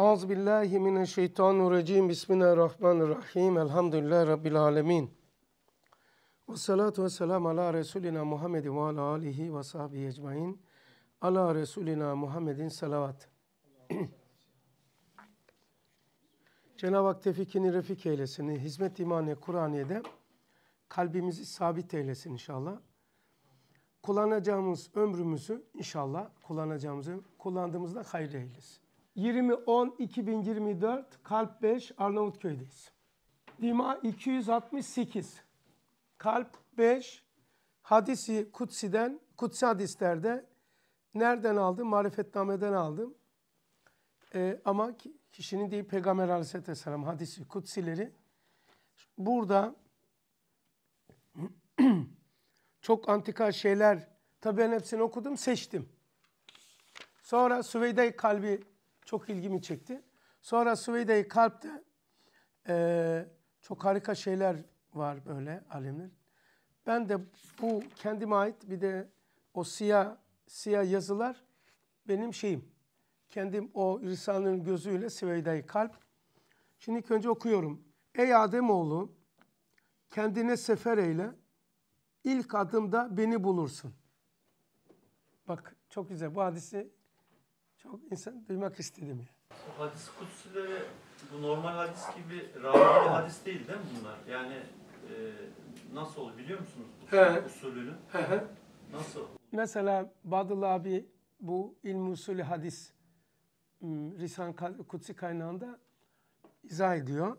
Ağız billahi mineşşeytanirracim. Bismillahirrahmanirrahim. Elhamdülillahi rabbil alamin. Ve salatu ve selam ala Resulina Muhammedin ve ala alihi ve sahbihi ecmain. Ala Resulina Muhammedin salavat. Cenab-ı Hak tevfikini refik eylesin. Hizmet imanı Kur'aniye'de kalbimizi sabit eylesin inşallah. Kullanacağımız ömrümüzü inşallah kullanacağımız kullandığımızda hayır eylesin. 20.10.2024 Kalp 5 Arnavutköy'deyiz. Dima 268 Kalp 5 Hadisi Kutsi'den, Kutsi hadislerde nereden aldım? Marifetname'den aldım. Ee, ama kişinin değil Peygamber Aleyhisselam hadisi Kutsileri burada çok antika şeyler tabii ben hepsini okudum seçtim. Sonra Süveyde Kalbi çok ilgimi çekti. Sonra süveyde Kalp'te e, çok harika şeyler var böyle alimler. Ben de bu kendime ait bir de o siyah, siyah yazılar benim şeyim. Kendim o Risale'nin gözüyle süveyde Kalp. Şimdi ilk önce okuyorum. Ey Ademoğlu kendine sefer eyle. İlk adımda beni bulursun. Bak çok güzel bu hadisi çok insan duymak istedi mi? Hadis kutsileri bu normal hadis gibi rahmi hadis değil değil mi bunlar? Yani e, nasıl olur biliyor musunuz bu usulünü? Nasıl? Mesela Badıl abi bu ilm usulü hadis Risan Kutsi kaynağında izah ediyor.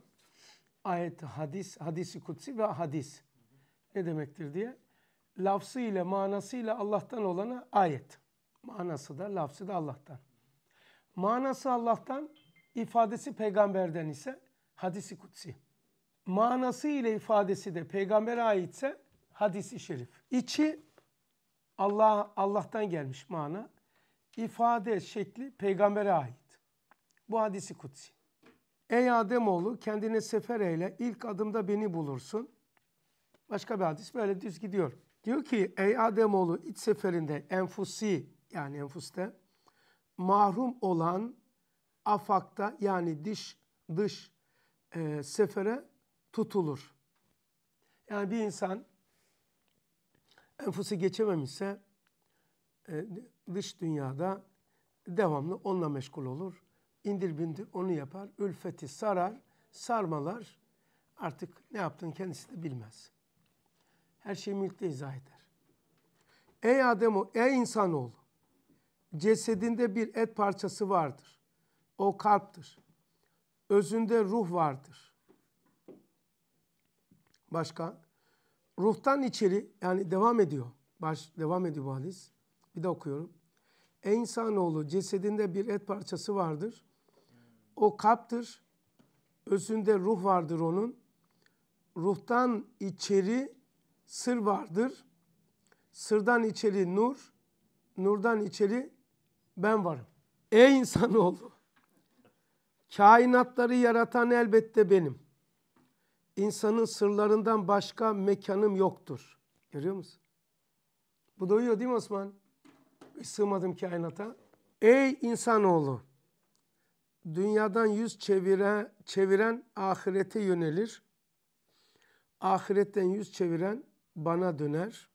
Ayet, hadis, hadisi kutsi ve hadis ne demektir diye. Lafzı ile manası ile Allah'tan olana ayet. Manası da lafzı da Allah'tan. Manası Allah'tan, ifadesi peygamberden ise hadisi kutsi. Manası ile ifadesi de peygambere aitse hadisi şerif. İçi Allah Allah'tan gelmiş mana. İfade şekli peygambere ait. Bu hadisi kutsi. Ey Ademoğlu kendine sefer eyle ilk adımda beni bulursun. Başka bir hadis böyle düz gidiyor. Diyor ki ey Ademoğlu iç seferinde enfusi yani enfuste mahrum olan afakta yani diş dış e, sefere tutulur. Yani bir insan enfusu geçememişse e, dış dünyada devamlı onunla meşgul olur. İndir bindir onu yapar. Ülfeti sarar, sarmalar. Artık ne yaptığını kendisi de bilmez. Her şeyi mülkte izah eder. Ey Ademo, ey insanoğlu. Cesedinde bir et parçası vardır. O kalptir. Özünde ruh vardır. Başka? Ruhtan içeri yani devam ediyor. Baş, devam ediyor bu hadis. Bir de okuyorum. E insanoğlu cesedinde bir et parçası vardır. O kalptir. Özünde ruh vardır onun. Ruhtan içeri sır vardır. Sırdan içeri nur, nurdan içeri ben varım. Ey insanoğlu! Kainatları yaratan elbette benim. İnsanın sırlarından başka mekanım yoktur. Görüyor musun? Bu doyuyor değil mi Osman? Hiç sığmadım kainata. Ey insanoğlu! Dünyadan yüz çevire, çeviren ahirete yönelir. Ahiretten yüz çeviren bana döner.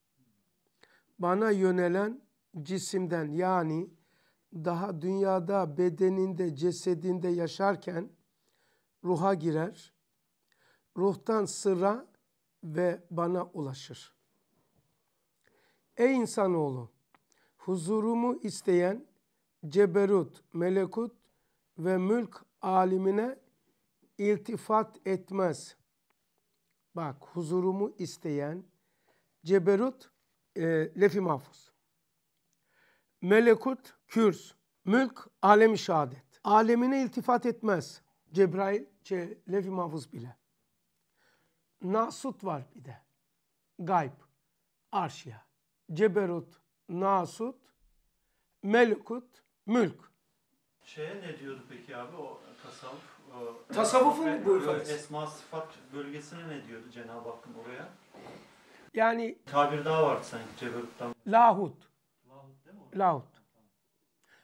Bana yönelen cisimden yani daha dünyada bedeninde, cesedinde yaşarken ruha girer. Ruhtan sıra ve bana ulaşır. Ey insanoğlu! Huzurumu isteyen ceberut, melekut ve mülk alimine iltifat etmez. Bak huzurumu isteyen ceberut, e, lefi mahfuz melekut kürs, mülk alemi şehadet. Alemine iltifat etmez Cebrail, şey, Levi Mahfuz bile. Nasut var bir de. Gayb, arşya. Ceberut, nasut, melekut, mülk. Şeye ne diyordu peki abi o tasavvuf? O, Tasavvufun e, bu ifadesi. Esma sıfat bölgesine ne diyordu Cenab-ı Hakk'ın oraya? Yani... Tabir daha vardı sanki Ceberut'tan. Lahut lahut.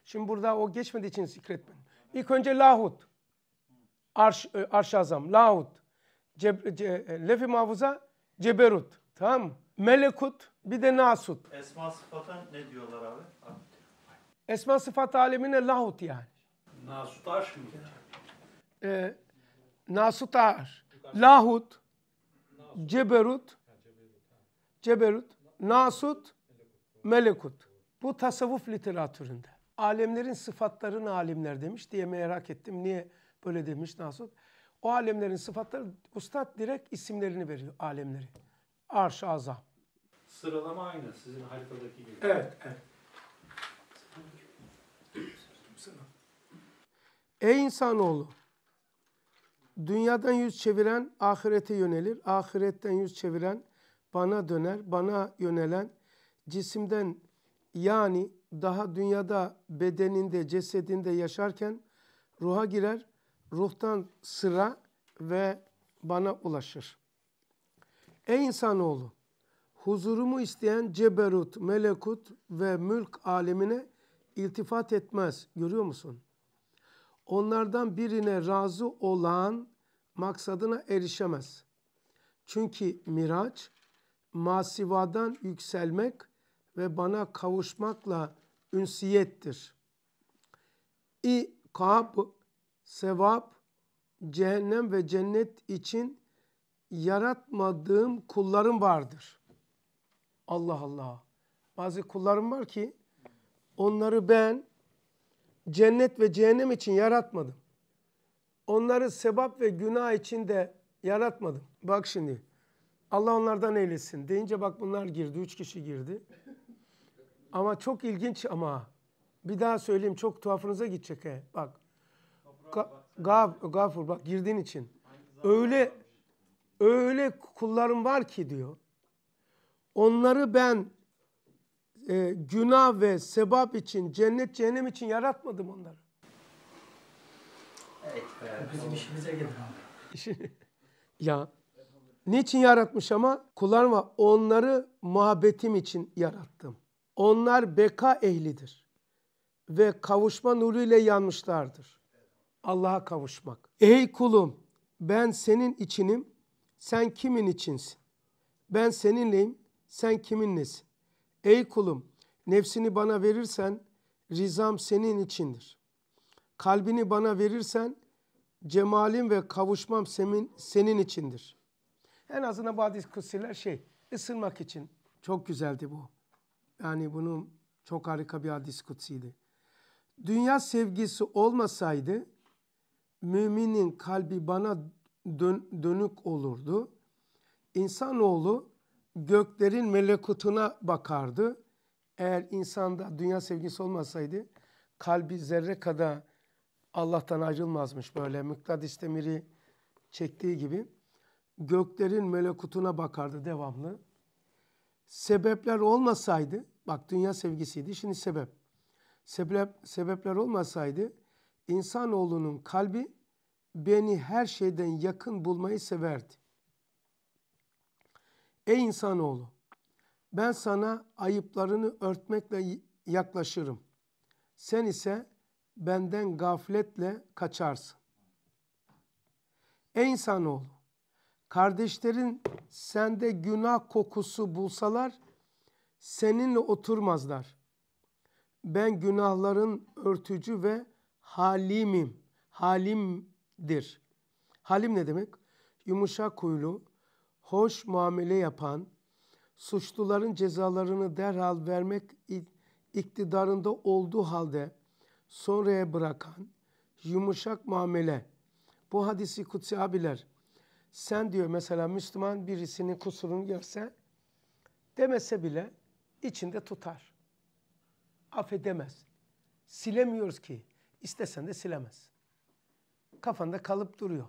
Şimdi burada o geçmediği için zikretmen. İlk önce lahut. Arş, e, arş azam. Lahut. Ceb, ce, e, lefi mahfuza ceberut. Tamam Melekut bir de nasut. Esma sıfata ne diyorlar abi? Esma sıfat alemine lahut yani. Nasut arş mı? Ee, nasut arş. Lahut. Ceberut. Ceberut. Nasut. Melekut. Bu tasavvuf literatüründe. Alemlerin sıfatlarını alimler demiş diye merak ettim. Niye böyle demiş Nasut? O alemlerin sıfatları ustad direkt isimlerini veriyor alemleri. arş azam. Sıralama aynı sizin haritadaki gibi. Evet, evet. Ey insanoğlu! Dünyadan yüz çeviren ahirete yönelir. Ahiretten yüz çeviren bana döner. Bana yönelen cisimden yani daha dünyada bedeninde, cesedinde yaşarken ruha girer, ruhtan sıra ve bana ulaşır. Ey insanoğlu! Huzurumu isteyen ceberut, melekut ve mülk alemine iltifat etmez. Görüyor musun? Onlardan birine razı olan maksadına erişemez. Çünkü miraç, masivadan yükselmek ve bana kavuşmakla ünsiyettir. İ kab sevap cehennem ve cennet için yaratmadığım kullarım vardır. Allah Allah. Bazı kullarım var ki onları ben cennet ve cehennem için yaratmadım. Onları sebap ve günah için de yaratmadım. Bak şimdi Allah onlardan eylesin deyince bak bunlar girdi. Üç kişi girdi. Ama çok ilginç ama. Bir daha söyleyeyim çok tuhafınıza gidecek he. Bak. Ga Gaf Gafur bak girdiğin için. Öyle öyle kullarım var ki diyor. Onları ben e, günah ve sebap için, cennet cehennem için yaratmadım onları. Evet, e, bizim işimize gelir ya niçin yaratmış ama kullarım var. Onları muhabbetim için yarattım. Onlar beka ehlidir ve kavuşma nuruyla yanmışlardır. Allah'a kavuşmak. Ey kulum ben senin içinim, sen kimin içinsin? Ben seninleyim, sen kiminlesin? Ey kulum nefsini bana verirsen rizam senin içindir. Kalbini bana verirsen cemalim ve kavuşmam senin, senin içindir. En azından bu hadis kutsiler şey ısınmak için. Çok güzeldi bu. Yani bunun çok harika bir hadis kutsiydi. Dünya sevgisi olmasaydı müminin kalbi bana dön dönük olurdu. İnsanoğlu göklerin melekutuna bakardı. Eğer insanda dünya sevgisi olmasaydı kalbi zerre kadar Allah'tan ayrılmazmış böyle. Mıknatıs demiri çektiği gibi göklerin melekutuna bakardı devamlı. Sebepler olmasaydı Bak dünya sevgisiydi. Şimdi sebep. Sebep, sebepler olmasaydı insanoğlunun kalbi beni her şeyden yakın bulmayı severdi. Ey insanoğlu ben sana ayıplarını örtmekle yaklaşırım. Sen ise benden gafletle kaçarsın. Ey insanoğlu kardeşlerin sende günah kokusu bulsalar seninle oturmazlar. Ben günahların örtücü ve halimim. Halimdir. Halim ne demek? Yumuşak huylu, hoş muamele yapan, suçluların cezalarını derhal vermek iktidarında olduğu halde sonraya bırakan yumuşak muamele. Bu hadisi kutsi abiler sen diyor mesela Müslüman birisinin kusurunu görse demese bile içinde tutar. Affedemez. Silemiyoruz ki. İstesen de silemez. Kafanda kalıp duruyor.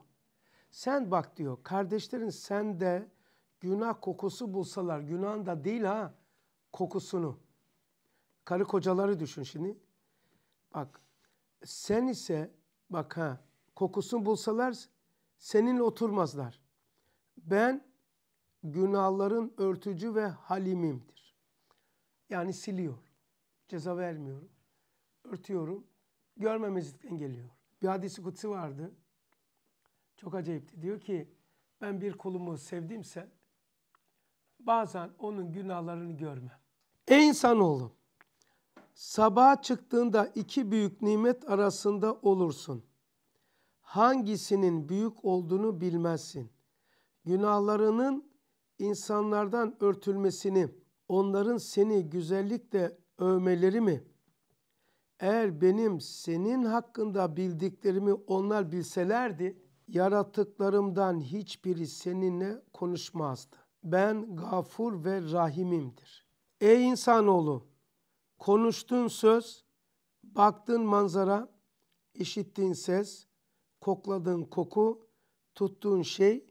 Sen bak diyor kardeşlerin sende günah kokusu bulsalar günahın da değil ha kokusunu. Karı kocaları düşün şimdi. Bak sen ise bak ha kokusunu bulsalar seninle oturmazlar. Ben günahların örtücü ve halimimdi. Yani siliyor. Ceza vermiyorum. Örtüyorum. Görmemezlikten geliyor. Bir hadisi kutsi vardı. Çok acayipti. Diyor ki ben bir kulumu sevdimse bazen onun günahlarını görmem. Ey insanoğlu sabaha çıktığında iki büyük nimet arasında olursun. Hangisinin büyük olduğunu bilmezsin. Günahlarının insanlardan örtülmesini onların seni güzellikle övmeleri mi? Eğer benim senin hakkında bildiklerimi onlar bilselerdi, yaratıklarımdan hiçbiri seninle konuşmazdı. Ben gafur ve rahimimdir. Ey insanoğlu! Konuştuğun söz, baktığın manzara, işittiğin ses, kokladığın koku, tuttuğun şey,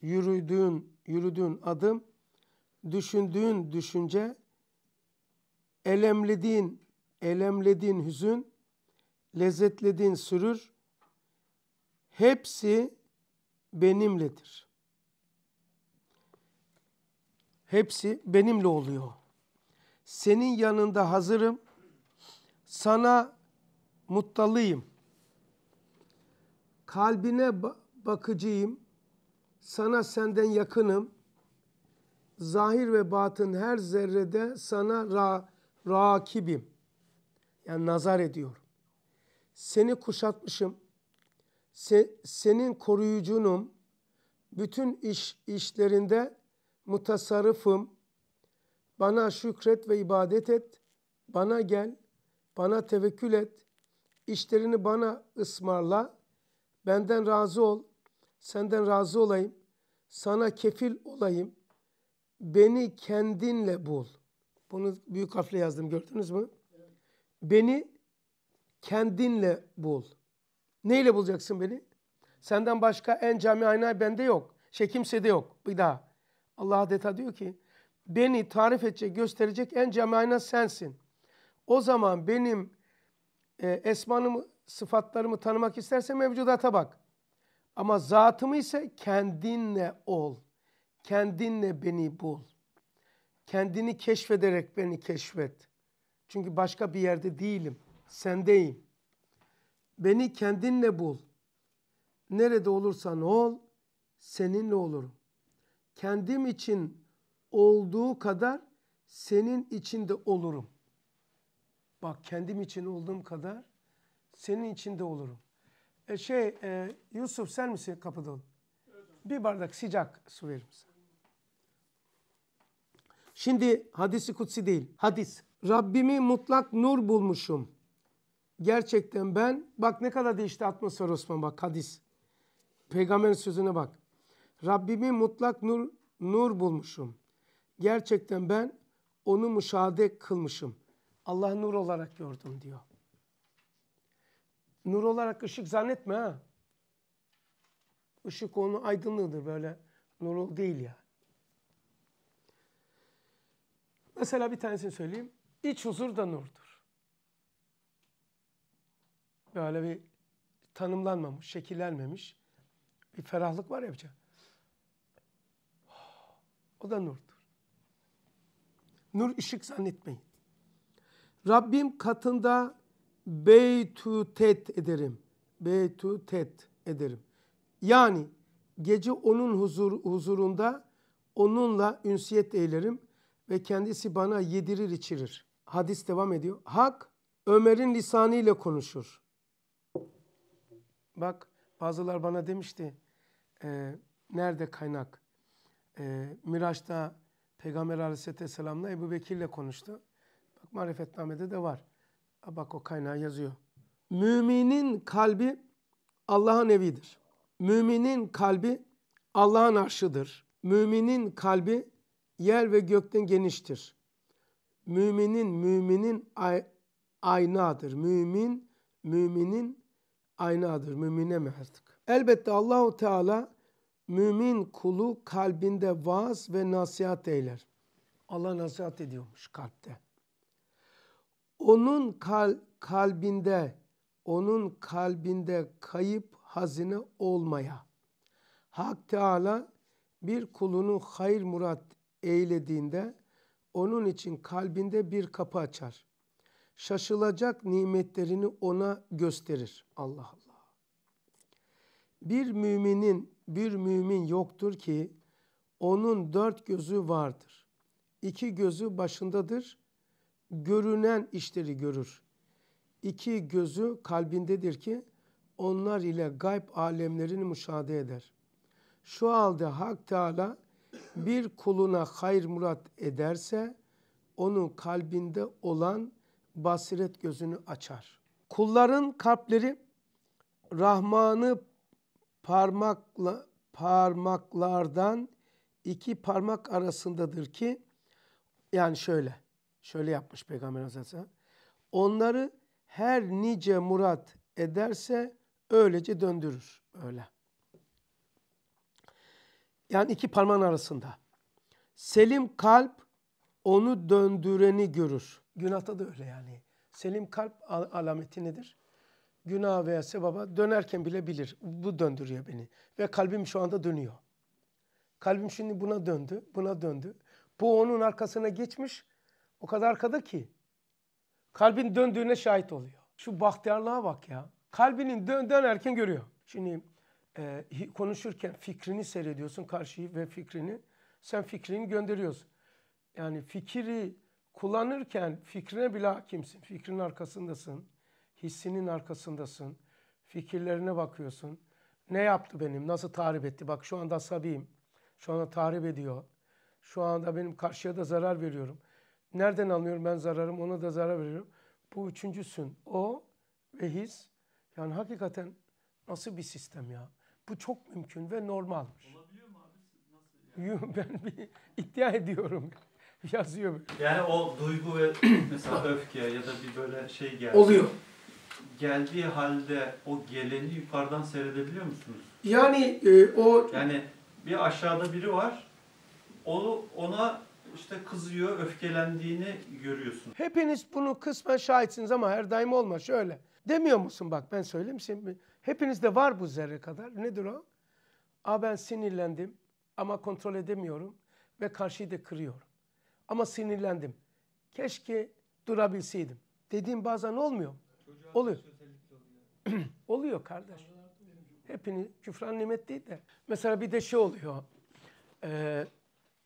yürüdüğün, yürüdüğün adım düşündüğün düşünce, elemlediğin, elemlediğin hüzün, lezzetlediğin sürür, hepsi benimledir. Hepsi benimle oluyor. Senin yanında hazırım, sana muttalıyım. Kalbine bakıcıyım, sana senden yakınım.'' zahir ve batın her zerrede sana ra, rakibim. Yani nazar ediyorum. Seni kuşatmışım. Se, senin koruyucunum. Bütün iş işlerinde mutasarrıfım. Bana şükret ve ibadet et. Bana gel. Bana tevekkül et. İşlerini bana ısmarla. Benden razı ol. Senden razı olayım. Sana kefil olayım Beni kendinle bul. Bunu büyük harfle yazdım gördünüz mü? Evet. Beni kendinle bul. Neyle bulacaksın beni? Senden başka en cami ayna bende yok. Şey kimsede yok. Bir daha. Allah adeta diyor ki beni tarif edecek, gösterecek en cami ayna sensin. O zaman benim e, esmanımı, sıfatlarımı tanımak istersen mevcudata bak. Ama zatımı ise kendinle ol. Kendinle beni bul. Kendini keşfederek beni keşfet. Çünkü başka bir yerde değilim. Sendeyim. Beni kendinle bul. Nerede olursan ol, seninle olurum. Kendim için olduğu kadar senin için de olurum. Bak kendim için olduğum kadar senin için de olurum. E şey e, Yusuf sen misin kapıda? Evet. Bir bardak sıcak su verir misin? Şimdi hadisi kutsi değil. Hadis. Rabbimi mutlak nur bulmuşum. Gerçekten ben bak ne kadar değişti atmosfer Osman bak hadis. Peygamberin sözüne bak. Rabbimi mutlak nur nur bulmuşum. Gerçekten ben onu müşahede kılmışım. Allah nur olarak gördüm diyor. Nur olarak ışık zannetme ha. Işık onu aydınlığıdır böyle nurul değil yani. Mesela bir tanesini söyleyeyim. İç huzur da nurdur. Böyle bir tanımlanmamış, şekillenmemiş bir ferahlık var ya bir şey. O da nurdur. Nur ışık zannetmeyin. Rabbim katında beytütet ederim. Beytütet ederim. Yani gece onun huzur, huzurunda onunla ünsiyet eylerim ve kendisi bana yedirir içirir. Hadis devam ediyor. Hak Ömer'in lisanıyla konuşur. Bak bazılar bana demişti e, nerede kaynak? E, Miraç'ta Peygamber aleyhisselamla Ebu Bekir'le konuştu. Bak marifetnamede de var. A, bak o kaynağı yazıyor. Müminin kalbi Allah'ın evidir. Müminin kalbi Allah'ın arşıdır. Müminin kalbi yer ve gökten geniştir. Müminin müminin aynadır. Mümin müminin aynadır. Mümine mi artık? Elbette Allahu Teala mümin kulu kalbinde vaaz ve nasihat eyler. Allah nasihat ediyormuş kalpte. Onun kal kalbinde onun kalbinde kayıp hazine olmaya Hak Teala bir kulunu hayır murat eylediğinde onun için kalbinde bir kapı açar. Şaşılacak nimetlerini ona gösterir. Allah Allah. Bir müminin bir mümin yoktur ki onun dört gözü vardır. İki gözü başındadır. Görünen işleri görür. İki gözü kalbindedir ki onlar ile gayb alemlerini müşahede eder. Şu halde Hak Teala bir kuluna hayır murat ederse onun kalbinde olan basiret gözünü açar. Kulların kalpleri Rahman'ı parmakla parmaklardan iki parmak arasındadır ki yani şöyle şöyle yapmış Peygamber Hazretleri. Onları her nice murat ederse öylece döndürür öyle. Yani iki parmağın arasında. Selim kalp onu döndüreni görür. Günahta da öyle yani. Selim kalp al alameti nedir? Günah veya sebaba dönerken bile bilir. Bu döndürüyor beni. Ve kalbim şu anda dönüyor. Kalbim şimdi buna döndü, buna döndü. Bu onun arkasına geçmiş. O kadar arkada ki. Kalbin döndüğüne şahit oluyor. Şu bahtiyarlığa bak ya. Kalbinin dön dönerken görüyor. Şimdi e, konuşurken fikrini seyrediyorsun karşıyı ve fikrini. Sen fikrini gönderiyorsun. Yani fikri kullanırken fikrine bile hakimsin. Fikrin arkasındasın. Hissinin arkasındasın. Fikirlerine bakıyorsun. Ne yaptı benim? Nasıl tahrip etti? Bak şu anda asabiyim. Şu anda tahrip ediyor. Şu anda benim karşıya da zarar veriyorum. Nereden anlıyorum ben zararım? Ona da zarar veriyorum. Bu üçüncüsün. O ve his. Yani hakikaten Nasıl bir sistem ya? Bu çok mümkün ve normalmiş. Olabiliyor mu abi? Nasıl yani? ben bir iddia ediyorum. Yazıyor. Yani o duygu ve mesela öfke ya da bir böyle şey geldi. Oluyor. Geldiği halde o geleni yukarıdan seyredebiliyor musunuz? Yani e, o... Yani bir aşağıda biri var. Onu ona işte kızıyor, öfkelendiğini görüyorsun. Hepiniz bunu kısmen şahitsiniz ama her daim olma şöyle. Demiyor musun bak ben söyleyeyim şimdi Hepinizde var bu zerre kadar. Nedir o? A ben sinirlendim ama kontrol edemiyorum ve karşıyı da kırıyorum. Ama sinirlendim. Keşke durabilseydim. Dediğim bazen olmuyor. Çocuğa oluyor. oluyor. oluyor kardeş. Hepini küfran nimet değil de. Mesela bir de şey oluyor. Ee,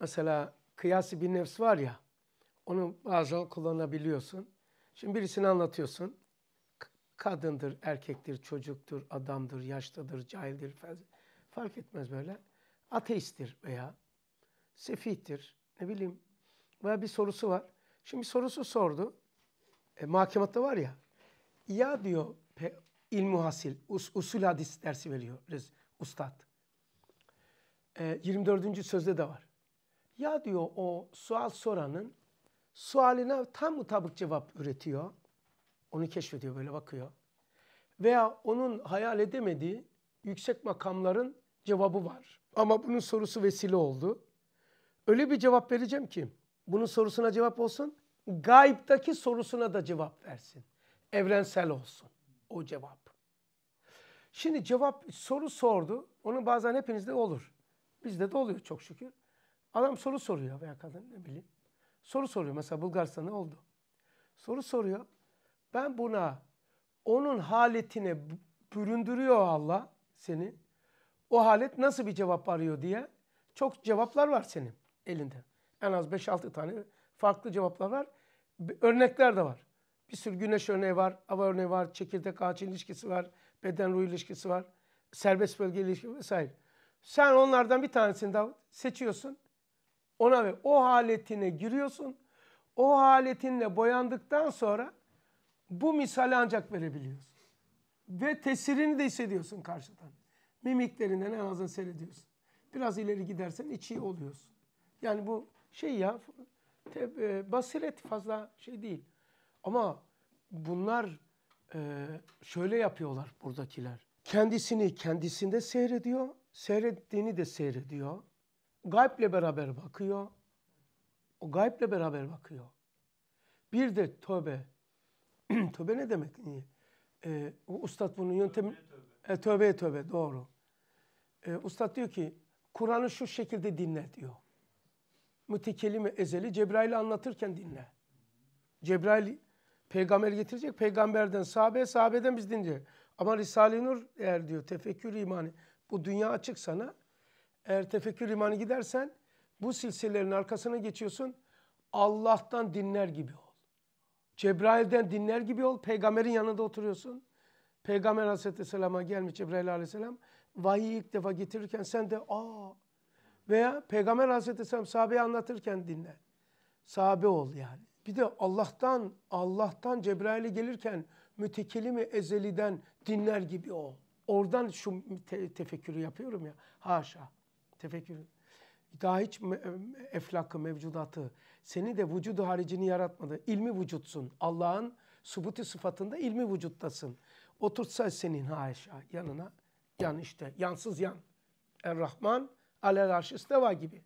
mesela kıyası bir nefs var ya. Onu bazen kullanabiliyorsun. Şimdi birisini anlatıyorsun. Kadındır, erkektir, çocuktur, adamdır, yaşlıdır, cahildir fark etmez böyle. Ateisttir veya sefihtir ne bileyim veya bir sorusu var. Şimdi sorusu sordu. E, mahkematta var ya. Ya diyor ilmuhasil, us, usul hadis dersi veriyor ustad. E, 24. sözde de var. Ya diyor o sual soranın sualine tam mutabık cevap üretiyor. Onu keşfediyor böyle bakıyor. Veya onun hayal edemediği yüksek makamların cevabı var. Ama bunun sorusu vesile oldu. Öyle bir cevap vereceğim ki bunun sorusuna cevap olsun. Gayiptaki sorusuna da cevap versin. Evrensel olsun o cevap. Şimdi cevap soru sordu. Onu bazen hepinizde olur. Bizde de oluyor çok şükür. Adam soru soruyor veya kadın ne bileyim. Soru soruyor. Mesela Bulgaristan ne oldu. Soru soruyor. Ben buna onun haletine büründürüyor Allah seni. O halet nasıl bir cevap arıyor diye çok cevaplar var senin elinde. En az 5-6 tane farklı cevaplar var. Örnekler de var. Bir sürü güneş örneği var, hava örneği var, çekirdek ağaç ilişkisi var, beden ruh ilişkisi var, serbest bölge ilişkisi vesaire. Sen onlardan bir tanesini daha seçiyorsun. Ona ve o haletine giriyorsun. O haletinle boyandıktan sonra bu misali ancak verebiliyorsun. Ve tesirini de hissediyorsun karşıdan. Mimiklerinden en azından seyrediyorsun. Biraz ileri gidersen içi oluyorsun. Yani bu şey ya e, basiret fazla şey değil. Ama bunlar e, şöyle yapıyorlar buradakiler. Kendisini kendisinde seyrediyor. Seyrettiğini de seyrediyor. Gayble beraber bakıyor. O gayble beraber bakıyor. Bir de tövbe tövbe ne demek? niye? Ee, e, ustad bunun yöntemi... Tövbe. E, tövbe tövbe doğru. E, ustad diyor ki Kur'an'ı şu şekilde dinle diyor. Mütekelimi ezeli Cebrail'i anlatırken dinle. Cebrail peygamber getirecek. Peygamberden sahabe, sahabeden biz dinleyecek. Ama Risale-i Nur eğer diyor tefekkür imanı bu dünya açık sana. Eğer tefekkür imanı gidersen bu silsilelerin arkasına geçiyorsun. Allah'tan dinler gibi Cebrail'den dinler gibi ol. Peygamberin yanında oturuyorsun. Peygamber Aleyhisselam'a gelmiş Cebrail Aleyhisselam. Vahiy ilk defa getirirken sen de aa veya Peygamber Aleyhisselam sahabeye anlatırken dinle. Sahabe ol yani. Bir de Allah'tan Allah'tan Cebrail'e gelirken mütekilimi ezeliden dinler gibi ol. Oradan şu te tefekkürü yapıyorum ya. Haşa. Tefekkür. Daha hiç me e-, e-, eflakı, mevcudatı, seni de vücudu haricini yaratmadı. İlmi vücutsun. Allah'ın subuti sıfatında ilmi vücuttasın. Oturtsa senin haşa yanına. Yan işte. Yansız yan. Er-Rahman alel arş istiva gibi.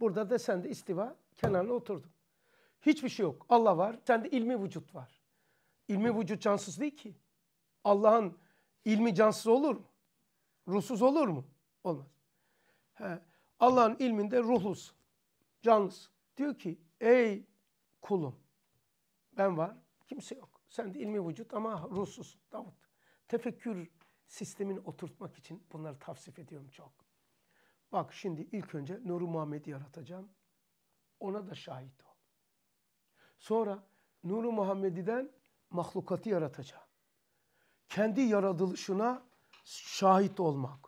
Burada da sen de istiva kenarına oturdun. Hiçbir şey yok. Allah var. Sende ilmi vücut var. İlmi vücut cansız değil ki. Allah'ın ilmi cansız olur mu? Ruhsuz olur mu? Olmaz. Allah'ın ilminde ruhlus, canlısın. Diyor ki Ey kulum ben var kimse yok. Sen de ilmi vücut ama ruhsuz Davut. Tefekkür sistemini oturtmak için bunları tavsif ediyorum çok. Bak şimdi ilk önce Nuru Muhammed'i yaratacağım. Ona da şahit ol. Sonra Nuru Muhammed'den mahlukatı yaratacağım. Kendi yaratılışına şahit olmak.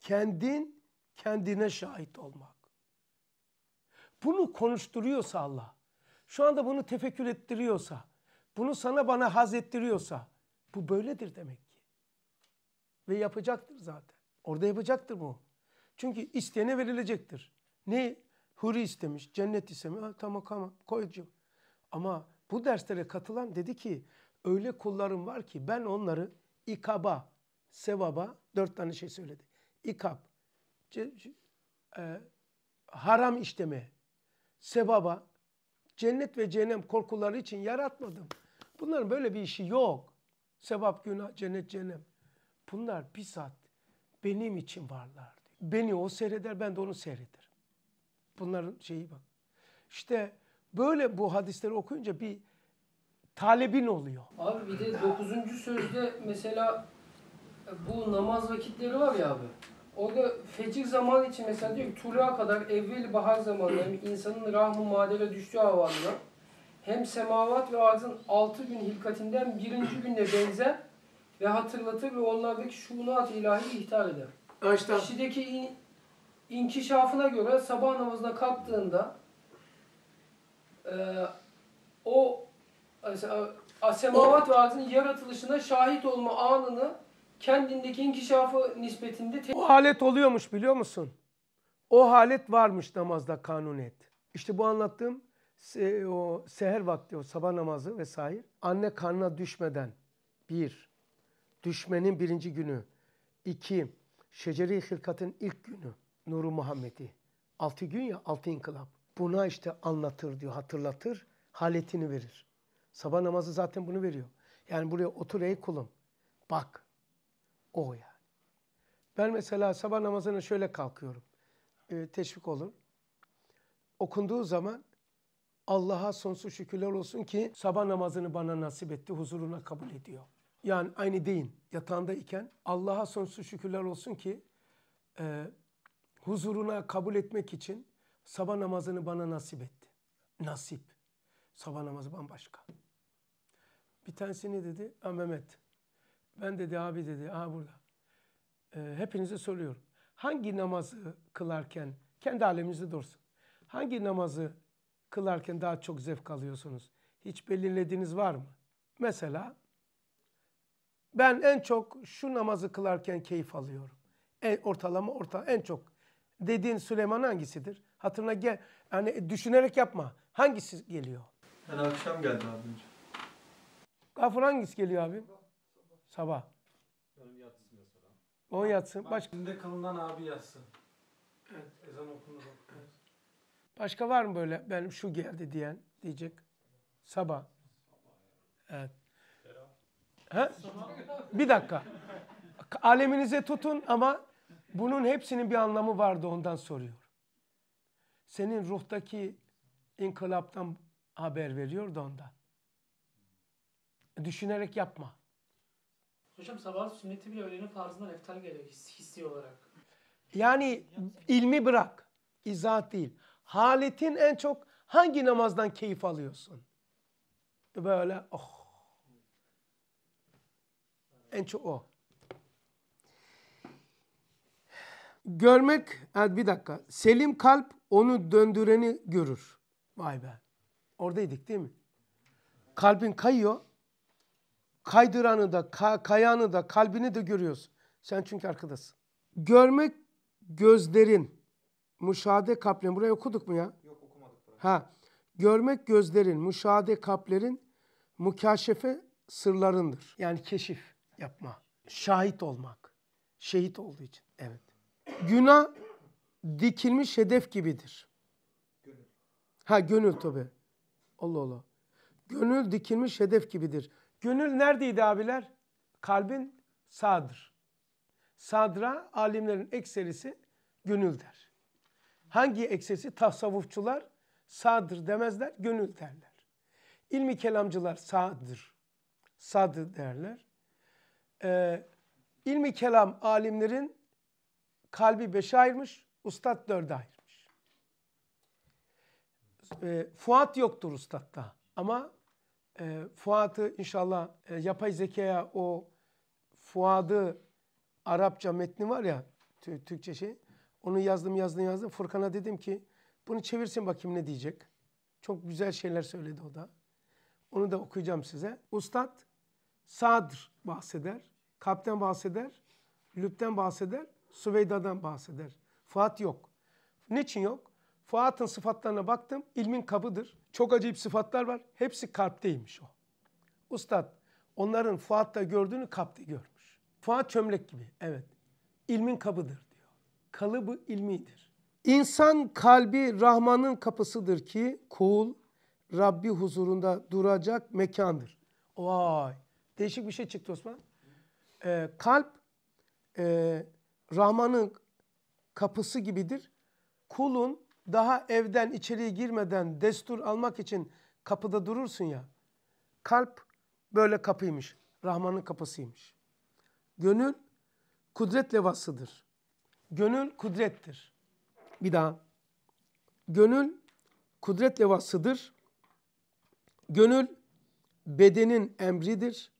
Kendin kendine şahit olmak bunu konuşturuyorsa Allah, şu anda bunu tefekkür ettiriyorsa, bunu sana bana haz ettiriyorsa, bu böyledir demek ki. Ve yapacaktır zaten. Orada yapacaktır bu. Çünkü isteyene verilecektir. Ne? Huri istemiş, cennet istemiş. tamam tamam koyacağım. Ama bu derslere katılan dedi ki öyle kullarım var ki ben onları ikaba, sevaba dört tane şey söyledi. İkab, e, haram işleme, Sebaba, cennet ve cehennem korkuları için yaratmadım. Bunların böyle bir işi yok. Sebap günah, cennet, cehennem. Bunlar bizzat benim için varlar. Beni o seyreder, ben de onu seyrederim. Bunların şeyi bak. İşte böyle bu hadisleri okuyunca bir talebin oluyor. Abi bir de dokuzuncu sözde mesela bu namaz vakitleri var ya abi. Orada fecir zaman için mesela diyor ki Tula kadar evvel bahar zamanı hem insanın rahmı madere düştüğü havanına hem semavat ve arzın altı gün hilkatinden birinci günle benzer ve hatırlatır ve onlardaki şuunat ilahi ihtar eder. Einstein. Kişideki in, inkişafına göre sabah namazına kalktığında e, o mesela, semavat ve arzın yaratılışına şahit olma anını kendindeki inkişafı nispetinde... O halet oluyormuş biliyor musun? O halet varmış namazda kanunet. İşte bu anlattığım se o seher vakti, o sabah namazı vesaire. Anne karnına düşmeden bir, düşmenin birinci günü. iki şeceri hilkatın ilk günü. Nuru Muhammed'i. Altı gün ya, altı inkılap. Buna işte anlatır diyor, hatırlatır, haletini verir. Sabah namazı zaten bunu veriyor. Yani buraya otur ey kulum, bak o yani. Ben mesela sabah namazına şöyle kalkıyorum. Ee, teşvik olun. Okunduğu zaman Allah'a sonsuz şükürler olsun ki sabah namazını bana nasip etti, huzuruna kabul ediyor. Yani aynı deyin yatağındayken Allah'a sonsuz şükürler olsun ki e, huzuruna kabul etmek için sabah namazını bana nasip etti. Nasip. Sabah namazı bambaşka. Bir tanesi ne dedi? Ha Mehmet ben dedi abi dedi aha burada. E, hepinize soruyorum. Hangi namazı kılarken kendi aleminizde dursun. Hangi namazı kılarken daha çok zevk alıyorsunuz? Hiç belirlediğiniz var mı? Mesela ben en çok şu namazı kılarken keyif alıyorum. En, ortalama orta en çok dediğin Süleyman hangisidir? Hatırına gel. Yani düşünerek yapma. Hangisi geliyor? Ben akşam geldi abi. Gafur hangisi geliyor abim? Sabah. Benim yatsın mesela. O yatsın. Baş... Şimdi kılınan abi yatsın. Evet. Ezan okunur. Başka var mı böyle benim şu geldi diyen diyecek? Sabah. Evet. Ha? Bir dakika. Aleminize tutun ama bunun hepsinin bir anlamı vardı ondan soruyor. Senin ruhtaki inkılaptan haber veriyordu onda. Düşünerek yapma. Hocam sabah sünneti bile öğlenin farzından eftal geliyor hissi olarak. Yani ilmi bırak. İzah değil. Haletin en çok hangi namazdan keyif alıyorsun? Böyle oh. En çok o. Görmek, evet bir dakika. Selim kalp onu döndüreni görür. Vay be. Oradaydık değil mi? Kalbin kayıyor kaydıranı da, ka kayanı da, kalbini de görüyoruz. Sen çünkü arkadasın. Görmek gözlerin, müşahede kaplerin. Burayı okuduk mu ya? Yok okumadık. Burayı. Ha. Görmek gözlerin, müşahede kaplerin, mukaşefe sırlarındır. Yani keşif yapma, şahit olmak. Şehit olduğu için, evet. Günah dikilmiş hedef gibidir. Gönül. Ha gönül tabi. Allah Allah. Gönül dikilmiş hedef gibidir. Gönül neredeydi abiler? Kalbin sağdır. Sadra alimlerin ekserisi gönül der. Hangi eksesi? Tasavvufçular sağdır demezler, gönül derler. İlmi kelamcılar sağdır, sadır derler. Ee, ilmi kelam alimlerin kalbi beşe ayırmış, ustad dörde ayırmış. Ee, Fuat yoktur ustatta ama e, Fuat'ı inşallah e, yapay zekaya o Fuad'ı Arapça metni var ya Türkçe şey. Onu yazdım yazdım yazdım. Furkan'a dedim ki bunu çevirsin bakayım ne diyecek. Çok güzel şeyler söyledi o da. Onu da okuyacağım size. Ustad Sadr bahseder. Kapten bahseder. Lüb'den bahseder. Süveyda'dan bahseder. Fuat yok. Niçin yok? Fuat'ın sıfatlarına baktım. İlmin kabıdır. Çok acayip sıfatlar var. Hepsi kalpteymiş o. Ustad onların Fuat'ta gördüğünü kapta görmüş. Fuat çömlek gibi. Evet. İlmin kabıdır diyor. Kalıbı ilmidir. İnsan kalbi Rahman'ın kapısıdır ki kul Rabbi huzurunda duracak mekandır. Vay. Değişik bir şey çıktı Osman. Ee, kalp e, Rahman'ın kapısı gibidir. Kulun daha evden içeriye girmeden destur almak için kapıda durursun ya. Kalp böyle kapıymış. Rahman'ın kapısıymış. Gönül kudret levhasıdır. Gönül kudrettir. Bir daha. Gönül kudret levhasıdır. Gönül bedenin emridir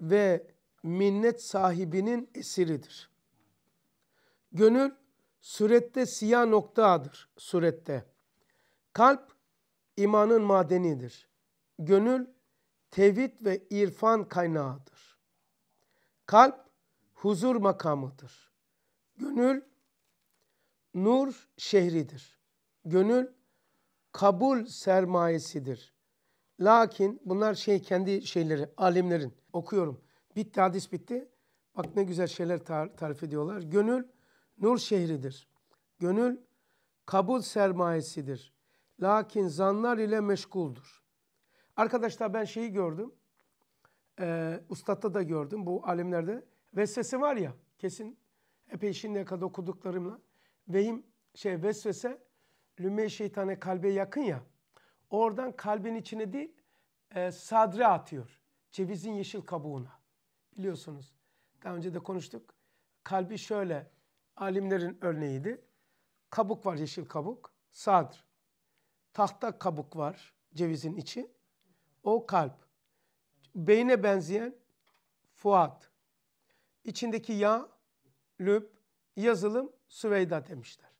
ve minnet sahibinin esiridir. Gönül surette siyah noktadır surette. Kalp imanın madenidir. Gönül tevhid ve irfan kaynağıdır. Kalp huzur makamıdır. Gönül nur şehridir. Gönül kabul sermayesidir. Lakin bunlar şey kendi şeyleri alimlerin okuyorum. Bitti hadis bitti. Bak ne güzel şeyler tar tarif ediyorlar. Gönül nur şehridir. Gönül kabul sermayesidir. Lakin zanlar ile meşguldur. Arkadaşlar ben şeyi gördüm. E, ee, Ustatta da gördüm bu alimlerde. Vesvese var ya kesin epey şimdiye kadar okuduklarımla. Vehim şey vesvese lüme şeytane kalbe yakın ya. Oradan kalbin içine değil e, sadre atıyor. Cevizin yeşil kabuğuna. Biliyorsunuz daha önce de konuştuk. Kalbi şöyle alimlerin örneğiydi. Kabuk var yeşil kabuk, sadr. Tahta kabuk var cevizin içi. O kalp. Beyne benzeyen Fuat. İçindeki yağ, lüp, yazılım Süveyda demişler.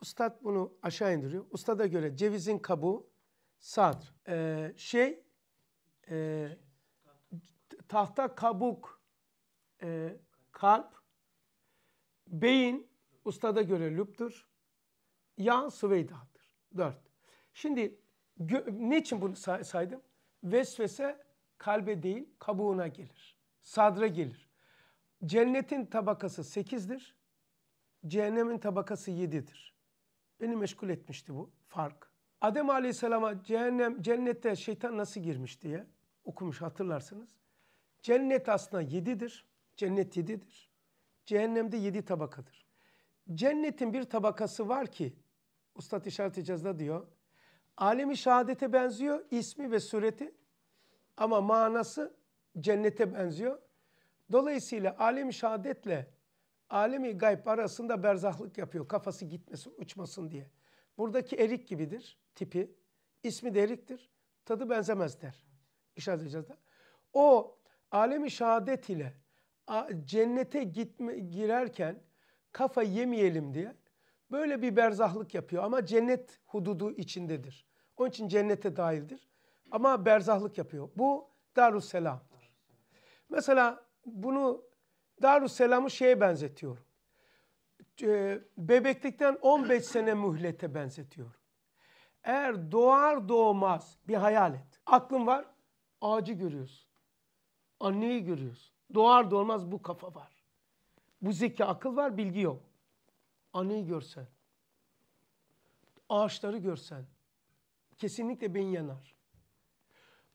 Ustad bunu aşağı indiriyor. Ustada göre cevizin kabuğu sadr. Ee, şey, e, tahta kabuk, e, kalp, Beyin ustada göre lüptür. Yağ süveydadır. Dört. Şimdi ne için bunu say saydım? Vesvese kalbe değil kabuğuna gelir. Sadra gelir. Cennetin tabakası sekizdir. Cehennemin tabakası yedidir. Beni meşgul etmişti bu fark. Adem Aleyhisselam'a cehennem, cennette şeytan nasıl girmiş diye okumuş hatırlarsınız. Cennet aslında yedidir. Cennet yedidir. Cehennemde yedi tabakadır. Cennetin bir tabakası var ki Ustad İşaret Ecaz'da diyor. Alemi şehadete benziyor ismi ve sureti ama manası cennete benziyor. Dolayısıyla alemi şehadetle alemi gayb arasında berzahlık yapıyor. Kafası gitmesin, uçmasın diye. Buradaki erik gibidir tipi. İsmi de eriktir. Tadı benzemez der. İşaret edeceğiz de. O alemi şehadet ile cennete gitme, girerken kafa yemeyelim diye böyle bir berzahlık yapıyor ama cennet hududu içindedir. Onun için cennete dahildir ama berzahlık yapıyor. Bu Darüsselam'dır. Mesela bunu Darüsselam'ı şeye benzetiyorum. Ee, bebeklikten 15 sene mühlete benzetiyorum. Eğer doğar doğmaz bir hayal et. Aklın var, ağacı görüyorsun. Anneyi görüyorsun. Doğar doğmaz bu kafa var. Bu zeki akıl var bilgi yok. Anneyi görsen. Ağaçları görsen. Kesinlikle beyin yanar.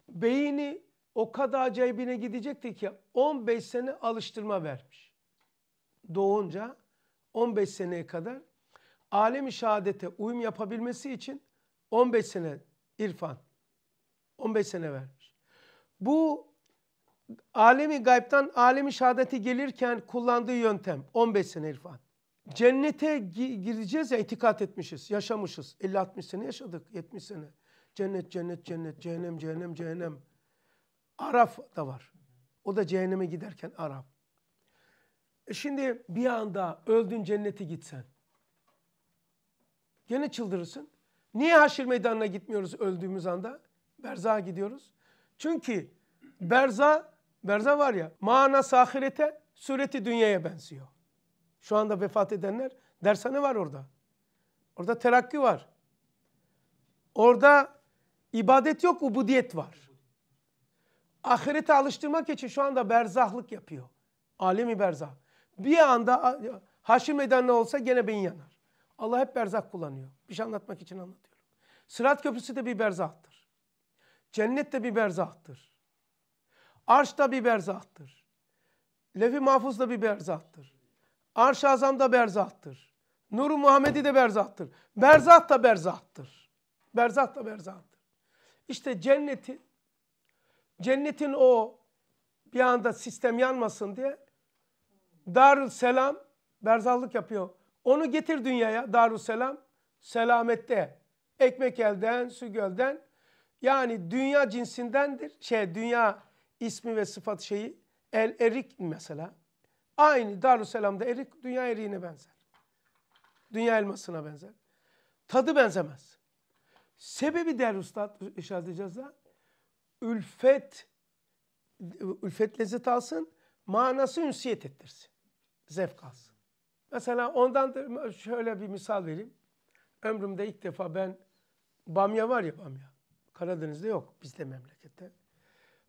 Beyni o kadar cebine gidecekti ki 15 sene alıştırma vermiş. Doğunca 15 seneye kadar alemi şehadete uyum yapabilmesi için 15 sene irfan. 15 sene vermiş. Bu alemi gaybtan alemi şehadeti gelirken kullandığı yöntem 15 sene irfan. Cennete gireceğiz ya itikat etmişiz, yaşamışız. 50-60 sene yaşadık, 70 sene. Cennet, cennet, cennet, cehennem, cehennem, cehennem. Araf da var. O da cehenneme giderken Araf. E şimdi bir anda öldün cennete gitsen. Gene çıldırırsın. Niye haşir meydanına gitmiyoruz öldüğümüz anda? Berzağa gidiyoruz. Çünkü berza Berza var ya mana sahirete sureti dünyaya benziyor. Şu anda vefat edenler dershane var orada. Orada terakki var. Orada ibadet yok, ubudiyet var. Ahirete alıştırmak için şu anda berzahlık yapıyor. Alemi berzah. Bir anda haşir meydanına olsa gene beyin yanar. Allah hep berzah kullanıyor. Bir şey anlatmak için anlatıyorum. Sırat köprüsü de bir berzahtır. Cennet de bir berzahtır. Arş da bir berzahtır. Lefi mahfuz da bir berzahtır. Arş-ı azam da berzahtır. Nur-u Muhammedi de berzahtır. Berzah da berzahtır. Berzah da berzahtır. İşte cennetin, cennetin o bir anda sistem yanmasın diye Darül Selam berzahlık yapıyor. Onu getir dünyaya Darül Selam selamette. Ekmek elden, su gölden. Yani dünya cinsindendir. Şey dünya ismi ve sıfat şeyi el erik mesela. Aynı Darüsselam'da erik dünya eriğine benzer. Dünya elmasına benzer. Tadı benzemez. Sebebi der Üstad işaret edeceğiz da ülfet ülfet lezzet alsın manası ünsiyet ettirsin. Zevk alsın. Mesela ondan şöyle bir misal vereyim. Ömrümde ilk defa ben bamya var ya bamya. Karadeniz'de yok bizde memlekette.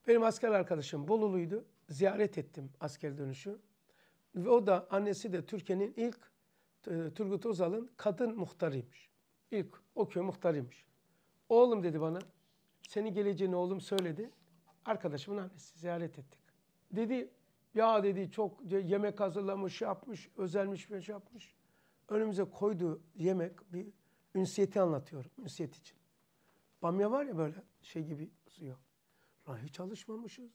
Benim asker arkadaşım Bolulu'ydu. Ziyaret ettim asker dönüşü. Ve o da annesi de Türkiye'nin ilk e, Turgut Özal'ın kadın muhtarıymış. İlk o köy muhtarıymış. Oğlum dedi bana, senin geleceğini oğlum söyledi. Arkadaşımın annesi ziyaret ettik. Dedi, ya dedi çok yemek hazırlamış, şey yapmış, özelmiş bir şey yapmış. Önümüze koyduğu yemek bir ünsiyeti anlatıyorum, ünsiyet için. Bamya var ya böyle şey gibi suyu. Lan hiç alışmamışız.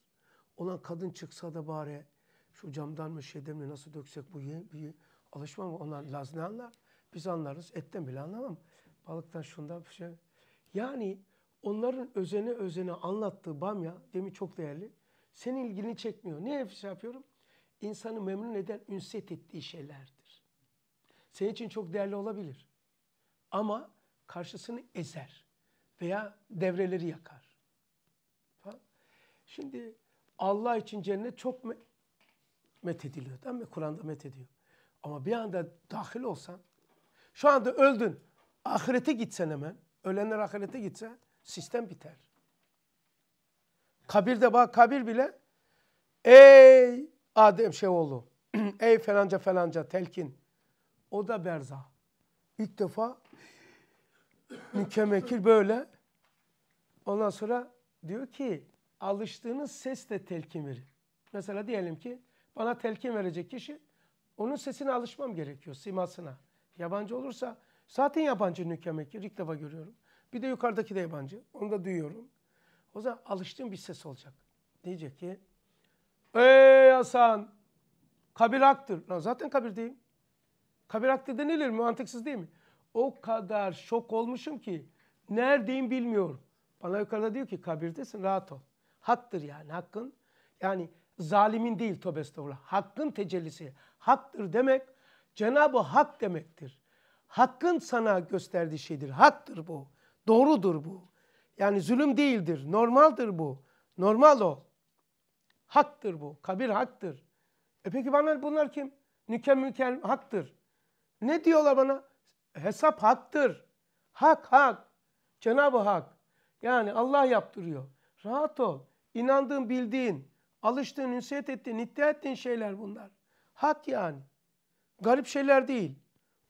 Olan kadın çıksa da bari şu camdan mı şeyden mi nasıl döksek bu ye, bu ye. Alışmam onlar Laz ne anlar? Biz anlarız. Etten bile anlamam. Balıktan şundan bir şey. Yani onların özene özene anlattığı bamya demi çok değerli. Senin ilgini çekmiyor. Ne şey yapıyorum? İnsanı memnun eden ünset ettiği şeylerdir. Senin için çok değerli olabilir. Ama karşısını ezer veya devreleri yakar. Şimdi Allah için cennet çok me methediliyor değil mi? Kur'an'da methediyor. Ama bir anda dahil olsan, şu anda öldün, ahirete gitsen hemen, ölenler ahirete gitse sistem biter. Kabirde bak, kabir bile ey Adem Şevoğlu, ey falanca falanca telkin. O da berza. İlk defa mükemmekil böyle. Ondan sonra diyor ki alıştığınız ses de telkin verir. Mesela diyelim ki bana telkin verecek kişi onun sesine alışmam gerekiyor simasına. Yabancı olursa zaten yabancı nükemek ilk defa görüyorum. Bir de yukarıdaki de yabancı. Onu da duyuyorum. O zaman alıştığım bir ses olacak. Diyecek ki Ey Hasan kabir haktır. Lan zaten kabirdeyim. Kabir haktır denilir mi? Mantıksız değil mi? O kadar şok olmuşum ki neredeyim bilmiyorum. Bana yukarıda diyor ki kabirdesin rahat ol haktır yani hakkın. Yani zalimin değil tövbe estağfurullah. Hakkın tecellisi. Haktır demek Cenab-ı Hak demektir. Hakkın sana gösterdiği şeydir. Haktır bu. Doğrudur bu. Yani zulüm değildir. Normaldir bu. Normal o. Haktır bu. Kabir haktır. E peki bana bunlar kim? Nükem mükel haktır. Ne diyorlar bana? Hesap haktır. Hak hak. Cenab-ı Hak. Yani Allah yaptırıyor. Rahat ol inandığın, bildiğin, alıştığın, ünsiyet ettiğin, iddia ettiğin şeyler bunlar. Hak yani. Garip şeyler değil.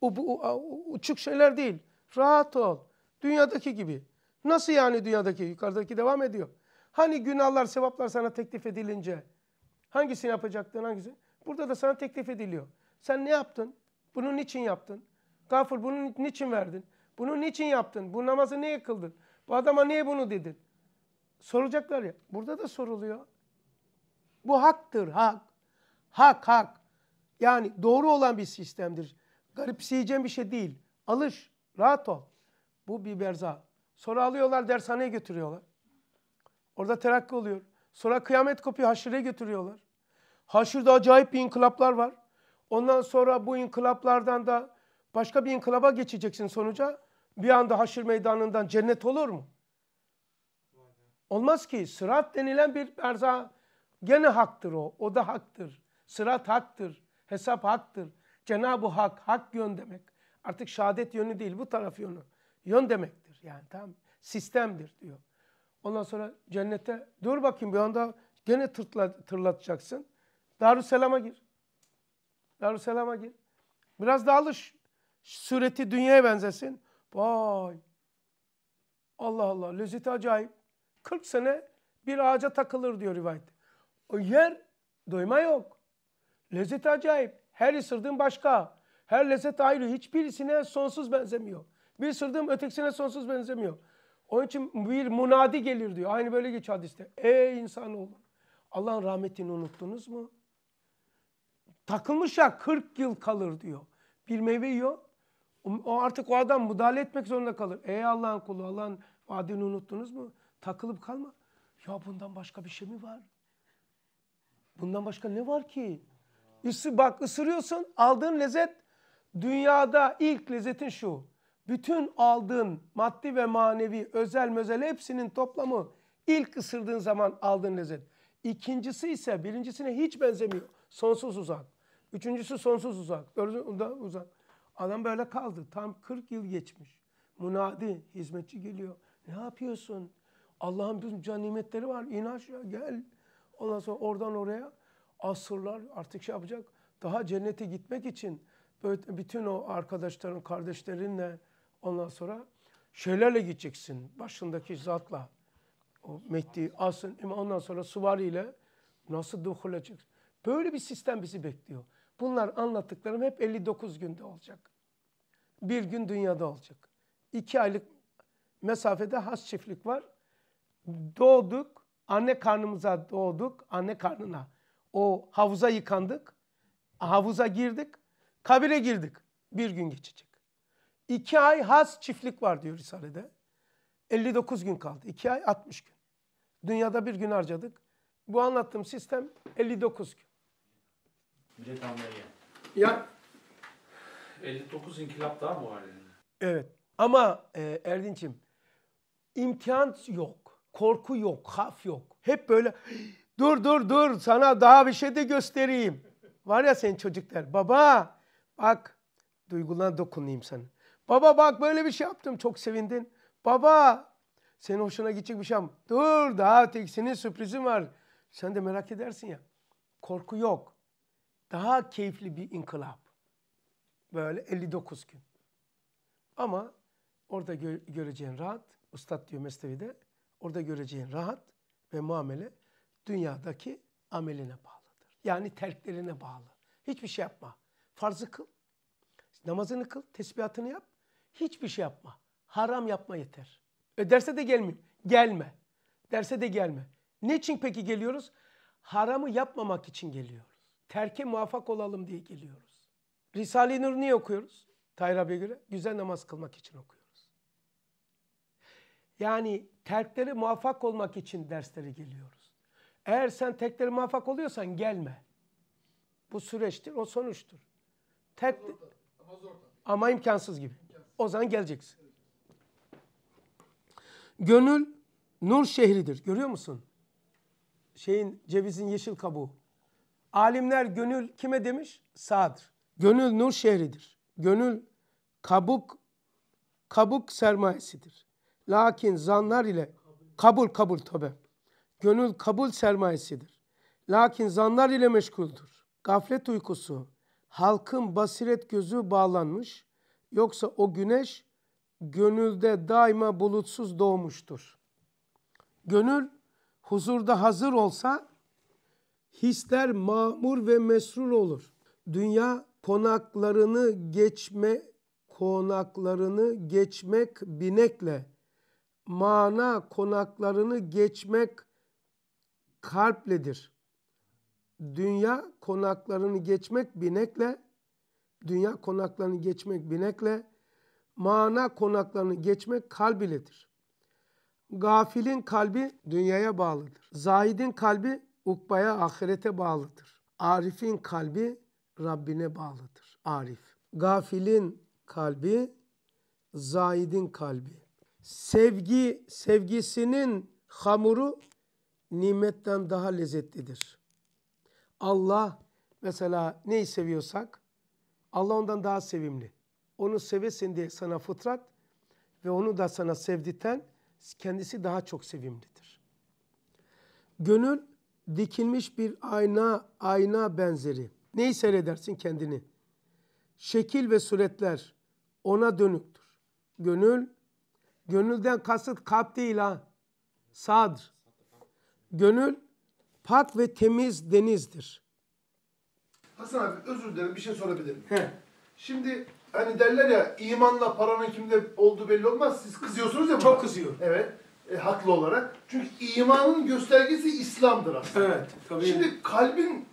U, bu, u, uçuk şeyler değil. Rahat ol. Dünyadaki gibi. Nasıl yani dünyadaki? Yukarıdaki devam ediyor. Hani günahlar, sevaplar sana teklif edilince hangisini yapacaktın, hangisi? Burada da sana teklif ediliyor. Sen ne yaptın? Bunu niçin yaptın? Gafur bunu niçin verdin? Bunu niçin yaptın? Bu namazı niye kıldın? Bu adama niye bunu dedin? soracaklar ya. Burada da soruluyor. Bu haktır, hak. Hak, hak. Yani doğru olan bir sistemdir. Garipseyeceğim bir şey değil. Alış, rahat ol. Bu bir berza. Sonra alıyorlar dershaneye götürüyorlar. Orada terakki oluyor. Sonra kıyamet kopuyor haşire götürüyorlar. Haşırda acayip bir inkılaplar var. Ondan sonra bu inkılaplardan da başka bir inkılaba geçeceksin sonuca. Bir anda haşir meydanından cennet olur mu? Olmaz ki sırat denilen bir erza gene haktır o. O da haktır. Sırat haktır. Hesap haktır. Cenab-ı Hak, hak yön demek. Artık şehadet yönü değil bu taraf yönü. Yön demektir yani tam sistemdir diyor. Ondan sonra cennete dur bakayım bir anda gene tırtla, tırlatacaksın. Darüsselam'a gir. Darüsselam'a gir. Biraz daha alış. Sureti dünyaya benzesin. Vay. Allah Allah. Lezzeti acayip. 40 sene bir ağaca takılır diyor rivayet. O yer doyma yok. Lezzet acayip. Her ısırdığım başka. Her lezzet ayrı. Hiçbirisine sonsuz benzemiyor. Bir ısırdığım ötekisine sonsuz benzemiyor. Onun için bir munadi gelir diyor. Aynı böyle geçiyor hadiste. Ey insanoğlu. Allah'ın rahmetini unuttunuz mu? Takılmış ya 40 yıl kalır diyor. Bir meyve yiyor. O artık o adam müdahale etmek zorunda kalır. Ey Allah'ın kulu Allah'ın vaadini unuttunuz mu? takılıp kalma. Ya bundan başka bir şey mi var? Bundan başka ne var ki? Isı, bak ısırıyorsun aldığın lezzet dünyada ilk lezzetin şu. Bütün aldığın maddi ve manevi özel mözel hepsinin toplamı ilk ısırdığın zaman aldığın lezzet. İkincisi ise birincisine hiç benzemiyor. Sonsuz uzak. Üçüncüsü sonsuz uzak. Dördüncü da uzak. Adam böyle kaldı. Tam 40 yıl geçmiş. Munadi, hizmetçi geliyor. Ne yapıyorsun? Allah'ın bütün can nimetleri var. İn aşağı gel. Ondan sonra oradan oraya asırlar artık şey yapacak. Daha cennete gitmek için böyle bütün o arkadaşların, kardeşlerinle ondan sonra şeylerle gideceksin. Başındaki zatla. O Mehdi, Asın, ondan sonra Suvari ile nasıl duhul edeceksin. Böyle bir sistem bizi bekliyor. Bunlar anlattıklarım hep 59 günde olacak. Bir gün dünyada olacak. İki aylık mesafede has çiftlik var doğduk, anne karnımıza doğduk, anne karnına. O havuza yıkandık, havuza girdik, kabire girdik. Bir gün geçecek. İki ay has çiftlik var diyor Risale'de. 59 gün kaldı. iki ay 60 gün. Dünyada bir gün harcadık. Bu anlattığım sistem 59 gün. Ücret almaya. Ya 59 inkılap daha bu halinde. Evet ama e, Erdinç'im imkan yok. Korku yok, haf yok. Hep böyle dur dur dur sana daha bir şey de göstereyim. Var ya senin çocuklar baba bak duygulan dokunayım sana. Baba bak böyle bir şey yaptım çok sevindin. Baba senin hoşuna gidecek bir şey yapma. Dur daha tek senin sürprizi var. Sen de merak edersin ya. Korku yok. Daha keyifli bir inkılap. Böyle 59 gün. Ama orada gö göreceğin rahat. Ustad diyor Mesnevi'de. Orada göreceğin rahat ve muamele dünyadaki ameline bağlıdır. Yani terklerine bağlı. Hiçbir şey yapma. Farzı kıl. Namazını kıl. Tesbihatını yap. Hiçbir şey yapma. Haram yapma yeter. E derse de gelmeyeyim. Gelme. Derse de gelme. Ne için peki geliyoruz? Haramı yapmamak için geliyoruz. Terke muvaffak olalım diye geliyoruz. Risale-i Nur niye okuyoruz? Tayyar abiye göre güzel namaz kılmak için okuyoruz. Yani terkleri muvaffak olmak için derslere geliyoruz. Eğer sen tekleri muvaffak oluyorsan gelme. Bu süreçtir, o sonuçtur. Tek ama, zor, ama, imkansız gibi. İmkansız. O zaman geleceksin. Gönül nur şehridir. Görüyor musun? Şeyin cevizin yeşil kabuğu. Alimler gönül kime demiş? Sağdır. Gönül nur şehridir. Gönül kabuk kabuk sermayesidir. Lakin zanlar ile kabul kabul tabi. Gönül kabul sermayesidir. Lakin zanlar ile meşguldür. Gaflet uykusu, halkın basiret gözü bağlanmış, yoksa o güneş gönülde daima bulutsuz doğmuştur. Gönül huzurda hazır olsa hisler mamur ve mesrur olur. Dünya konaklarını geçme konaklarını geçmek binekle mana konaklarını geçmek kalpledir. Dünya konaklarını geçmek binekle, dünya konaklarını geçmek binekle, mana konaklarını geçmek kalb iledir. Gafilin kalbi dünyaya bağlıdır. Zahidin kalbi ukbaya, ahirete bağlıdır. Arif'in kalbi Rabbine bağlıdır. Arif. Gafilin kalbi, zahidin kalbi. Sevgi, sevgisinin hamuru nimetten daha lezzetlidir. Allah mesela neyi seviyorsak Allah ondan daha sevimli. Onu sevesin diye sana fıtrat ve onu da sana sevditen kendisi daha çok sevimlidir. Gönül dikilmiş bir ayna, ayna benzeri. Neyi seyredersin kendini? Şekil ve suretler ona dönüktür. Gönül Gönülden kasıt kalp değil ha. Sadr. Gönül pak ve temiz denizdir. Hasan abi özür dilerim bir şey sorabilir miyim? Şimdi hani derler ya imanla paranın kimde olduğu belli olmaz. Siz kızıyorsunuz ya. Çok kızıyor. Evet. E, haklı olarak. Çünkü imanın göstergesi İslam'dır aslında. Evet. Tabii. Şimdi kalbin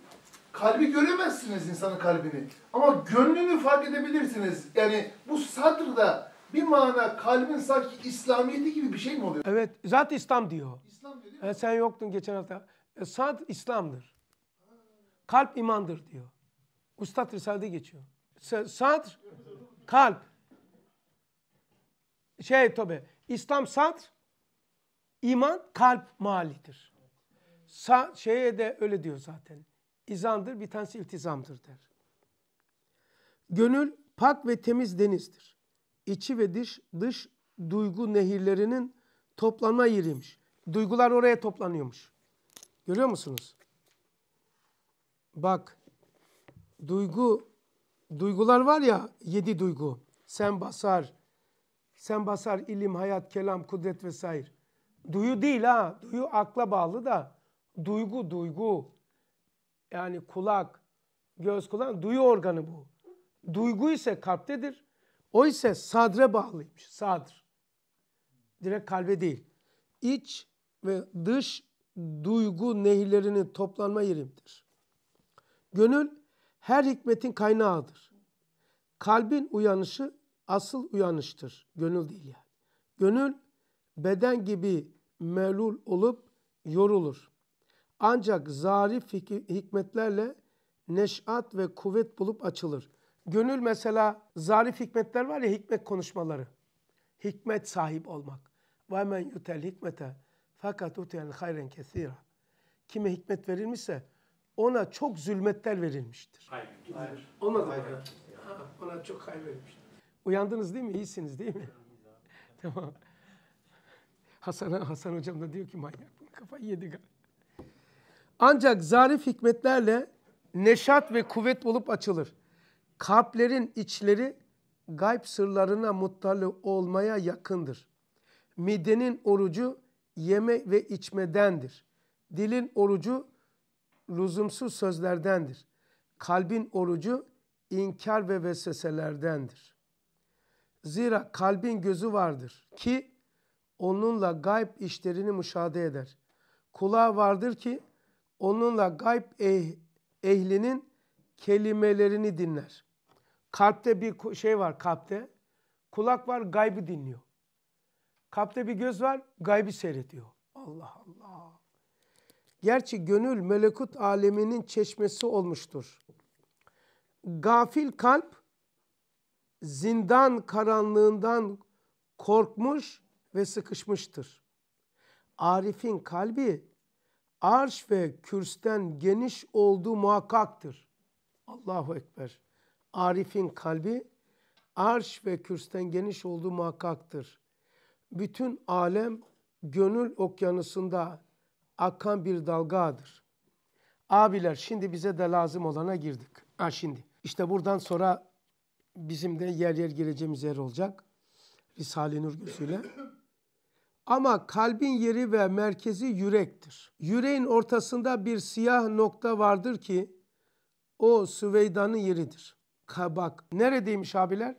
kalbi göremezsiniz insanın kalbini. Ama gönlünü fark edebilirsiniz. Yani bu sadrda bir mana kalbin sanki İslamiyeti gibi bir şey mi oluyor? Evet. Zat İslam diyor. İslam diyor değil mi? E, sen yoktun geçen hafta. E, zat İslam'dır. Ha. Kalp imandır diyor. Ustad Risale'de geçiyor. Sadr, kalp. Şey tabi. İslam sadr, iman kalp malidir. Sa şeye de öyle diyor zaten. İzandır, bir tanesi iltizamdır der. Gönül pak ve temiz denizdir içi ve dış dış duygu nehirlerinin toplanma yeriymiş. Duygular oraya toplanıyormuş. Görüyor musunuz? Bak, duygu, duygular var ya yedi duygu. Sen basar, sen basar ilim, hayat, kelam, kudret vesaire. Duyu değil ha, duyu akla bağlı da duygu, duygu. Yani kulak, göz, kulak, duyu organı bu. Duygu ise kalptedir. O ise sadre bağlıymış. Sadr. Direkt kalbe değil. İç ve dış duygu nehirlerinin toplanma yerimdir. Gönül her hikmetin kaynağıdır. Kalbin uyanışı asıl uyanıştır. Gönül değil yani. Gönül beden gibi melul olup yorulur. Ancak zarif hikmetlerle neşat ve kuvvet bulup açılır.'' Gönül mesela zarif hikmetler var ya hikmet konuşmaları. Hikmet sahip olmak. Ve men yutel hikmete fakat utel hayren kesira. Kime hikmet verilmişse ona çok zulmetler verilmiştir. Hayır. hayır. Ona da hayır. ona çok hayır verilmiştir. Uyandınız değil mi? İyisiniz değil mi? tamam. Hasan, Hasan hocam da diyor ki manyak bunu kafayı yedi galiba. Ancak zarif hikmetlerle neşat ve kuvvet olup açılır. Kalplerin içleri gayb sırlarına muttali olmaya yakındır. Midenin orucu yeme ve içmedendir. Dilin orucu lüzumsuz sözlerdendir. Kalbin orucu inkar ve veseselerdendir. Zira kalbin gözü vardır ki onunla gayb işlerini müşahede eder. Kulağı vardır ki onunla gayb eh-, ehlinin kelimelerini dinler. Kalpte bir şey var kalpte. Kulak var gaybı dinliyor. Kalpte bir göz var gaybı seyrediyor. Allah Allah. Gerçi gönül melekut aleminin çeşmesi olmuştur. Gafil kalp zindan karanlığından korkmuş ve sıkışmıştır. Arif'in kalbi arş ve kürsten geniş olduğu muhakkaktır. Allahu Ekber. Arif'in kalbi arş ve kürsten geniş olduğu muhakkaktır. Bütün alem gönül okyanusunda akan bir dalgadır. Abiler şimdi bize de lazım olana girdik. Ha şimdi. İşte buradan sonra bizim de yer yer gireceğimiz yer olacak. Risale-i Nur gözüyle. Ama kalbin yeri ve merkezi yürektir. Yüreğin ortasında bir siyah nokta vardır ki o Süveyda'nın yeridir. Bak neredeymiş abiler?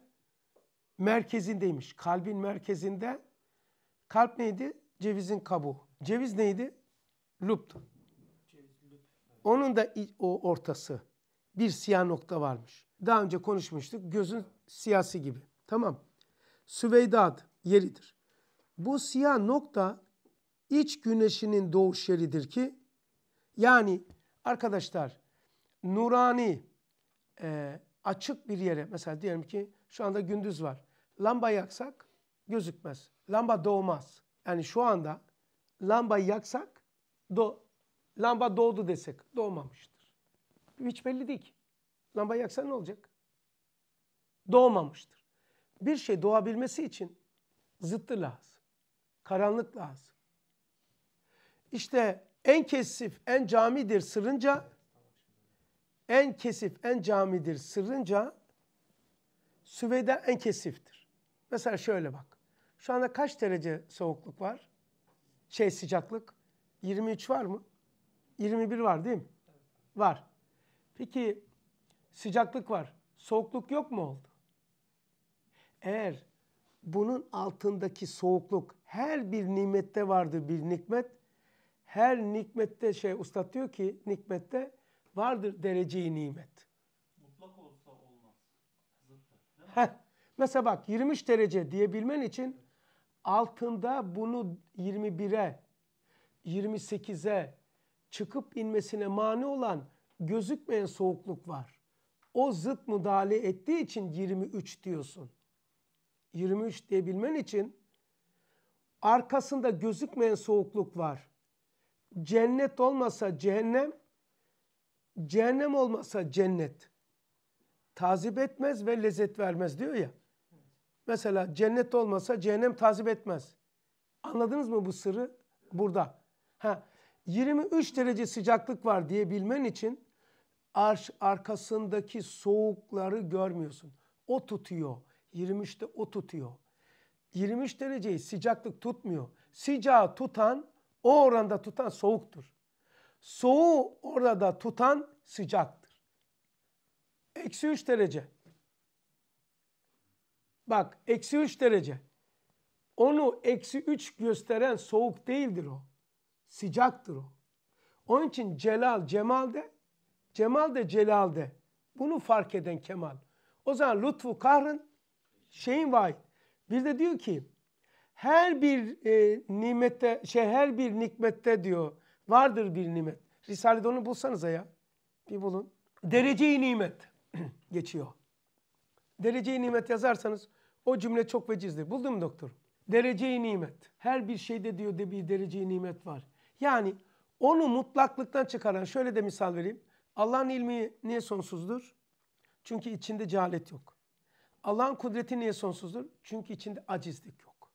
Merkezindeymiş. Kalbin merkezinde. Kalp neydi? Cevizin kabuğu. Ceviz neydi? Luptu. Onun da o ortası. Bir siyah nokta varmış. Daha önce konuşmuştuk. Gözün siyasi gibi. Tamam. Süveyda yeridir. Bu siyah nokta iç güneşinin doğuş yeridir ki yani arkadaşlar nurani e, açık bir yere mesela diyelim ki şu anda gündüz var. Lamba yaksak gözükmez. Lamba doğmaz. Yani şu anda lamba yaksak do lamba doğdu desek doğmamıştır. Hiç belli değil ki. Lamba yaksa ne olacak? Doğmamıştır. Bir şey doğabilmesi için zıttı lazım. Karanlık lazım. İşte en kesif, en camidir sırınca en kesif, en camidir sırrınca Süveyda en kesiftir. Mesela şöyle bak. Şu anda kaç derece soğukluk var? Şey sıcaklık. 23 var mı? 21 var değil mi? Var. Peki sıcaklık var. Soğukluk yok mu oldu? Eğer bunun altındaki soğukluk her bir nimette vardır bir nikmet. Her nikmette şey ustat diyor ki nikmette vardır dereceyi nimet. Mutlak olsa olmaz. Zıttı, Heh. Mesela bak 23 derece diyebilmen için altında bunu 21'e, 28'e çıkıp inmesine mani olan gözükmeyen soğukluk var. O zıt müdahale ettiği için 23 diyorsun. 23 diyebilmen için arkasında gözükmeyen soğukluk var. Cennet olmasa cehennem, Cehennem olmasa cennet tazip etmez ve lezzet vermez diyor ya. Mesela cennet olmasa cehennem tazip etmez. Anladınız mı bu sırrı? Burada. Ha, 23 derece sıcaklık var diye bilmen için arş, arkasındaki soğukları görmüyorsun. O tutuyor. 23'te o tutuyor. 23 dereceyi sıcaklık tutmuyor. Sıcağı tutan, o oranda tutan soğuktur. Soğuğu orada tutan sıcaktır. Eksi 3 derece. Bak eksi 3 derece. Onu eksi 3 gösteren soğuk değildir o. Sıcaktır o. Onun için celal cemal de, cemal de celal de. Bunu fark eden kemal. O zaman lütfu kahrın şeyin vay. Bir de diyor ki her bir e, nimette, şey her bir nikmette diyor Vardır bir nimet. Risale'de onu bulsanıza ya. Bir bulun. Dereceyi nimet geçiyor. Dereceyi nimet yazarsanız o cümle çok vecizdir. Buldun mu doktor? Dereceyi nimet. Her bir şeyde diyor de bir dereceyi nimet var. Yani onu mutlaklıktan çıkaran şöyle de misal vereyim. Allah'ın ilmi niye sonsuzdur? Çünkü içinde cehalet yok. Allah'ın kudreti niye sonsuzdur? Çünkü içinde acizlik yok.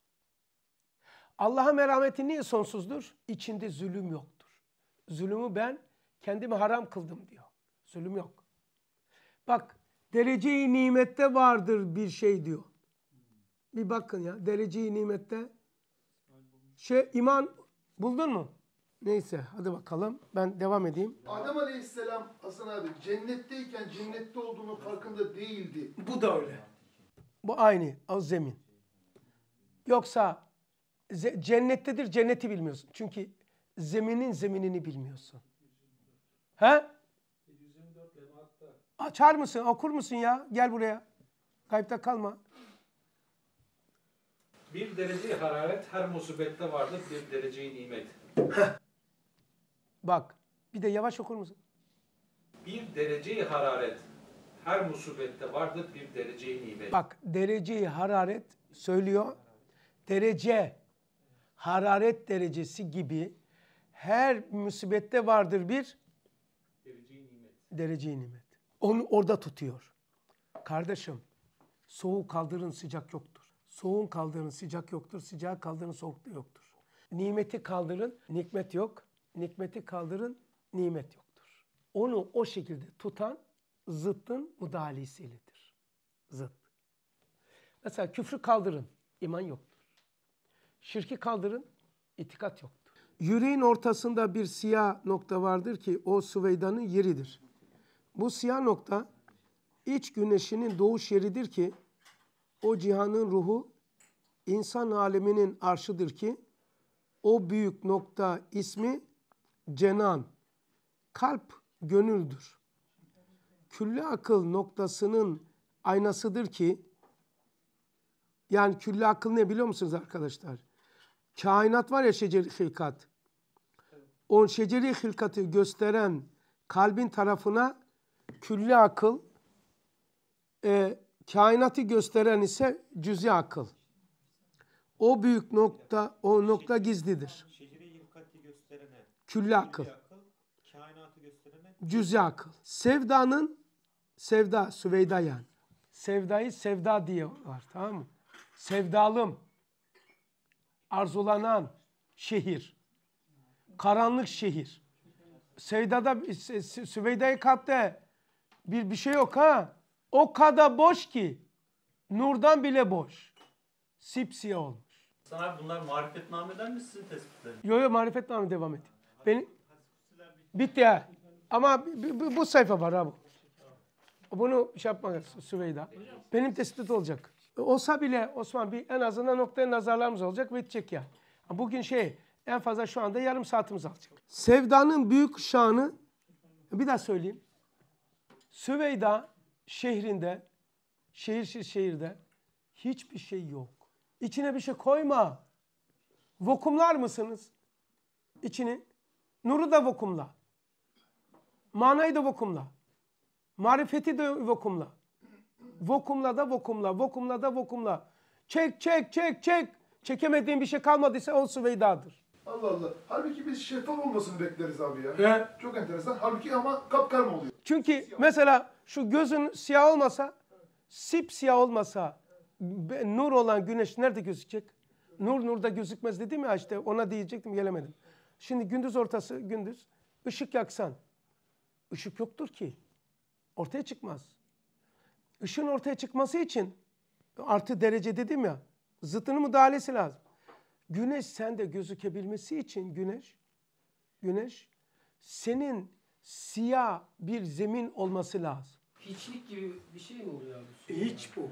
Allah'a merhameti niye sonsuzdur? İçinde zulüm yok zulümü ben kendimi haram kıldım diyor. Zulüm yok. Bak dereceyi nimette vardır bir şey diyor. Bir bakın ya dereceyi nimette şey iman buldun mu? Neyse hadi bakalım ben devam edeyim. Adem Aleyhisselam Hasan abi cennetteyken cennette olduğunu farkında değildi. Bu da öyle. Bu aynı az zemin. Yoksa cennettedir cenneti bilmiyorsun. Çünkü zeminin zeminini bilmiyorsun. He? Açar mısın, okur musun ya? Gel buraya. Kayıpta kalma. Bir derece hararet her musibette vardır, bir derece nimet. Bak, bir de yavaş okur musun? Bir derece hararet her musibette vardır, bir derece nimet. Bak, derece hararet söylüyor. Derece, hararet derecesi gibi her musibette vardır bir derece nimet. Onu orada tutuyor. Kardeşim soğuk kaldırın sıcak yoktur. Soğuğun kaldırın sıcak yoktur. Sıcağı kaldırın soğuk da yoktur. Nimeti kaldırın nikmet yok. Nikmeti kaldırın nimet yoktur. Onu o şekilde tutan zıttın mudahalisidir. Zıt. Mesela küfrü kaldırın iman yoktur. Şirki kaldırın itikat yoktur. Yüreğin ortasında bir siyah nokta vardır ki o Süveyda'nın yeridir. Bu siyah nokta iç güneşinin doğuş yeridir ki o cihanın ruhu insan aleminin arşıdır ki o büyük nokta ismi cenan, kalp gönüldür. Külli akıl noktasının aynasıdır ki yani külli akıl ne biliyor musunuz arkadaşlar? Kainat var ya şeceri hilkat. O şeceri hilkatı gösteren kalbin tarafına külli akıl, e, kainatı gösteren ise cüzi akıl. O büyük nokta, o nokta gizlidir. Külli akıl. Cüzi akıl. Sevdanın, sevda, Süveyda yani. Sevdayı sevda diye var tamam mı? Sevdalım arzulanan şehir. Karanlık şehir. Seyda'da Süveyda'yı i bir, bir şey yok ha. O kadar boş ki. Nurdan bile boş. Sipsiye olmuş. Sen abi bunlar marifetnameden mi sizin tespitleriniz? Yok yok marifetname devam et. Benim... Bitti ya. Ama bu, bu sayfa var ha bu. Bunu şey yapma Süveyda. Benim tespit olacak olsa bile Osman bir en azından noktaya nazarlarımız olacak ve bitecek ya. Bugün şey en fazla şu anda yarım saatimiz alacak. Sevdanın büyük şanı bir daha söyleyeyim. Süveyda şehrinde şehir şehirde hiçbir şey yok. İçine bir şey koyma. Vokumlar mısınız? İçini. Nuru da vokumla. Manayı da vokumla. Marifeti de vokumla. Vokumla da vokumla, vokumla da vokumla. Çek, çek, çek, çek. Çekemediğin bir şey kalmadıysa o Süveyda'dır. Allah Allah. Halbuki biz şeffaf olmasını bekleriz abi ya. He. Çok enteresan. Halbuki ama kapkarma oluyor. Çünkü siyah. mesela şu gözün siyah olmasa, sip siyah olmasa, nur olan güneş nerede gözükecek? Nur nurda gözükmez dedim ya işte ona diyecektim gelemedim. Şimdi gündüz ortası gündüz ışık yaksan. Işık yoktur ki. Ortaya çıkmaz ışın ortaya çıkması için artı derece dedim ya zıtını müdahalesi lazım. Güneş sende gözükebilmesi için güneş güneş senin siyah bir zemin olması lazım. Hiçlik gibi bir şey mi oluyor abi? Hiç bu.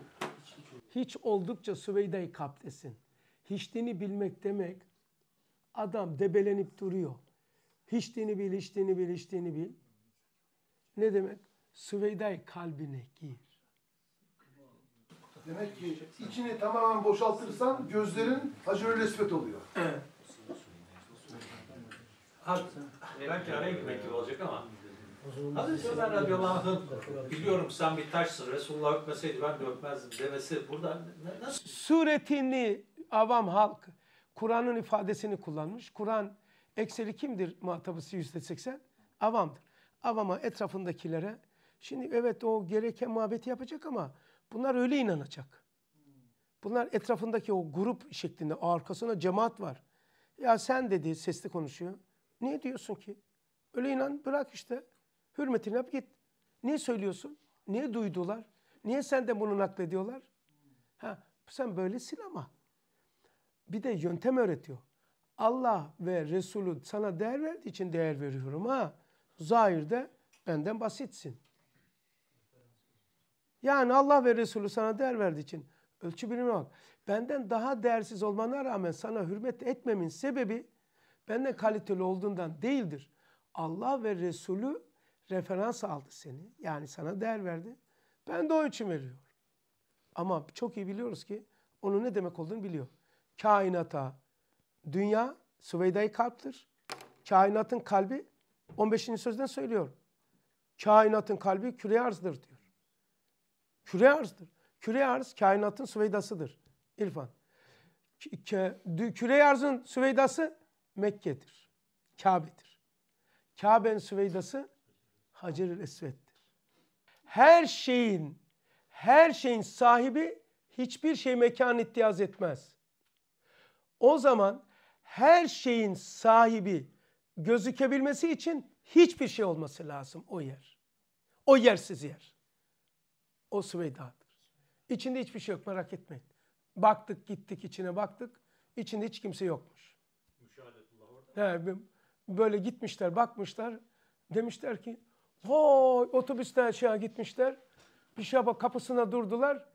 Hiç oldukça Süveyda-i Kaptes'in. Hiçliğini bilmek demek adam debelenip duruyor. Hiçliğini bil, hiçliğini bil, hiçliğini bil. Ne demek? süveyda kalbine gir. Demek ki içini tamamen boşaltırsan gözlerin hacı resmet oluyor. Evet. Belki araya girmek gibi olacak ama Hazreti Ömer radıyallahu anh biliyorum sen bir taşsın Resulullah öpmeseydi ben de öpmezdim demesi burada nasıl? Suretini avam halk Kur'an'ın ifadesini kullanmış. Kur'an ekseri kimdir muhatabısı yüzde seksen? Avamdır. Avama etrafındakilere şimdi evet o gereken muhabbeti yapacak ama Bunlar öyle inanacak. Bunlar etrafındaki o grup şeklinde arkasında cemaat var. Ya sen dedi sesli konuşuyor. Niye diyorsun ki? Öyle inan bırak işte. Hürmetini yap git. Niye söylüyorsun? Niye duydular? Niye senden bunu naklediyorlar? Ha, sen böylesin ama. Bir de yöntem öğretiyor. Allah ve Resulü sana değer verdiği için değer veriyorum ha. Zahirde benden basitsin. Yani Allah ve Resulü sana değer verdiği için ölçü birimi bak. Benden daha değersiz olmana rağmen sana hürmet etmemin sebebi benden kaliteli olduğundan değildir. Allah ve Resulü referans aldı seni. Yani sana değer verdi. Ben de o için veriyorum. Ama çok iyi biliyoruz ki onun ne demek olduğunu biliyor. Kainata, dünya Süveyda-i kalptir. Kainatın kalbi 15. sözden söylüyor. Kainatın kalbi küre arzdır diyor. Küre arzdır. Küre arz kainatın süveydasıdır. İrfan. Küre arzın süveydası Mekke'dir. Kabe'dir. Kabe'nin süveydası Hacer-ül Esved'dir. Her şeyin, her şeyin sahibi hiçbir şey mekan ihtiyaz etmez. O zaman her şeyin sahibi gözükebilmesi için hiçbir şey olması lazım o yer. O yersiz yer. O Süveyda'dır. İçinde hiçbir şey yok merak etmeyin. Baktık gittik içine baktık. İçinde hiç kimse yokmuş. Yani böyle gitmişler bakmışlar. Demişler ki Hoy otobüste aşağı şey, gitmişler. Bir şaba şey kapısına durdular.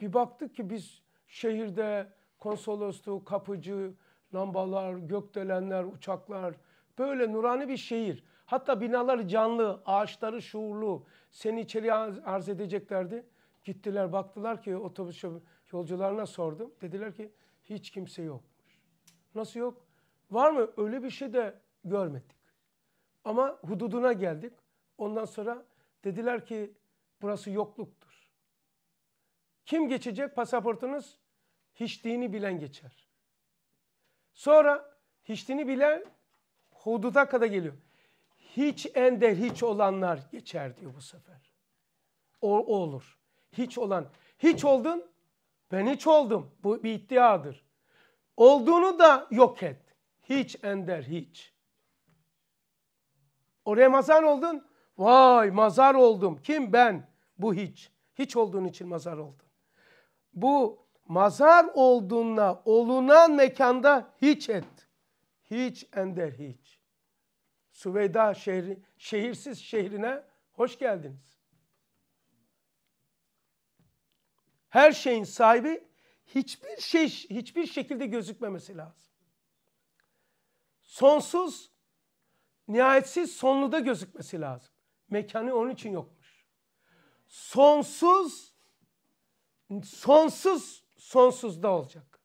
Bir baktık ki biz şehirde konsolosluğu, kapıcı, lambalar, gökdelenler, uçaklar böyle nurani bir şehir. Hatta binalar canlı, ağaçları şuurlu. Seni içeri arz edeceklerdi. Gittiler baktılar ki otobüs yolcularına sordum. Dediler ki hiç kimse yokmuş. Nasıl yok? Var mı? Öyle bir şey de görmedik. Ama hududuna geldik. Ondan sonra dediler ki burası yokluktur. Kim geçecek pasaportunuz? Hiçliğini bilen geçer. Sonra hiçliğini bilen hududa kadar geliyor hiç ender hiç olanlar geçer diyor bu sefer. O, o olur. Hiç olan. Hiç oldun. Ben hiç oldum. Bu bir iddiadır. Olduğunu da yok et. Hiç ender hiç. Oraya mazar oldun. Vay mazar oldum. Kim ben? Bu hiç. Hiç olduğun için mazar oldun. Bu mazar olduğuna olunan mekanda hiç et. Hiç ender hiç. Suveyda şehri, şehirsiz şehrine hoş geldiniz. Her şeyin sahibi hiçbir şey hiçbir şekilde gözükmemesi lazım. Sonsuz, nihayetsiz sonlu da gözükmesi lazım. Mekanı onun için yokmuş. Sonsuz, sonsuz, sonsuz da olacak.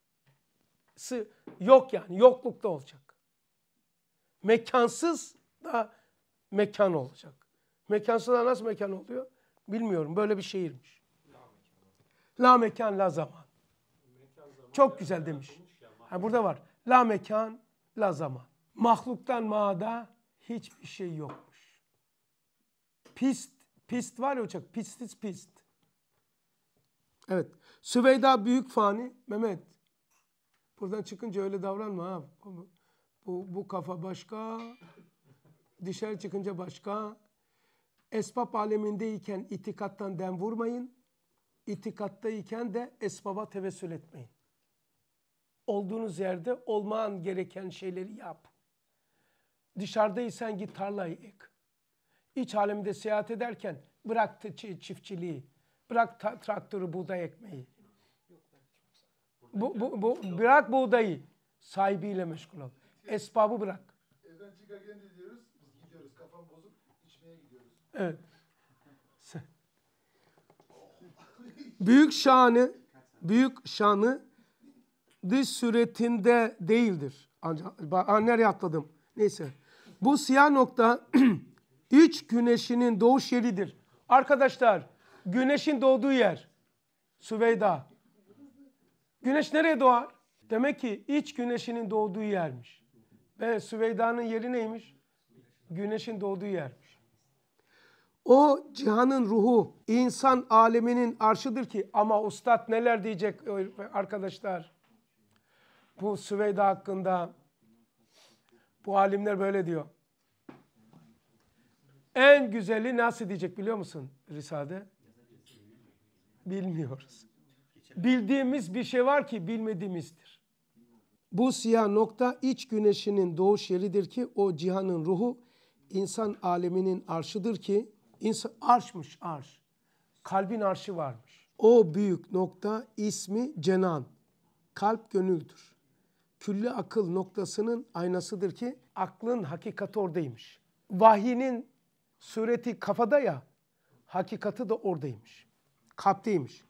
Yok yani, yoklukta olacak. Mekansız, da mekan olacak. Mekansız da nasıl mekan oluyor? Bilmiyorum. Böyle bir şehirmiş. La mekan la zaman. Çok güzel demiş. Ha, burada var. La mekan la zaman. Mahluktan maada hiçbir şey yokmuş. Pist, pist var ya uçak. Pist, pist. Evet. Süveyda büyük fani. Mehmet. Buradan çıkınca öyle davranma ha. Bu, bu kafa başka, dışarı çıkınca başka. Esbab alemindeyken itikattan dem vurmayın. İtikattayken de esbaba tevessül etmeyin. Olduğunuz yerde olman gereken şeyleri yap. Dışarıdaysan git tarlayı ek. İç alemde seyahat ederken bırak çiftçiliği, bırak traktörü buğday ekmeği. Bu, bu, bu, bırak buğdayı, sahibiyle meşgul ol. Esbabı bırak. Evden çıkarken de Evet. Büyük şanı, büyük şanı dış suretinde değildir. Ancak nereye atladım? Neyse. Bu siyah nokta iç güneşinin doğuş yeridir. Arkadaşlar güneşin doğduğu yer. Süveyda. Güneş nereye doğar? Demek ki iç güneşinin doğduğu yermiş. Ve Süveyda'nın yeri neymiş? Güneşin doğduğu yer. O cihanın ruhu, insan aleminin arşıdır ki ama ustad neler diyecek e, arkadaşlar? Bu Süveyda hakkında bu alimler böyle diyor. En güzeli nasıl diyecek biliyor musun Risale? Bilmiyoruz. Bildiğimiz bir şey var ki bilmediğimizdir. Bu siyah nokta iç güneşinin doğuş yeridir ki o cihanın ruhu insan aleminin arşıdır ki İnsan, arşmış arş. Kalbin arşı varmış. O büyük nokta ismi cenan. Kalp gönüldür. Külli akıl noktasının aynasıdır ki aklın hakikati oradaymış. Vahinin sureti kafada ya hakikati de oradaymış. Kalpteymiş.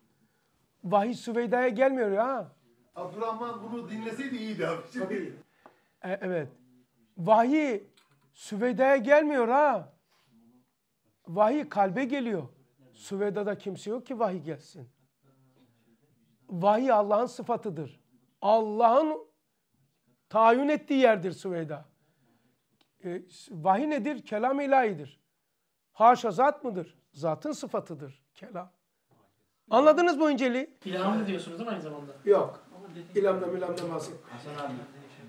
Vahiy Süveyda'ya gelmiyor ya. Abdurrahman bunu dinleseydi iyiydi abi. Tabii. E, evet. Vahiy Süveyda'ya gelmiyor ha. Vahiy kalbe geliyor. Suveda'da kimse yok ki vahiy gelsin. Vahiy Allah'ın sıfatıdır. Allah'ın tayin ettiği yerdir Suve'da. E, vahiy nedir? Kelam ilahidir. Haşa zat mıdır? Zatın sıfatıdır kelam. Anladınız mı inceliği? İlham diyorsunuz değil mi aynı zamanda? Yok. İlhamla milamla masum. Hasan abi.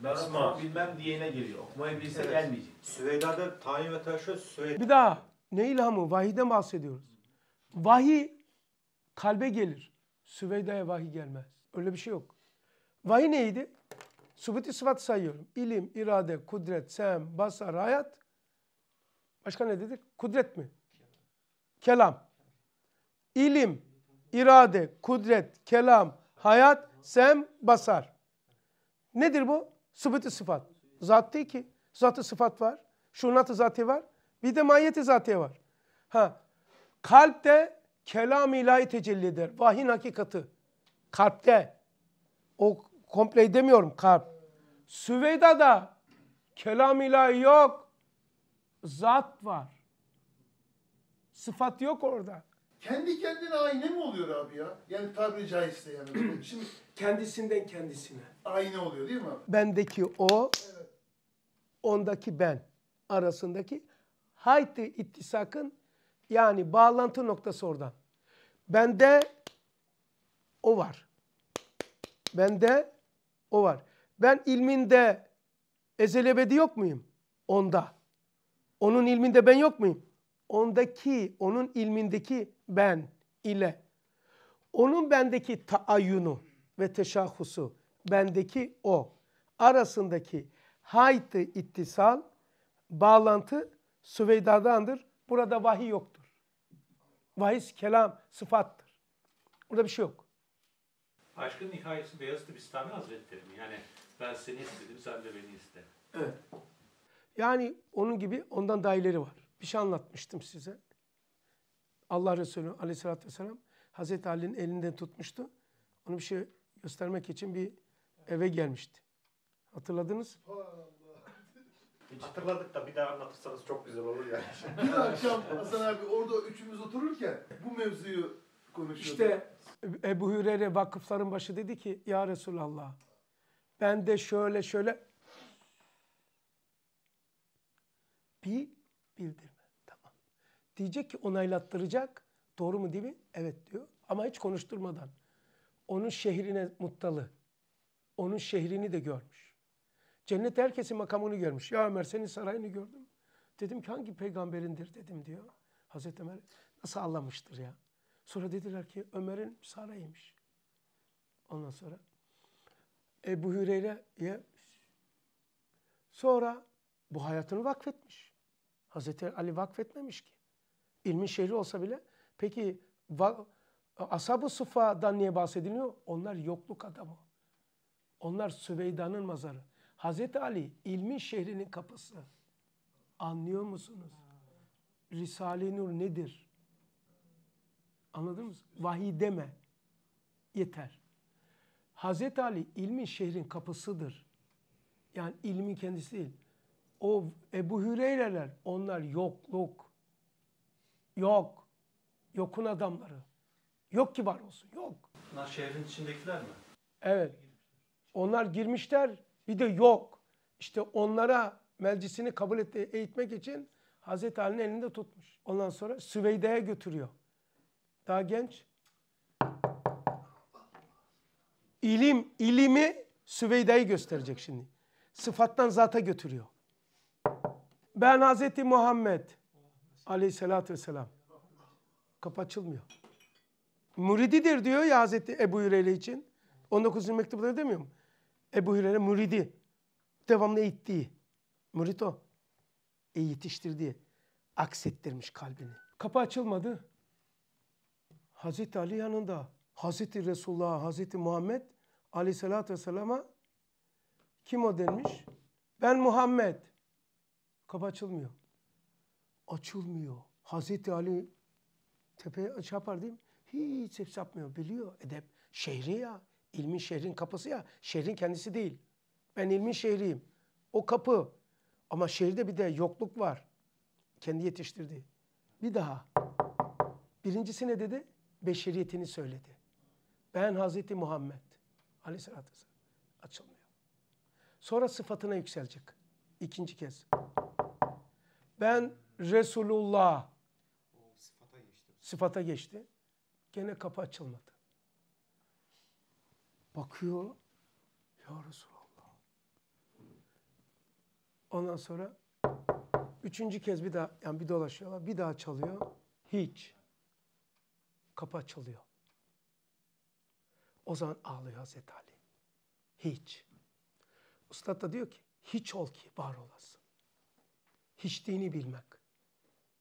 Ben okumayı bilmem diyene geliyor. Okumayı bilse evet. gelmeyecek. Süveyda'da tayin ve taşı Süveyda. Bir daha. Ne ilhamı? Vahiden bahsediyoruz. Vahiy kalbe gelir. Süveyda'ya vahiy gelmez. Öyle bir şey yok. Vahiy neydi? Sübuti sıfat sayıyorum. İlim, irade, kudret, sem, basar, hayat. Başka ne dedik? Kudret mi? Kelam. İlim, irade, kudret, kelam, hayat, sem, basar. Nedir bu? Sübuti sıfat. Zat değil ki. Zatı sıfat var. Şunatı zati var. Bir de mahiyeti zatiye var. Ha. Kalpte kelam ilahi tecelli eder. Vahyin hakikati. Kalpte. O komple demiyorum kalp. da kelam ilahi yok. Zat var. Sıfat yok orada. Kendi kendine ayna mı oluyor abi ya? Yani tabiri caizse yani. Şimdi şey kendisinden kendisine. Ayna oluyor değil mi abi? Bendeki o, evet. ondaki ben arasındaki Haydi ittisakın yani bağlantı noktası oradan. Bende o var. Bende o var. Ben ilminde ezelebedi yok muyum? Onda. Onun ilminde ben yok muyum? Ondaki, onun ilmindeki ben ile. Onun bendeki taayyunu ve teşahhusu, bendeki o arasındaki haytı ittisal, bağlantı Süveyda'dandır. Burada vahiy yoktur. Vahis kelam sıfattır. Burada bir şey yok. Aşkın hikayesi Beyazıt Bistami Hazretleri mi? Yani ben seni istedim, sen de beni iste. Evet. Yani onun gibi ondan daha ileri var. Bir şey anlatmıştım size. Allah Resulü aleyhissalatü vesselam Hazreti Ali'nin elinden tutmuştu. Onu bir şey göstermek için bir eve gelmişti. Hatırladınız? Hatırladık da bir daha anlatırsanız çok güzel olur yani. Bir akşam Hasan abi orada üçümüz otururken bu mevzuyu konuşuyorduk. İşte Ebu Hüreyre vakıfların başı dedi ki ya Resulallah ben de şöyle şöyle bir bildirme tamam. Diyecek ki onaylattıracak doğru mu değil mi? Evet diyor ama hiç konuşturmadan. Onun şehrine muttalı. Onun şehrini de görmüş. Cennet herkesin makamını görmüş. Ya Ömer senin sarayını gördüm. Dedim ki hangi peygamberindir dedim diyor. Hazreti Ömer nasıl anlamıştır ya. Sonra dediler ki Ömer'in sarayıymış. Ondan sonra Ebu ya sonra bu hayatını vakfetmiş. Hazreti Ali vakfetmemiş ki. İlmin şehri olsa bile peki Ashab-ı Sıfa'dan niye bahsediliyor? Onlar yokluk adamı. Onlar Süveyda'nın mazarı. Hazreti Ali ilmin şehrinin kapısı. Anlıyor musunuz? Risale-i Nur nedir? Anladınız mı? Vahiy deme. Yeter. Hazreti Ali ilmin şehrin kapısıdır. Yani ilmin kendisi değil. O Ebu Hüreyre'ler onlar yokluk. Yok. Yokun adamları. Yok ki var olsun. Yok. Bunlar şehrin içindekiler mi? Evet. Onlar girmişler bir de yok. İşte onlara melcisini kabul et, eğitmek için Hazreti Ali'nin elinde tutmuş. Ondan sonra Süveyde'ye götürüyor. Daha genç. İlim, ilimi Süveyde'yi gösterecek şimdi. Sıfattan zata götürüyor. Ben Hazreti Muhammed aleyhissalatü vesselam. Kapı açılmıyor. Mürididir diyor ya Hazreti Ebu Yüreyle için. 19. mektupları demiyor mu? Ebu Hüreyre müridi. Devamlı eğittiği. Mürit o. E yetiştirdiği. Aksettirmiş kalbini. Kapı açılmadı. Hazreti Ali yanında. Hazreti Resulullah, Hazreti Muhammed aleyhissalatü vesselama kim o denmiş? Ben Muhammed. Kapı açılmıyor. Açılmıyor. Hazreti Ali tepeye şey değil mi? Hiç hesap yapmıyor. Biliyor edep. Şehri ya. İlmin şehrin kapısı ya. Şehrin kendisi değil. Ben ilmin şehriyim. O kapı. Ama şehirde bir de yokluk var. Kendi yetiştirdi. Bir daha. Birincisi ne dedi? Beşeriyetini söyledi. Ben Hazreti Muhammed. Aleyhisselatü Vesselam. Açılmıyor. Sonra sıfatına yükselecek. İkinci kez. Ben Resulullah. Sıfata geçti. Gene kapı açılmadı. Bakıyor. Ya Resulallah. Ondan sonra üçüncü kez bir daha yani bir dolaşıyorlar. Bir daha çalıyor. Hiç. Kapı açılıyor. O zaman ağlıyor Hazreti Ali. Hiç. Üstad da diyor ki hiç ol ki var olasın. Hiçliğini bilmek.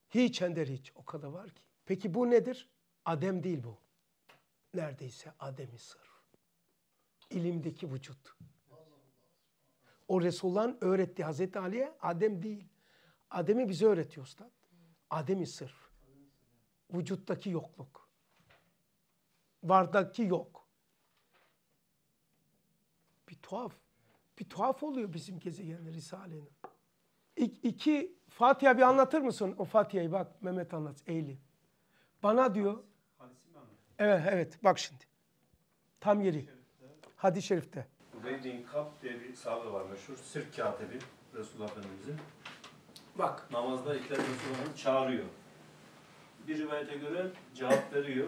Hiç ender hiç. O kadar var ki. Peki bu nedir? Adem değil bu. Neredeyse Adem'i sır ilimdeki vücut. O Resulullah'ın öğrettiği Hazreti Ali'ye Adem değil. Adem'i bize öğretiyor Üstad. Adem'i sırf. Vücuttaki yokluk. Vardaki yok. Bir tuhaf. Bir tuhaf oluyor bizim gezegenin Risale'nin. İki iki Fatiha bir anlatır mısın? O Fatiha'yı bak Mehmet anlat. Eğli. Bana diyor. Evet evet bak şimdi. Tam yeri hadis-i şerifte. Ubeydin Kap diye bir sahabe var meşhur. Sirk katibi Resulullah Efendimiz'in. Bak namazda ikler Resulullah'ı çağırıyor. Bir rivayete göre cevap veriyor.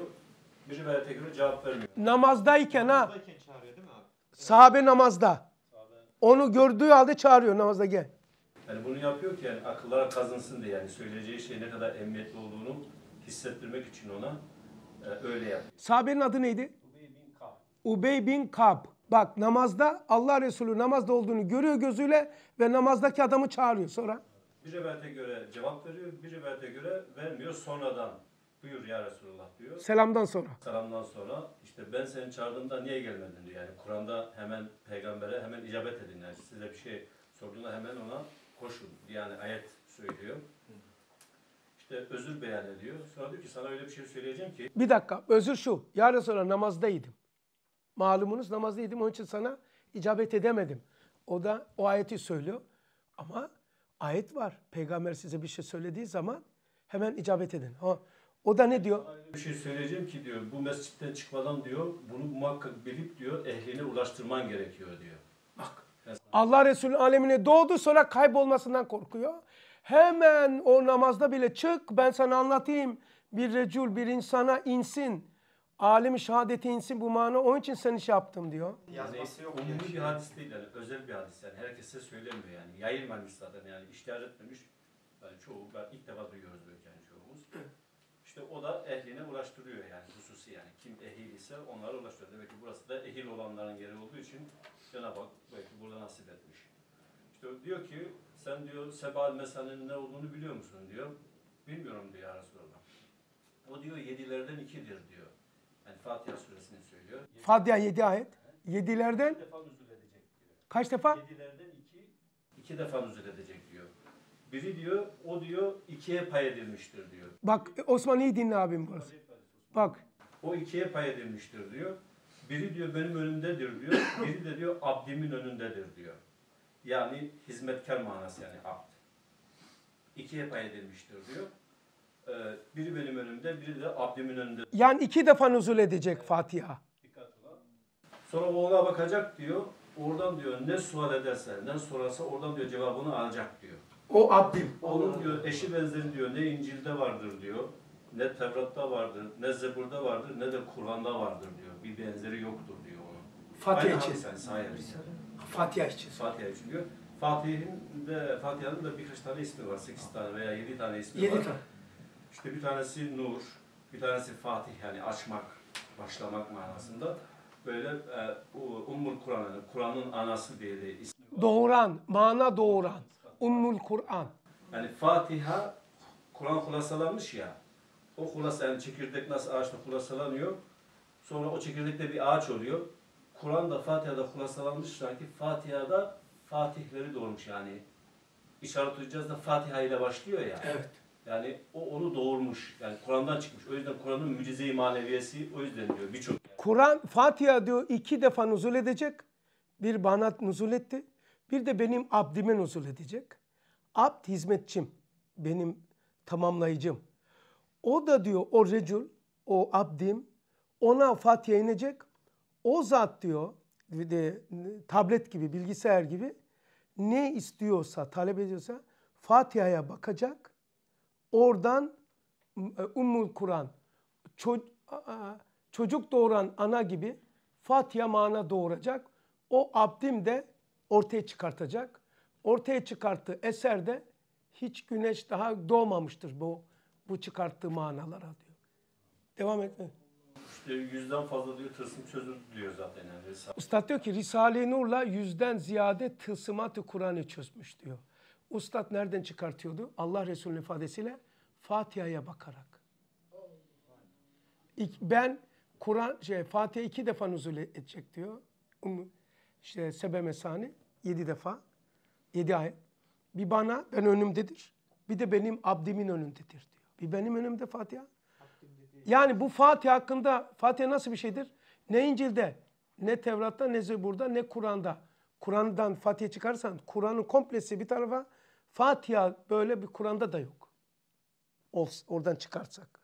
Bir rivayete göre cevap vermiyor. Namazdayken, ha. Namazdayken çağırıyor değil mi abi? Sahabe namazda. Onu gördüğü halde çağırıyor namazda gel. Yani bunu yapıyor ki yani akıllara kazınsın diye yani söyleyeceği şey ne kadar emniyetli olduğunu hissettirmek için ona e, öyle yapıyor. Sahabenin adı neydi? Ubey bin Kab. Bak namazda Allah Resulü namazda olduğunu görüyor gözüyle ve namazdaki adamı çağırıyor sonra. Bir rivayete göre cevap veriyor, bir rivayete göre vermiyor sonradan. Buyur ya Resulullah diyor. Selamdan sonra. Selamdan sonra işte ben seni çağırdığımda niye gelmedin diyor. Yani Kur'an'da hemen peygambere hemen icabet edin. Yani size bir şey sorduğunda hemen ona koşun. Yani ayet söylüyor. İşte özür beyan ediyor. Sonra diyor ki sana öyle bir şey söyleyeceğim ki. Bir dakika özür şu. Ya Resulallah namazdaydım malumunuz namazdaydım onun için sana icabet edemedim. O da o ayeti söylüyor. Ama ayet var. Peygamber size bir şey söylediği zaman hemen icabet edin. Ha, o da ne diyor? Bir şey söyleyeceğim ki diyor bu mescitten çıkmadan diyor bunu muhakkak bilip diyor ehline ulaştırman gerekiyor diyor. Bak. Allah Resulü alemine doğdu sonra kaybolmasından korkuyor. Hemen o namazda bile çık ben sana anlatayım. Bir recul bir insana insin Alemi şehadete insin bu mana onun için sen iş yaptım diyor. Yazması yok. Umumi bir hadis değil yani. Özel bir hadis yani. Herkese söylemiyor yani. Yayılmamış zaten yani. İştihar etmemiş. Yani çoğu ben ilk defa duyuyoruz böyle yani çoğumuz. İşte o da ehline ulaştırıyor yani hususi yani. Kim ehil ise onlara ulaştırıyor. Demek ki burası da ehil olanların yeri olduğu için Cenab-ı Hak belki burada nasip etmiş. İşte diyor ki sen diyor sebal mesanın ne olduğunu biliyor musun diyor. Bilmiyorum diyor ya Resulallah. O diyor yedilerden ikidir diyor. Yani Fatiha suresini söylüyor. Fatiha 7 ayet. 7'lerden kaç defa? 7'lerden 2 2 defa nüzul edecek diyor. Biri diyor o diyor ikiye pay edilmiştir diyor. Bak Osman iyi dinle abim burası. Bak. O ikiye pay edilmiştir diyor. Biri diyor benim önümdedir diyor. Biri de diyor abdimin önündedir diyor. Yani hizmetkar manası yani abd. İkiye pay edilmiştir diyor. Ee, biri benim önümde, biri de abdimin önünde. Yani iki defa nuzul edecek Fatiha. Sonra oğla bakacak diyor. Oradan diyor ne sual ederse, ne sorarsa oradan diyor cevabını alacak diyor. O abdim. Onun diyor eşi benzeri diyor ne İncil'de vardır diyor. Ne Tevrat'ta vardır, ne Zebur'da vardır, ne de Kur'an'da vardır diyor. Bir benzeri yoktur diyor onun. Fatiha için. Sen, Fatiha için. Fatiha için diyor. Fatih'in de Fatiha'nın da birkaç tane ismi var. Sekiz tane veya yedi tane ismi yedi var. Yedi tane. İşte bir tanesi nur, bir tanesi Fatih yani açmak, başlamak manasında böyle e, Ummul Kur'an'ın, Kur'an'ın anası diye de ismi var. Doğuran, mana doğuran. Ummul Kur'an. Yani Fatiha Kur'an kulasalanmış ya. O hulasa yani çekirdek nasıl ağaçta kulasalanıyor, Sonra o çekirdekte bir ağaç oluyor. Kur'an da Fatiha'da hulasalanmış sanki Fatiha'da Fatihleri doğurmuş yani. İşaret duyacağız da Fatiha ile başlıyor ya. Evet. Yani o onu doğurmuş. Yani Kur'an'dan çıkmış. O yüzden Kur'an'ın mücize-i maneviyesi o yüzden diyor birçok. Yani. Kur'an Fatiha diyor iki defa nuzul edecek. Bir bana nuzul etti. Bir de benim abdime nuzul edecek. Abd hizmetçim. Benim tamamlayıcım. O da diyor o recul, o abdim ona Fatiha inecek. O zat diyor bir de, e, tablet gibi, bilgisayar gibi ne istiyorsa, talep ediyorsa Fatiha'ya bakacak Oradan e, Ummul Kur'an çocuk doğuran ana gibi Fatiha mana doğuracak. O abdim de ortaya çıkartacak. Ortaya çıkarttığı eserde hiç güneş daha doğmamıştır bu bu çıkarttığı manalara diyor. Devam etme. İşte yüzden fazla diyor tılsım çözüldü diyor zaten. Yani. Üstad diyor ki Risale-i Nur'la yüzden ziyade tılsımat-ı Kur'an'ı çözmüş diyor. Ustad nereden çıkartıyordu? Allah Resulü'nün ifadesiyle Fatiha'ya bakarak. ben Kur'an şey Fatiha iki defa nuzul edecek diyor. Um, işte Sebe Mesani yedi defa. Yedi ayet. Bir bana ben önümdedir. Bir de benim abdimin önündedir diyor. Bir benim önümde Fatiha. Yani bu Fatiha hakkında Fatiha nasıl bir şeydir? Ne İncil'de, ne Tevrat'ta, ne Zebur'da, ne Kur'an'da. Kur'an'dan Fatiha çıkarsan Kur'an'ın komplesi bir tarafa, Fatiha böyle bir Kur'an'da da yok. Oradan çıkartsak.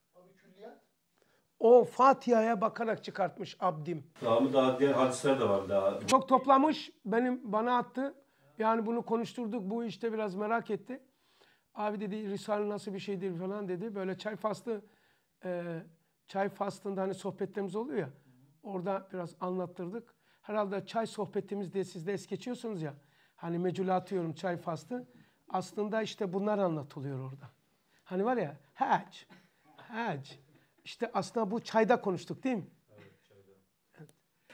O Fatiha'ya bakarak çıkartmış abdim. Daha mı daha diğer hadisler de var daha. Çok toplamış. Benim bana attı. Yani bunu konuşturduk. Bu işte biraz merak etti. Abi dedi Risale nasıl bir şeydir falan dedi. Böyle çay faslı e, çay fastında hani sohbetlerimiz oluyor ya. Orada biraz anlattırdık. Herhalde çay sohbetimiz diye siz de es geçiyorsunuz ya. Hani mecula atıyorum çay fastı. Aslında işte bunlar anlatılıyor orada. Hani var ya hac, hac. İşte aslında bu çayda konuştuk değil mi?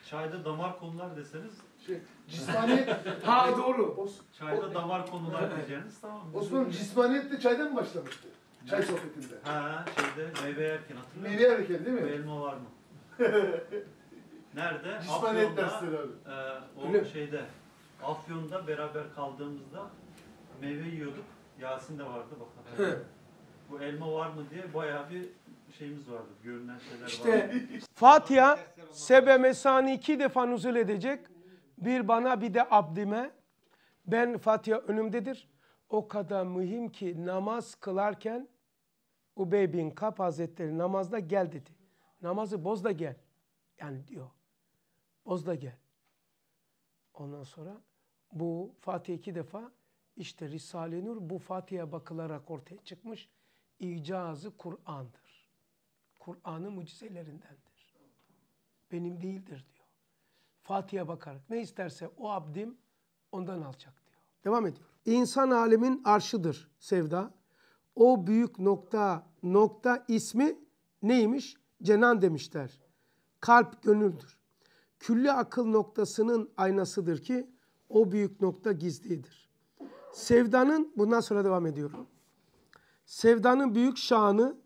Çayda damar konular deseniz şey, cismaniyet ha doğru. çayda damar konular diyeceğiniz tamam. Osman cismaniyet de çayda mı başlamıştı? Çay sohbetinde. Ha şeyde meyve yerken hatırlıyor Meyve yerken değil mi? Elma var mı? Nerede? Cismaniyet dersleri abi. E, o Öyle şeyde. Afyon'da beraber kaldığımızda meyve yiyorduk. Yasin de vardı bak. Bu elma var mı diye bayağı bir şeyimiz vardı. Görünen şeyler vardı. İşte Fatiha Sebe Mesani iki defa nuzul edecek. Bir bana bir de abdime. Ben Fatiha önümdedir. O kadar mühim ki namaz kılarken Ubey bin Kap Hazretleri namazda gel dedi. Namazı boz da gel. Yani diyor. Boz da gel. Ondan sonra bu Fatih iki defa işte Risale-i Nur bu Fatih'e bakılarak ortaya çıkmış icazı Kur'an'dır. Kur'an'ın mucizelerindendir. Benim değildir diyor. Fatih'e bakarak ne isterse o abdim ondan alacak diyor. Devam ediyor. İnsan alemin arşıdır sevda. O büyük nokta nokta ismi neymiş? Cenan demişler. Kalp gönüldür. Külli akıl noktasının aynasıdır ki o büyük nokta gizlidir. Sevdanın, bundan sonra devam ediyorum. Sevdanın büyük şanı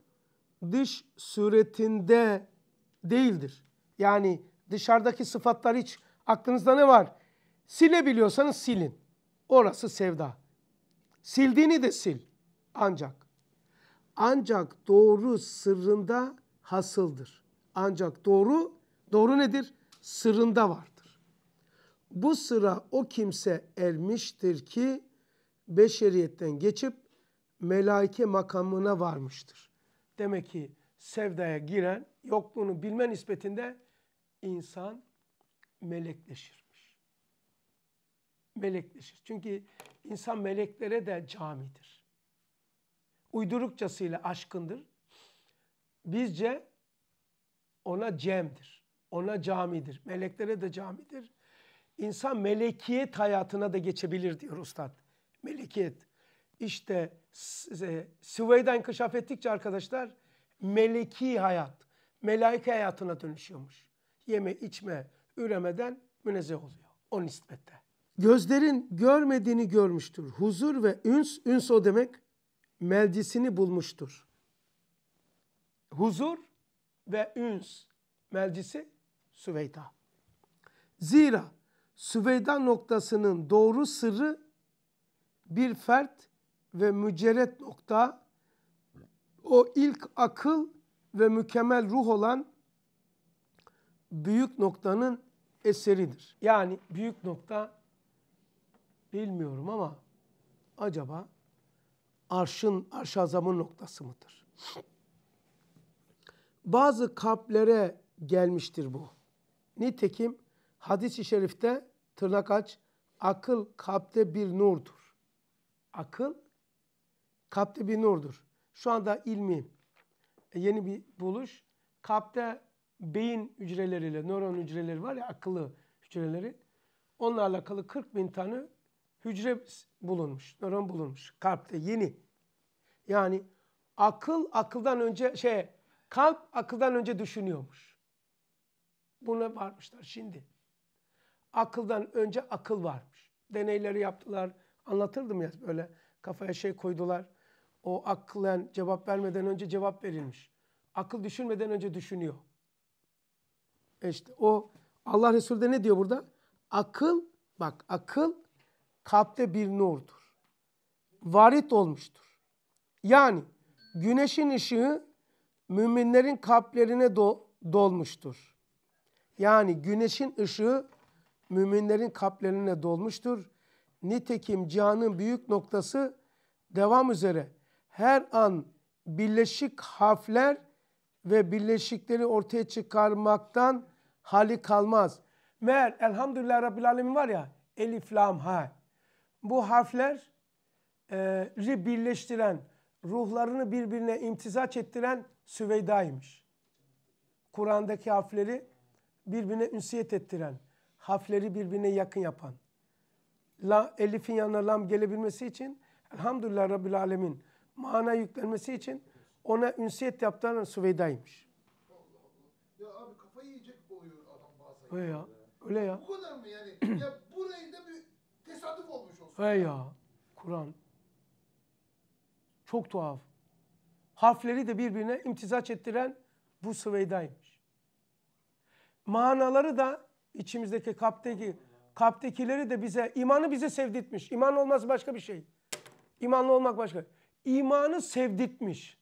dış suretinde değildir. Yani dışarıdaki sıfatlar hiç aklınızda ne var? Silebiliyorsanız silin. Orası sevda. Sildiğini de sil. Ancak. Ancak doğru sırrında hasıldır. Ancak doğru, doğru nedir? Sırrında vardır. Bu sıra o kimse ermiştir ki beşeriyetten geçip melaike makamına varmıştır. Demek ki sevdaya giren yokluğunu bilme nispetinde insan melekleşirmiş. Melekleşir. Çünkü insan meleklere de camidir. Uydurukçasıyla aşkındır. Bizce ona cemdir. Ona camidir. Meleklere de camidir. İnsan melekiyet hayatına da geçebilir diyor ustad. Melikiyet. İşte Sıveyda e, inkişaf ettikçe arkadaşlar meleki hayat, melaike hayatına dönüşüyormuş. Yeme, içme, üremeden münezzeh oluyor o nispette. Gözlerin görmediğini görmüştür. Huzur ve üns, üns o demek melcisini bulmuştur. Huzur ve üns melcisi Süveyda. Zira Süveyda noktasının doğru sırrı bir fert ve mücerret nokta o ilk akıl ve mükemmel ruh olan büyük noktanın eseridir. Yani büyük nokta bilmiyorum ama acaba arşın, arş azamın noktası mıdır? Bazı kalplere gelmiştir bu. Nitekim hadis-i şerifte tırnak aç, akıl kalpte bir nurdur akıl kapte bir nurdur. Şu anda ilmi e, yeni bir buluş. Kapte beyin hücreleriyle, nöron hücreleri var ya akıllı hücreleri. Onlarla alakalı 40 bin tane hücre bulunmuş, nöron bulunmuş. Kalpte yeni. Yani akıl akıldan önce şey kalp akıldan önce düşünüyormuş. Buna varmışlar şimdi. Akıldan önce akıl varmış. Deneyleri yaptılar, anlatırdım ya böyle kafaya şey koydular. O aklen cevap vermeden önce cevap verilmiş. Akıl düşünmeden önce düşünüyor. E işte o Allah Resulü de ne diyor burada? Akıl bak akıl kalpte bir nurdur. Varit olmuştur. Yani güneşin ışığı müminlerin kalplerine do dolmuştur. Yani güneşin ışığı müminlerin kalplerine dolmuştur. Nitekim cihanın büyük noktası devam üzere her an birleşik harfler ve birleşikleri ortaya çıkarmaktan hali kalmaz. Meğer elhamdülillah Rabbil Alemin var ya elif, lam, ha. Bu harfler e, birleştiren, ruhlarını birbirine imtizaç ettiren Süveyda'ymış. Kur'an'daki harfleri birbirine ünsiyet ettiren, harfleri birbirine yakın yapan la, elifin yanına lam gelebilmesi için elhamdülillah Rabbil Alemin mana yüklenmesi için ona ünsiyet yaptıran Süveyda'ymış. Ya abi kafayı yiyecek oluyor adam bazen. Öyle ya. Öyle ya. Bu kadar mı yani? ya burayı da bir tesadüf olmuş olsun. Öyle ya. Kur'an. Çok tuhaf. Harfleri de birbirine imtizaç ettiren bu Süveyda'ymış. Manaları da içimizdeki kaptaki Kalptekileri de bize, imanı bize sevdirtmiş. İman olmaz başka bir şey. İmanlı olmak başka. İmanı sevdirtmiş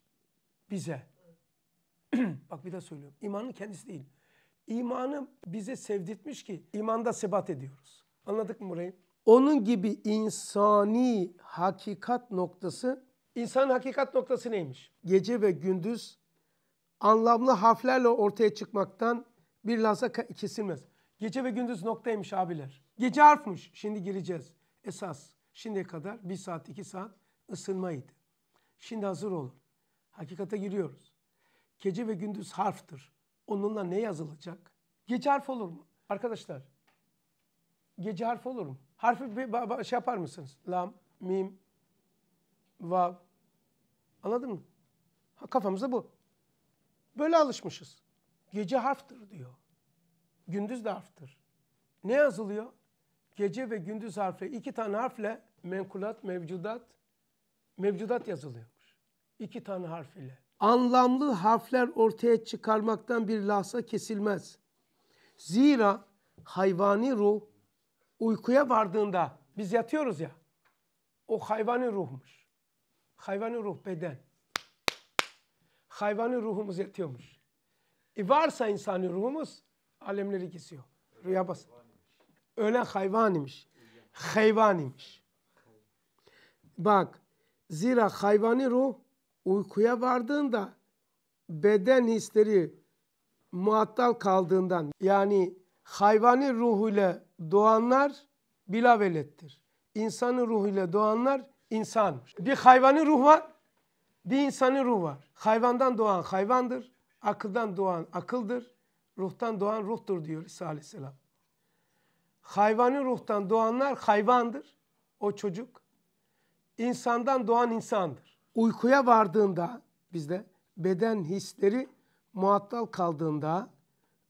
bize. Bak bir daha söylüyorum. İmanın kendisi değil. İmanı bize sevdirtmiş ki imanda sebat ediyoruz. Anladık mı burayı? Onun gibi insani hakikat noktası, İnsanın hakikat noktası neymiş? Gece ve gündüz anlamlı harflerle ortaya çıkmaktan bir lahza kesilmez. Gece ve gündüz noktaymış abiler. Gece harfmış. Şimdi gireceğiz. Esas şimdiye kadar bir saat iki saat ısınmaydı. Şimdi hazır olun. Hakikate giriyoruz. Gece ve gündüz harftır. Onunla ne yazılacak? Gece harf olur mu? Arkadaşlar gece harf olur mu? Harfi bir şey yapar mısınız? Lam, mim, vav. Anladın mı? Ha, kafamızda bu. Böyle alışmışız. Gece harftir diyor. Gündüz de harftir. Ne yazılıyor? gece ve gündüz harfi iki tane harfle menkulat, mevcudat, mevcudat yazılıyormuş. İki tane harf ile. Anlamlı harfler ortaya çıkarmaktan bir lahsa kesilmez. Zira hayvani ruh uykuya vardığında biz yatıyoruz ya. O hayvani ruhmuş. Hayvani ruh beden. Hayvani ruhumuz yatıyormuş. E varsa insani ruhumuz alemleri kesiyor. Rüya basın. Ölen hayvan imiş. Hayvan imiş. Bak zira hayvani ruh uykuya vardığında beden hisleri muattal kaldığından yani hayvani ruhuyla doğanlar bilavelettir. İnsanın ruhuyla doğanlar insan. Bir hayvani ruh var, bir insani ruh var. Hayvandan doğan hayvandır, akıldan doğan akıldır, ruhtan doğan ruhtur diyor Risale-i Hayvani ruhtan doğanlar hayvandır. O çocuk. insandan doğan insandır. Uykuya vardığında bizde beden hisleri muattal kaldığında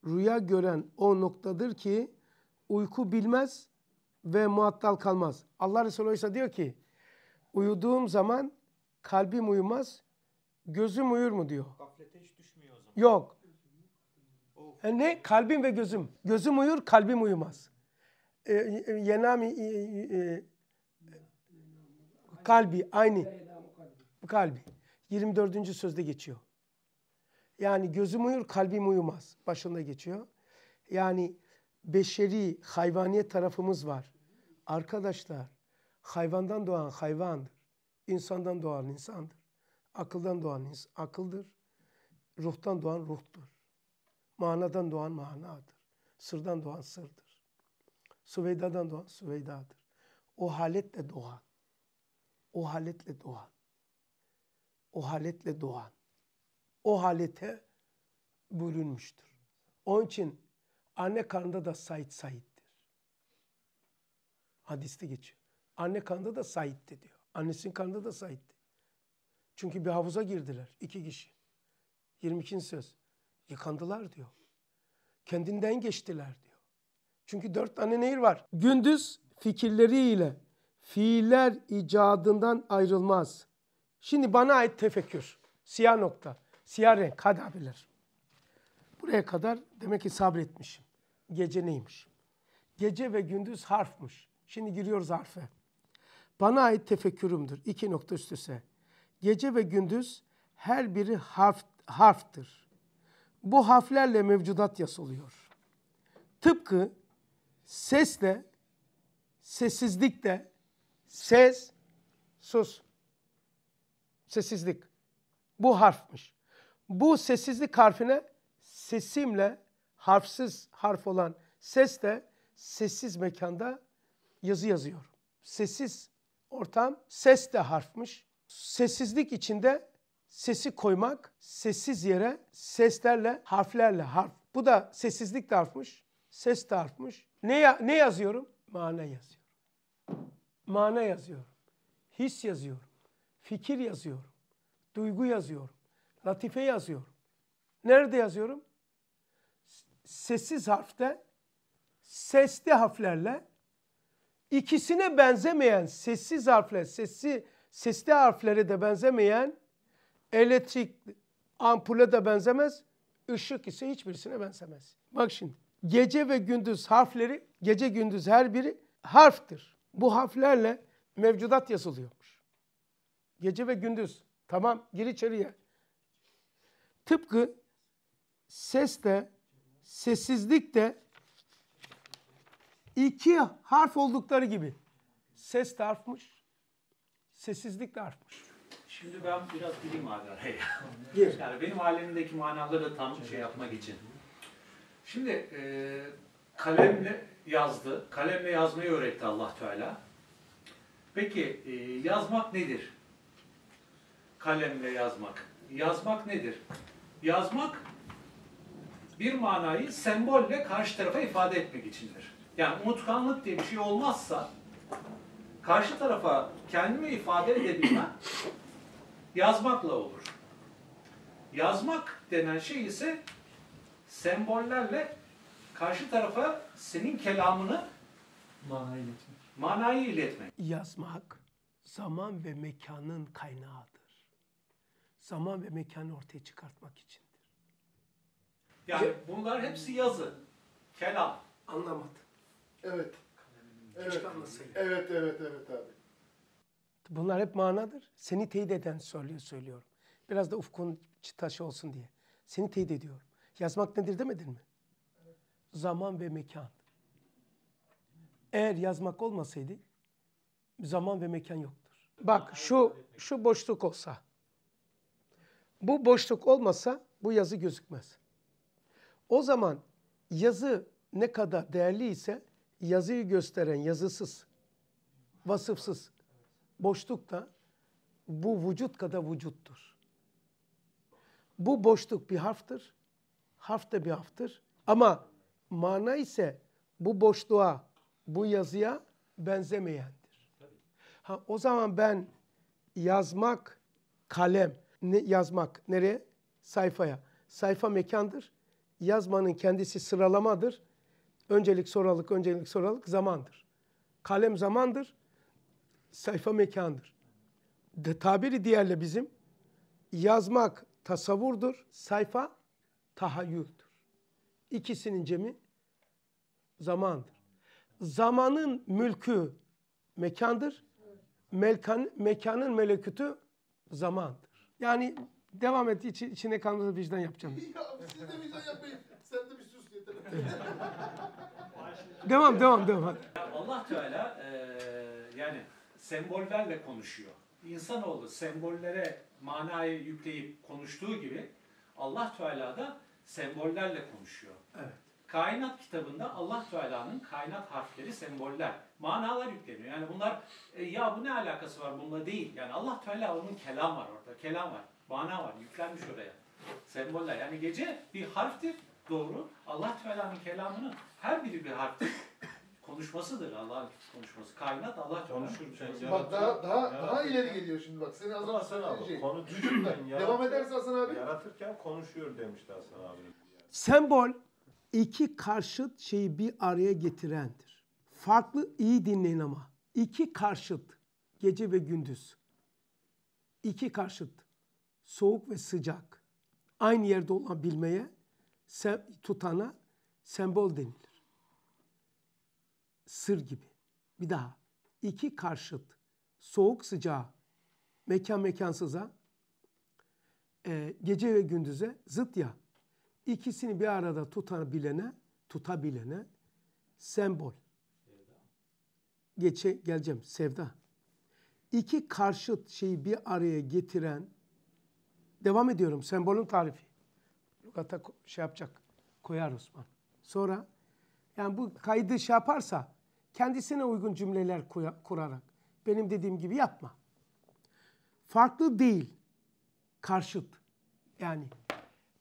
rüya gören o noktadır ki uyku bilmez ve muattal kalmaz. Allah Resulü oysa diyor ki uyuduğum zaman kalbim uyumaz, gözüm uyur mu diyor. Gaflete hiç düşmüyor o zaman. Yok. Oh. E ne? Kalbim ve gözüm. Gözüm uyur, kalbim uyumaz. E, e, yenami e, kalbi aynı kalbi 24. sözde geçiyor. Yani gözüm uyur kalbim uyumaz başında geçiyor. Yani beşeri hayvaniyet tarafımız var. Arkadaşlar hayvandan doğan hayvandır. İnsandan doğan insandır. Akıldan doğan ins akıldır. Ruhtan doğan ruhtur. Manadan doğan manadır. Sırdan doğan sırdır. Süveyda'dan doğan Süveyda'dır. O haletle doğan. O haletle doğan. O haletle doğan. O halete bürünmüştür. Onun için anne karnında da Said Said'dir. Hadiste geçiyor. Anne karnında da Said'di diyor. Annesinin karnında da Said'di. Çünkü bir havuza girdiler iki kişi. 22. söz. Yıkandılar diyor. Kendinden geçtiler diyor. Çünkü dört tane nehir var. Gündüz fikirleriyle fiiller icadından ayrılmaz. Şimdi bana ait tefekkür. Siyah nokta. Siyah renk. Hadi abiler. Buraya kadar demek ki sabretmişim. Gece neymiş? Gece ve gündüz harfmış. Şimdi giriyoruz harfe. Bana ait tefekkürümdür. İki nokta üst üste. Gece ve gündüz her biri harf, harftır. Bu harflerle mevcudat yasılıyor. Tıpkı Ses de, sessizlik de, ses, sus. Sessizlik. Bu harfmiş. Bu sessizlik harfine sesimle harfsiz harf olan ses de sessiz mekanda yazı yazıyor. Sessiz ortam, ses de harfmiş. Sessizlik içinde sesi koymak, sessiz yere seslerle, harflerle harf. Bu da sessizlik de harfmış ses tarfmış. artmış. Ne, ne yazıyorum? Mane yazıyorum. Mane yazıyorum. His yazıyorum. Fikir yazıyorum. Duygu yazıyorum. Latife yazıyorum. Nerede yazıyorum? Sessiz harfte, sesli harflerle, ikisine benzemeyen sessiz harfler, sesli, sesli harflere de benzemeyen elektrik ampule de benzemez, ışık ise hiçbirisine benzemez. Bak şimdi. Gece ve gündüz harfleri, gece gündüz her biri harftir. Bu harflerle mevcudat yazılıyormuş. Gece ve gündüz. Tamam gir içeriye. Tıpkı ses de, sessizlik de iki harf oldukları gibi. Ses de harfmış, sessizlik de harfmış. Şimdi ben biraz gireyim abi araya. Yani benim alemdeki manaları da tam şey yapmak için. Şimdi e, kalemle yazdı. Kalemle yazmayı öğretti allah Teala. Peki e, yazmak nedir? Kalemle yazmak. Yazmak nedir? Yazmak bir manayı sembolle karşı tarafa ifade etmek içindir. Yani unutkanlık diye bir şey olmazsa karşı tarafa kendimi ifade edebilmem yazmakla olur. Yazmak denen şey ise sembollerle karşı tarafa senin kelamını manayı iletmek. Manayı iletmek. Yazmak zaman ve mekanın kaynağıdır. Zaman ve mekanı ortaya çıkartmak içindir. Yani bunlar hepsi yazı, kelam. Anlamadım. Evet. Evet. evet, evet, evet abi. Bunlar hep manadır. Seni teyit eden söylüyor, söylüyorum. Biraz da ufkun taşı olsun diye. Seni teyit ediyorum. Yazmak nedir demedin mi? Zaman ve mekan. Eğer yazmak olmasaydı zaman ve mekan yoktur. Bak şu şu boşluk olsa. Bu boşluk olmasa bu yazı gözükmez. O zaman yazı ne kadar değerli ise yazıyı gösteren yazısız, vasıfsız boşluk da bu vücut kadar vücuttur. Bu boşluk bir harftır. Harf de bir haftır Ama mana ise bu boşluğa, bu yazıya benzemeyendir. Ha, o zaman ben yazmak, kalem, ne, yazmak nereye? Sayfaya. Sayfa mekandır. Yazmanın kendisi sıralamadır. Öncelik soralık, öncelik soralık zamandır. Kalem zamandır, sayfa mekandır. De, tabiri diğerle bizim yazmak tasavvurdur, sayfa tahayyüldür. İkisinin cemi zamandır. Zamanın mülkü mekandır. Melkan, mekanın melekütü zamandır. Yani devam et içi, içine kalmasa vicdan yapacağım. Ya siz de vicdan yapmayın. Sen de bir sus yeter. devam devam devam. Ya Allah Teala e, yani sembollerle konuşuyor. İnsanoğlu sembollere manayı yükleyip konuştuğu gibi Allah Teala da sembollerle konuşuyor. Evet. Kainat kitabında Allah Teala'nın kainat harfleri semboller, manalar yükleniyor. Yani bunlar e, ya bu ne alakası var bununla değil. Yani Allah Teala'nın kelam var orada. Kelam var, mana var yüklenmiş oraya. Semboller. Yani gece bir harftir doğru. Allah Teala'nın kelamının her biri bir harftir konuşmasıdır Allah konuşması. Kaynat Allah konuşur. Şey, yaratıyor. Bak daha daha yaratırken, daha ileri geliyor şimdi bak. Seni Hasan, Hasan abi konu konuşurken devam ederse Hasan abi yaratırken konuşuyor demişti Hasan abi. Sembol iki karşıt şeyi bir araya getirendir. Farklı iyi dinleyin ama. İki karşıt gece ve gündüz. İki karşıt soğuk ve sıcak. Aynı yerde olan bilmeye, sem tutana sembol denilir sır gibi. Bir daha. iki karşıt. Soğuk sıcağa, mekan mekansıza, e, gece ve gündüze zıt ya. İkisini bir arada tutabilene, tutabilene sembol. Sevda. Geçe, geleceğim. Sevda. İki karşıt şeyi bir araya getiren, devam ediyorum sembolün tarifi. Lugata şey yapacak, koyar Osman. Sonra yani bu kaydı şey yaparsa Kendisine uygun cümleler kurarak. Benim dediğim gibi yapma. Farklı değil. Karşıt. Yani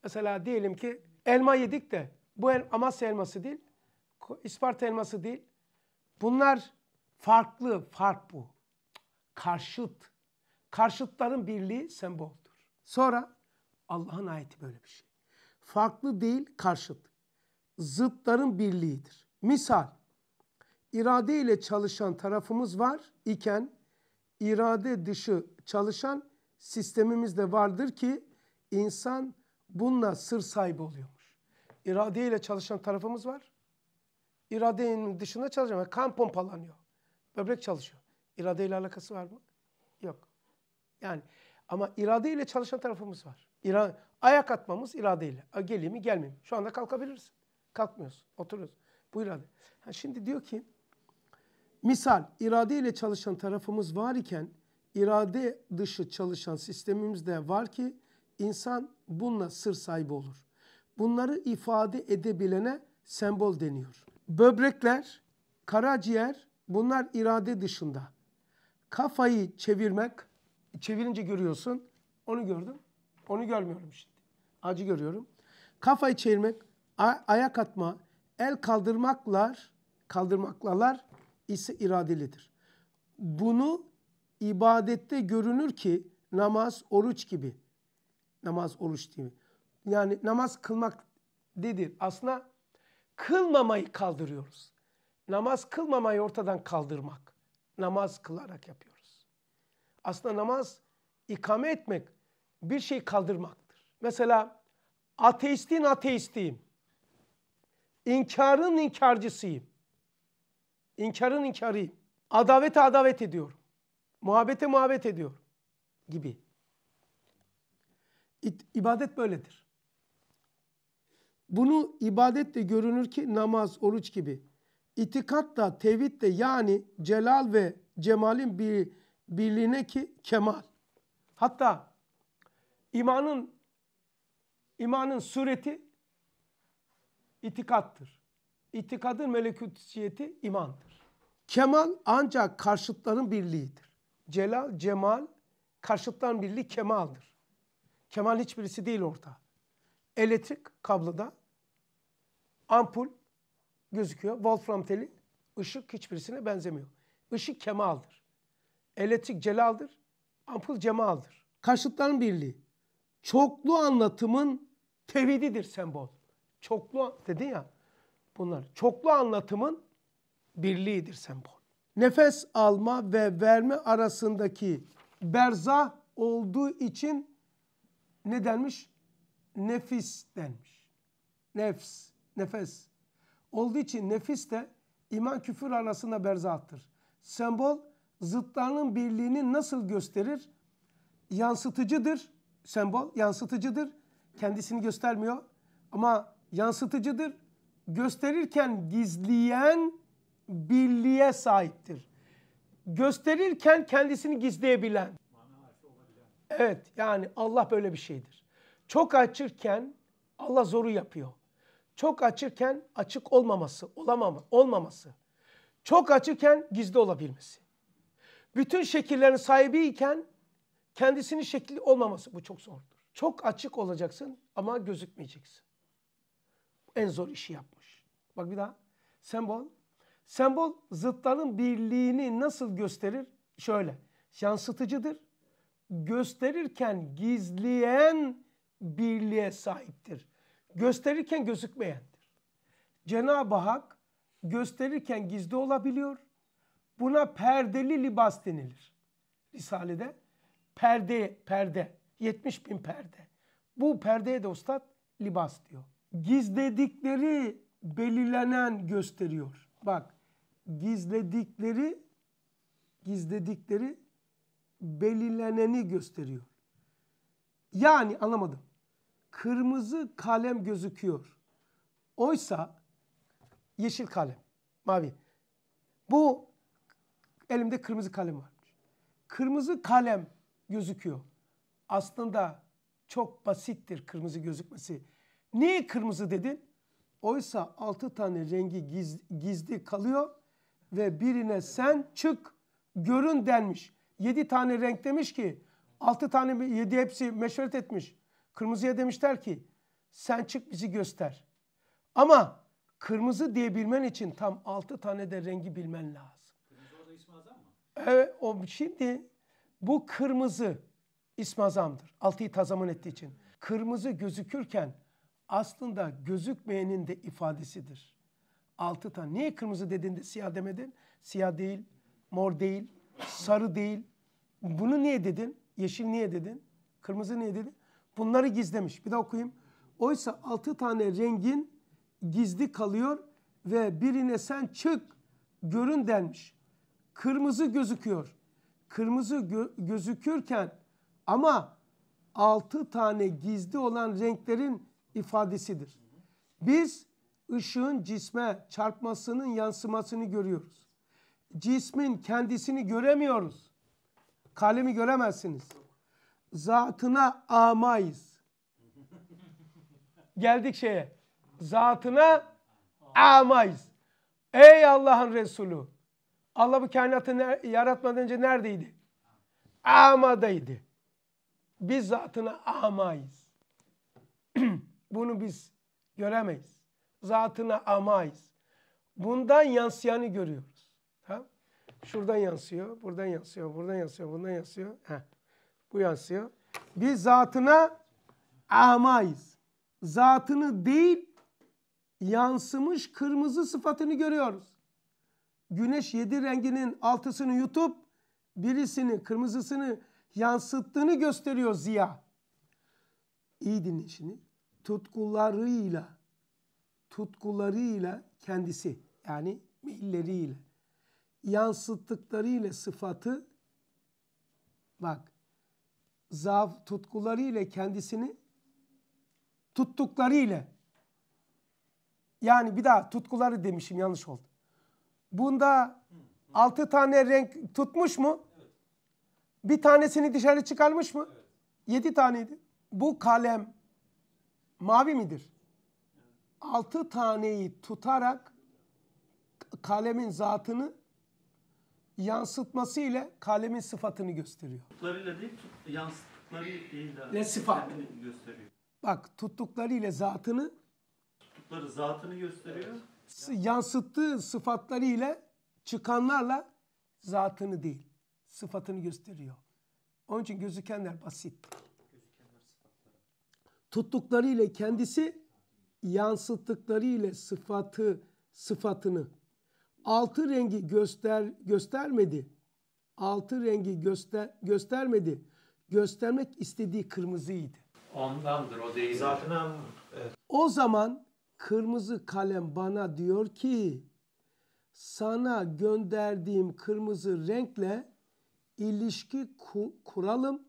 mesela diyelim ki elma yedik de bu el, Amasya elması değil, Isparta elması değil. Bunlar farklı, fark bu. Karşıt. Karşıtların birliği semboldür. Sonra Allah'ın ayeti böyle bir şey. Farklı değil, karşıt. Zıtların birliğidir. Misal, irade ile çalışan tarafımız var iken irade dışı çalışan sistemimiz de vardır ki insan bununla sır sahibi oluyormuş. İrade ile çalışan tarafımız var. İradenin dışında çalışan kan pompalanıyor. Böbrek çalışıyor. İrade ile alakası var mı? Yok. Yani ama irade ile çalışan tarafımız var. İra ayak atmamız iradeyle. Geleyim mi gelmeyeyim Şu anda kalkabiliriz. Kalkmıyoruz. Oturuyoruz. Bu irade. Ha, şimdi diyor ki Misal irade ile çalışan tarafımız var iken irade dışı çalışan sistemimiz de var ki insan bununla sır sahibi olur. Bunları ifade edebilene sembol deniyor. Böbrekler, karaciğer bunlar irade dışında. Kafayı çevirmek, çevirince görüyorsun. Onu gördüm, onu görmüyorum şimdi. Acı görüyorum. Kafayı çevirmek, ayak atma, el kaldırmaklar, kaldırmaklalar ise iradelidir. Bunu ibadette görünür ki namaz, oruç gibi. Namaz, oruç gibi. Yani namaz kılmak dedir. Aslında kılmamayı kaldırıyoruz. Namaz kılmamayı ortadan kaldırmak. Namaz kılarak yapıyoruz. Aslında namaz ikame etmek, bir şey kaldırmaktır. Mesela ateistin ateistiyim. İnkarın inkarcısıyım. İnkarın inkarıyım. Adavete adavet ediyorum. Muhabbete muhabbet ediyorum. Gibi. İbadet böyledir. Bunu ibadetle görünür ki namaz, oruç gibi. İtikat da, İtikatla, de yani celal ve cemalin bir, birliğine ki kemal. Hatta imanın imanın sureti itikattır. İtikadın melekutiyeti imandır. Kemal ancak karşıtların birliğidir. Celal, cemal, karşıtların birliği kemaldir. Kemal hiçbirisi değil orada. Elektrik kabloda ampul gözüküyor. Wolfram teli, ışık hiçbirisine benzemiyor. Işık kemaldir. Elektrik celaldir, ampul cemaldir. Karşıtların birliği. Çoklu anlatımın tevhididir sembol. Çoklu dedin ya, bunlar. Çoklu anlatımın birliğidir sembol. Nefes alma ve verme arasındaki berza olduğu için ne denmiş? Nefis denmiş. Nefs, nefes. Olduğu için nefis de iman küfür arasında berzahtır. Sembol zıtlarının birliğini nasıl gösterir? Yansıtıcıdır. Sembol yansıtıcıdır. Kendisini göstermiyor ama yansıtıcıdır gösterirken gizleyen birliğe sahiptir. Gösterirken kendisini gizleyebilen. Evet yani Allah böyle bir şeydir. Çok açırken Allah zoru yapıyor. Çok açırken açık olmaması, olamama, olmaması. Çok açırken gizli olabilmesi. Bütün şekillerin sahibi iken kendisinin şekli olmaması bu çok zordur. Çok açık olacaksın ama gözükmeyeceksin. En zor işi yapma. Bak bir daha. Sembol. Sembol zıtların birliğini nasıl gösterir? Şöyle. Yansıtıcıdır. Gösterirken gizleyen birliğe sahiptir. Gösterirken gözükmeyendir. Cenab-ı Hak gösterirken gizli olabiliyor. Buna perdeli libas denilir. Risale'de perde, perde, 70 bin perde. Bu perdeye de ustad libas diyor. Gizledikleri belirlenen gösteriyor. Bak gizledikleri gizledikleri belirleneni gösteriyor. Yani anlamadım. Kırmızı kalem gözüküyor. Oysa yeşil kalem, mavi. Bu elimde kırmızı kalem var. Kırmızı kalem gözüküyor. Aslında çok basittir kırmızı gözükmesi. Niye kırmızı dedin? Oysa altı tane rengi giz, gizli kalıyor ve birine sen çık görün denmiş. Yedi tane renk demiş ki altı tane yedi hepsi meşveret etmiş. Kırmızıya demişler ki sen çık bizi göster. Ama kırmızı diyebilmen için tam altı tane de rengi bilmen lazım. Kırmızı orada ismi azam mı? Evet o şimdi bu kırmızı ismi azamdır. Altıyı tazaman ettiği için. Kırmızı gözükürken aslında gözükmeyenin de ifadesidir. Altı tane. Niye kırmızı dediğinde siyah demedin? Siyah değil, mor değil, sarı değil. Bunu niye dedin? Yeşil niye dedin? Kırmızı niye dedin? Bunları gizlemiş. Bir daha okuyayım. Oysa altı tane rengin gizli kalıyor ve birine sen çık görün denmiş. Kırmızı gözüküyor. Kırmızı gö gözükürken ama altı tane gizli olan renklerin ifadesidir. Biz ışığın cisme çarpmasının yansımasını görüyoruz. Cismin kendisini göremiyoruz. Kalemi göremezsiniz. Zatına amayız. Geldik şeye. Zatına amayız. Ey Allah'ın Resulü. Allah bu kainatı yaratmadan önce neredeydi? Amadaydı. Biz zatına amayız. Bunu biz göremeyiz. Zatına amayız. Bundan yansıyanı görüyoruz. Tamam? Şuradan yansıyor, buradan yansıyor, buradan yansıyor, buradan yansıyor. Heh. Bu yansıyor. Biz zatına amayız. Zatını değil, yansımış kırmızı sıfatını görüyoruz. Güneş yedi renginin altısını yutup birisini, kırmızısını yansıttığını gösteriyor ziya. İyi dinle şimdi tutkularıyla tutkularıyla kendisi yani meyilleriyle yansıttıklarıyla sıfatı bak zaaf tutkularıyla kendisini tuttuklarıyla yani bir daha tutkuları demişim yanlış oldu. Bunda altı tane renk tutmuş mu? Evet. Bir tanesini dışarı çıkarmış mı? Evet. Yedi taneydi. Bu kalem mavi midir? Altı taneyi tutarak kalemin zatını yansıtması ile kalemin sıfatını gösteriyor. Tutlarıyla değil, tut, yansıttıkları değil de. Ne sıfat? gösteriyor. Bak tuttukları ile zatını. Tuttukları zatını gösteriyor. Yansıttığı sıfatları ile çıkanlarla zatını değil, sıfatını gösteriyor. Onun için gözükenler basit tuttukları ile kendisi yansıttıkları ile sıfatı sıfatını altı rengi göster göstermedi. Altı rengi göster göstermedi. Göstermek istediği kırmızıydı. Ondandır o değil. Zaten evet. O zaman kırmızı kalem bana diyor ki sana gönderdiğim kırmızı renkle ilişki ku kuralım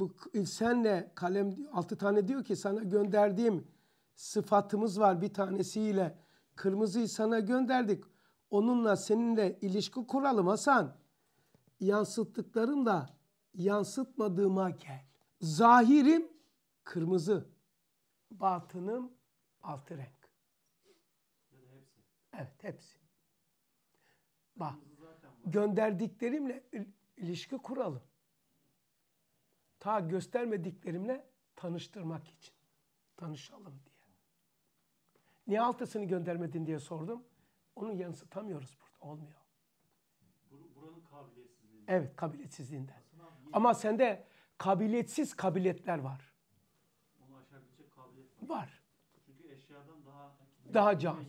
bu e, senle kalem altı tane diyor ki sana gönderdiğim sıfatımız var bir tanesiyle. Kırmızıyı sana gönderdik. Onunla seninle ilişki kuralım Hasan. Yansıttıklarım da yansıtmadığıma gel. Zahirim kırmızı. Batınım altı renk. Evet hepsi. Bak gönderdiklerimle ilişki kuralım. Ta göstermediklerimle tanıştırmak için. Tanışalım diye. Niye altısını göndermedin diye sordum. Onu yansıtamıyoruz burada. Olmuyor. Buranın kabiliyetsizliğinden. Evet kabiliyetsizliğinden. Ama sende kabiliyetsiz kabiliyetler var. Onu aşabilecek kabiliyet var. Var. Çünkü eşyadan daha... Daha canlı.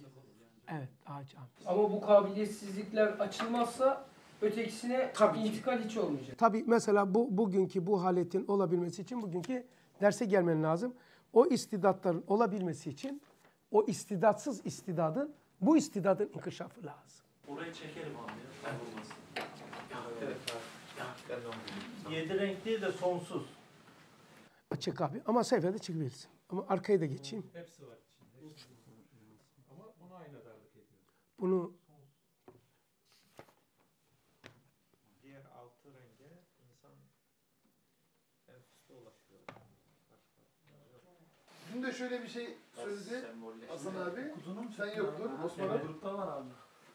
Evet daha canlı. Ama bu kabiliyetsizlikler açılmazsa Ötekisine Tabii ki. hiç olmayacak. Tabii mesela bu bugünkü bu haletin olabilmesi için bugünkü derse gelmen lazım. O istidatların olabilmesi için o istidatsız istidadın bu istidadın inkişafı lazım. Orayı çekelim abi. Ben bulmasın. Evet. Yedi renkli de sonsuz. çek abi ama sayfada çıkabilirsin. Ama arkayı da geçeyim. Hepsi var içinde. Ama bunu aynı darlık ediyor. Bunu Dün de şöyle bir şey söyledi Hasan abi. Kutunum sen yoktun Osman abi. Grupta var abi.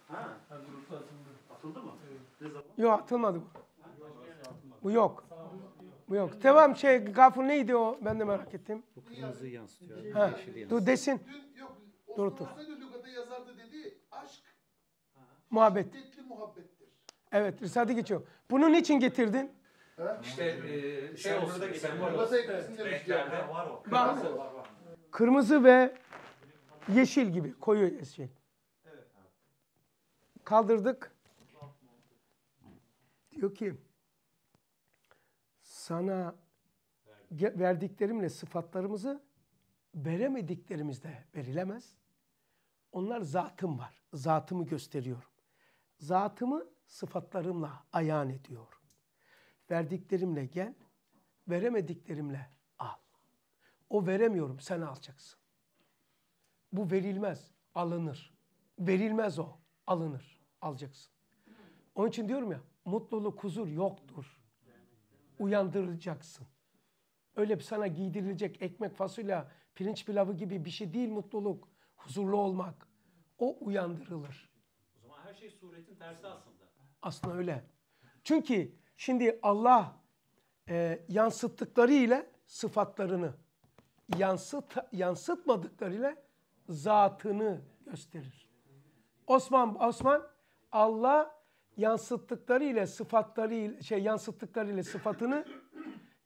Ha. ha grupta atıldı. Atıldı mı? Evet. Ne zaman? Yok atılmadı bu. Bu yok. Bu yok. Tamam şey Gafur neydi o? Ben de merak ettim. Bu kırmızı yansıtıyor. Ha. Dur desin. Dün yok. Dur otur. Lügata yazardı dedi. Aşk. Muhabbet. Şiddetli muhabbettir. Evet. Risale geçiyor. Bunun için getirdin? İşte e, şey olsun. Burada geçen Renklerde var o. Var mı? Kırmızı ve yeşil gibi. Koyu yeşil. Evet. Kaldırdık. Diyor ki sana verdiklerimle sıfatlarımızı veremediklerimiz de verilemez. Onlar zatım var. Zatımı gösteriyorum. Zatımı sıfatlarımla ayan ediyorum. Verdiklerimle gel, veremediklerimle al. O veremiyorum, sen alacaksın. Bu verilmez, alınır. Verilmez o, alınır, alacaksın. Onun için diyorum ya, mutluluk, huzur yoktur. Uyandıracaksın. Öyle sana giydirilecek ekmek, fasulye, pirinç pilavı gibi bir şey değil mutluluk. Huzurlu olmak. O uyandırılır. O zaman her şey suretin tersi aslında. Aslında öyle. Çünkü Şimdi Allah e, yansıttıkları ile sıfatlarını, yansıt, yansıtmadıkları ile zatını gösterir. Osman Osman Allah yansıttıkları ile sıfatları ile şey yansıttıkları ile sıfatını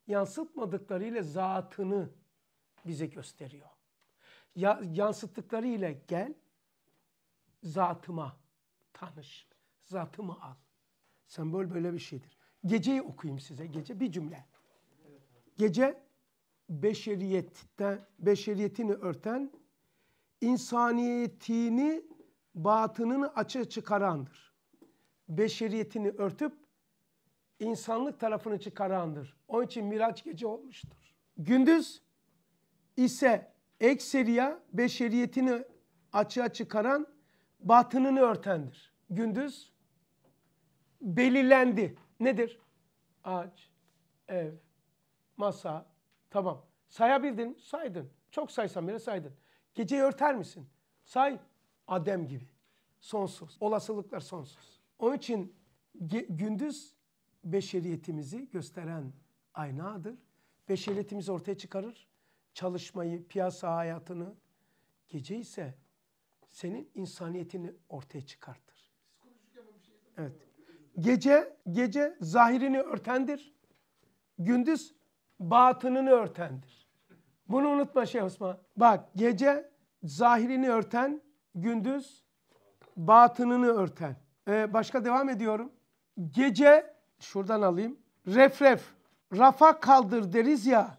yansıtmadıkları ile zatını bize gösteriyor. Ya, yansıttıkları ile gel zatıma tanış. Zatımı al. Sembol böyle bir şeydir. Geceyi okuyayım size. Gece bir cümle. Gece beşeriyetten beşeriyetini örten, insaniyetini batınını açığa çıkarandır. Beşeriyetini örtüp insanlık tarafını çıkarandır. Onun için Miraç gece olmuştur. Gündüz ise ekseriya beşeriyetini açığa çıkaran batınını örtendir. Gündüz belirlendi nedir? Ağaç, ev, masa. Tamam. Sayabildin Saydın. Çok saysan bile saydın. Geceyi örter misin? Say. Adem gibi. Sonsuz. Olasılıklar sonsuz. Onun için gündüz beşeriyetimizi gösteren aynadır. Beşeriyetimizi ortaya çıkarır. Çalışmayı, piyasa hayatını. Gece ise senin insaniyetini ortaya çıkartır. Şey evet. Gece gece zahirini örtendir. Gündüz batınını örtendir. Bunu unutma Şeyh Osman. Bak gece zahirini örten, gündüz batınını örten. Ee, başka devam ediyorum. Gece şuradan alayım. Refref. Ref, rafa kaldır deriz ya.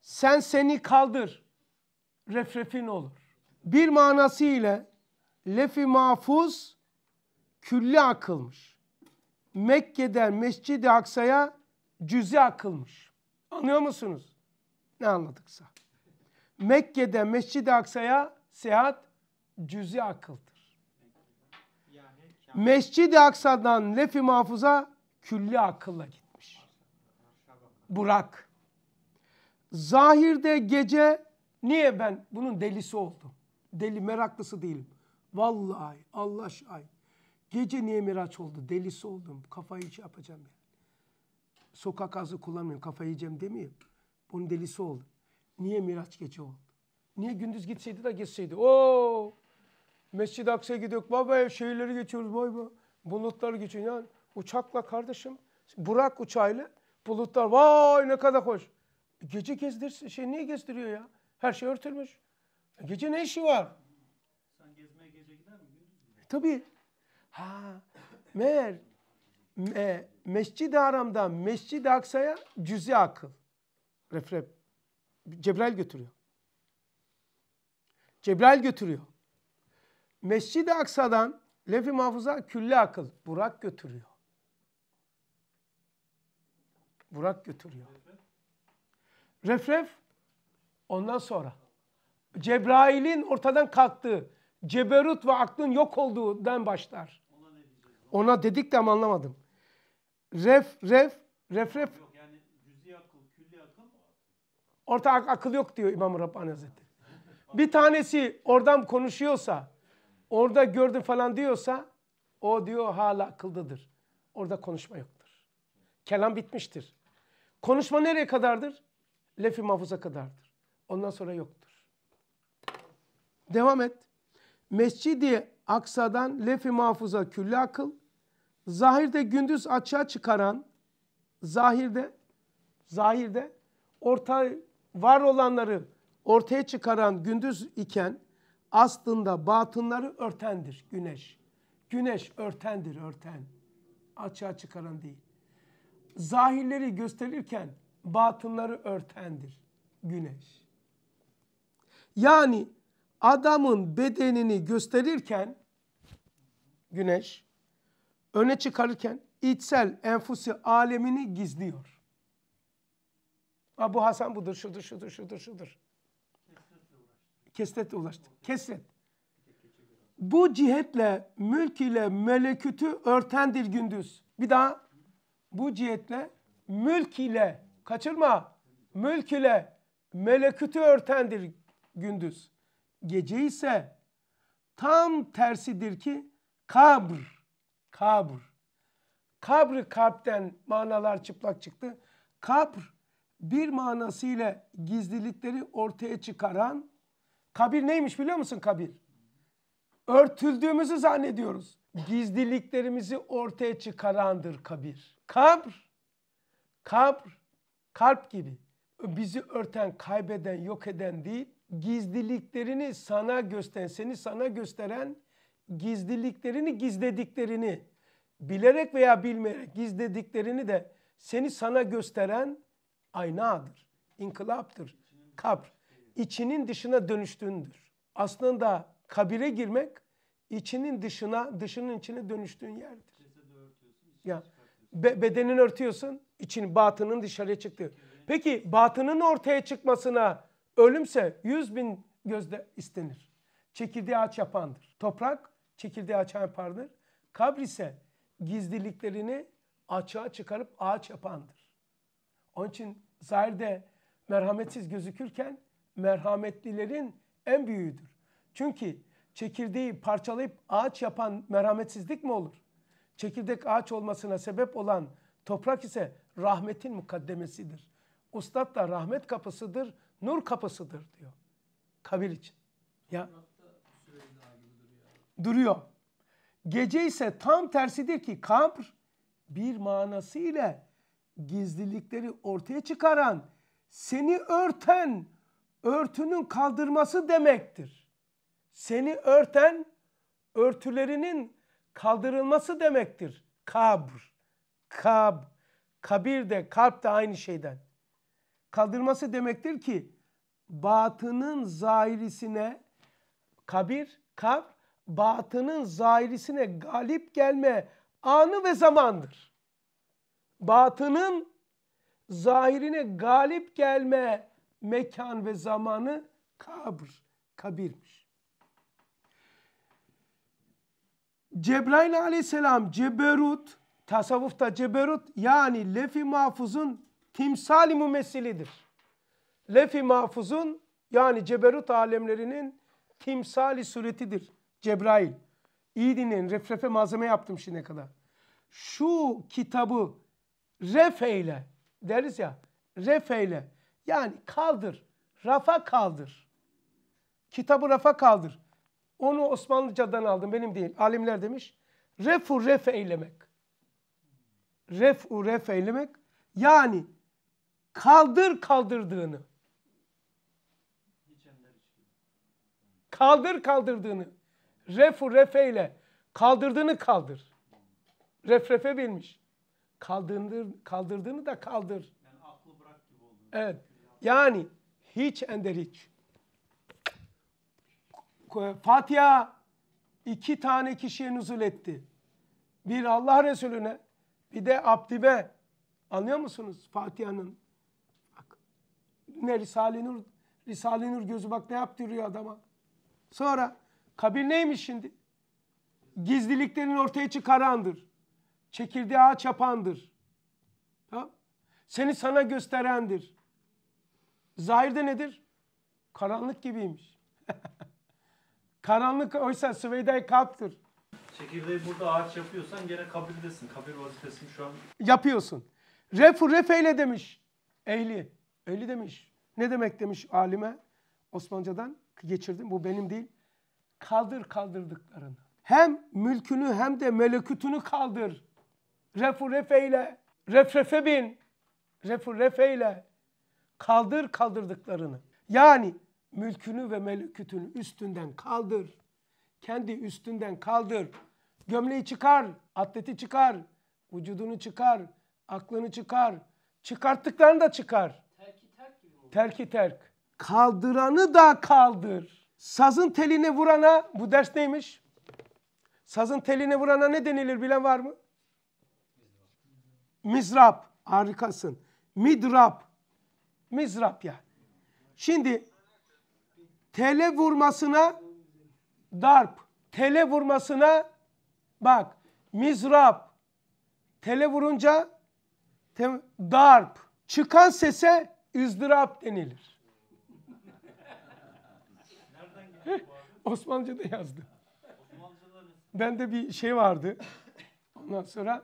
Sen seni kaldır. Refrefin olur. Bir manası ile lefi mahfuz külli akılmış. Mekke'den Mescid-i Aksa'ya cüz'e akılmış. Anlıyor musunuz? Ne anladıksa. Mekke'den Mescid-i Aksa'ya seyahat cüzi akıldır. Mescid-i Aksa'dan Lef-i Mahfuz'a külli akılla gitmiş. Burak. Zahirde gece niye ben bunun delisi oldum? Deli meraklısı değilim. Vallahi Allah şahit Gece niye miraç oldu? Delisi oldum. Kafayı şey yapacağım yani. Sokak ağzı kullanmıyorum. Kafayı yiyeceğim demeyeyim. Bunun delisi oldu. Niye miraç gece oldu? Niye gündüz gitseydi de geçseydi? Oo! Mescid-i Aksa'ya vay be şehirleri geçiyoruz. Vay be. Bulutlar geçiyor. Yani uçakla kardeşim. Burak uçağıyla. Bulutlar. Vay ne kadar hoş. Gece gezdir şey niye gezdiriyor ya? Her şey örtülmüş. Gece ne işi var? Sen gezmeye gece gider mi? Tabii. Ha, meğer e, Mescid-i Haram'dan Mescid-i Aksa'ya cüzi akıl. Refrep. Cebrail götürüyor. Cebrail götürüyor. Mescid-i Aksa'dan Lef-i Mahfuz'a külli akıl. Burak götürüyor. Burak götürüyor. Refref ondan sonra Cebrail'in ortadan kalktığı, ceberut ve aklın yok olduğundan başlar. Ona dedik de ama anlamadım. Ref, ref, ref, ref. Yok yani cüz'i akıl, külli akıl mı? Orta ak akıl yok diyor İmam-ı Rabbani Hazretleri. Bir tanesi oradan konuşuyorsa, orada gördü falan diyorsa, o diyor hala akıldadır. Orada konuşma yoktur. Kelam bitmiştir. Konuşma nereye kadardır? Lefi mahfuza kadardır. Ondan sonra yoktur. Devam et. Mescidi Aksa'dan Lefi Mahfuz'a külli akıl, Zahirde gündüz açığa çıkaran, zahirde, zahirde orta, var olanları ortaya çıkaran gündüz iken aslında batınları örtendir güneş. Güneş örtendir örten. Açığa çıkaran değil. Zahirleri gösterirken batınları örtendir güneş. Yani adamın bedenini gösterirken güneş öne çıkarırken içsel enfusi alemini gizliyor. Ha, bu Hasan budur, şudur, şudur, şudur, şudur. Kesretle ulaştı. Kesret. Bu cihetle mülk ile melekütü örtendir gündüz. Bir daha bu cihetle mülk ile kaçırma mülk ile melekütü örtendir gündüz. Gece ise tam tersidir ki kabr kabr. Kabr kalpten manalar çıplak çıktı. Kabr bir manasıyla gizlilikleri ortaya çıkaran kabir neymiş biliyor musun kabir? Örtüldüğümüzü zannediyoruz. Gizliliklerimizi ortaya çıkarandır kabir. Kabr, kabr, kalp gibi. Bizi örten, kaybeden, yok eden değil, gizliliklerini sana gösteren, seni sana gösteren gizliliklerini, gizlediklerini bilerek veya bilmeyerek gizlediklerini de seni sana gösteren aynadır, inkılaptır, kabr. İçinin dışına dönüştüğündür. Aslında kabire girmek içinin dışına, dışının içine dönüştüğün yerdir. Ya be bedenini örtüyorsun, için batının dışarıya çıktı. Peki batının ortaya çıkmasına ölümse yüz bin gözde istenir. Çekirdeği ağaç yapandır. Toprak çekirdeği ağaç yapardır. Kabr ise gizliliklerini açığa çıkarıp ağaç yapandır. Onun için zahirde merhametsiz gözükürken merhametlilerin en büyüğüdür. Çünkü çekirdeği parçalayıp ağaç yapan merhametsizlik mi olur? Çekirdek ağaç olmasına sebep olan toprak ise rahmetin mukaddemesidir. Ustad da rahmet kapısıdır, nur kapısıdır diyor. Kabir için. Ya, duruyor. Gece ise tam tersidir ki kabr bir manası ile gizlilikleri ortaya çıkaran, seni örten, örtünün kaldırması demektir. Seni örten, örtülerinin kaldırılması demektir. Kabr, kab, kabir de, kalp de aynı şeyden. Kaldırması demektir ki, batının zahirisine kabir, kabr, batının zahirisine galip gelme anı ve zamandır. Batının zahirine galip gelme mekan ve zamanı kabr, kabirmiş. Cebrail aleyhisselam ceberut, tasavvufta ceberut yani lefi mahfuzun timsali mümessilidir. Lefi mahfuzun yani ceberut alemlerinin timsali suretidir. Cebrail. İyi dinleyin. Refrefe malzeme yaptım şimdiye kadar. Şu kitabı refeyle deriz ya. Refeyle. Yani kaldır. Rafa kaldır. Kitabı rafa kaldır. Onu Osmanlıcadan aldım benim değil. Alimler demiş. Refu ref eylemek. Refu ref eylemek. Yani kaldır kaldırdığını. Kaldır kaldırdığını refu refe ile kaldırdığını kaldır. Refrefe bilmiş. Kaldırdır, kaldırdığını da kaldır. Yani aklı bırak gibi oldu. Evet. Yani hiç ender hiç. Fatiha iki tane kişiye nüzul etti. Bir Allah Resulüne bir de Abdibe. Anlıyor musunuz Fatiha'nın? Ne Risale-i Nur, risale Nur gözü bak ne yaptırıyor adama. Sonra Kabir neymiş şimdi? Gizliliklerin ortaya çıkarandır. Çekirdeği ağaç yapandır. Tamam? Seni sana gösterendir. Zahirde nedir? Karanlık gibiymiş. Karanlık oysa Süveyda-i Kaptır. Çekirdeği burada ağaç yapıyorsan gene kabirdesin. Kabir vazifesini şu an... Yapıyorsun. Refu refeyle demiş. Ehli. Ehli demiş. Ne demek demiş alime? Osmancadan geçirdim. Bu benim değil. Kaldır kaldırdıklarını. Hem mülkünü hem de melekütünü kaldır. Refu refeyle, refrefe bin. Refu refeyle. Kaldır kaldırdıklarını. Yani mülkünü ve melekutunu üstünden kaldır. Kendi üstünden kaldır. Gömleği çıkar, atleti çıkar, vücudunu çıkar, aklını çıkar. Çıkarttıklarını da çıkar. Terki terk Terki terk. Kaldıranı da kaldır. Sazın teline vurana bu ders neymiş? Sazın teline vurana ne denilir bilen var mı? Mizrap. Harikasın. Midrap. Mizrap ya. Şimdi tele vurmasına darp. Tele vurmasına bak. Mizrap. Tele vurunca te, darp. Çıkan sese ızdırap denilir. Osmanlıca'da yazdı. Ben de bir şey vardı. Ondan sonra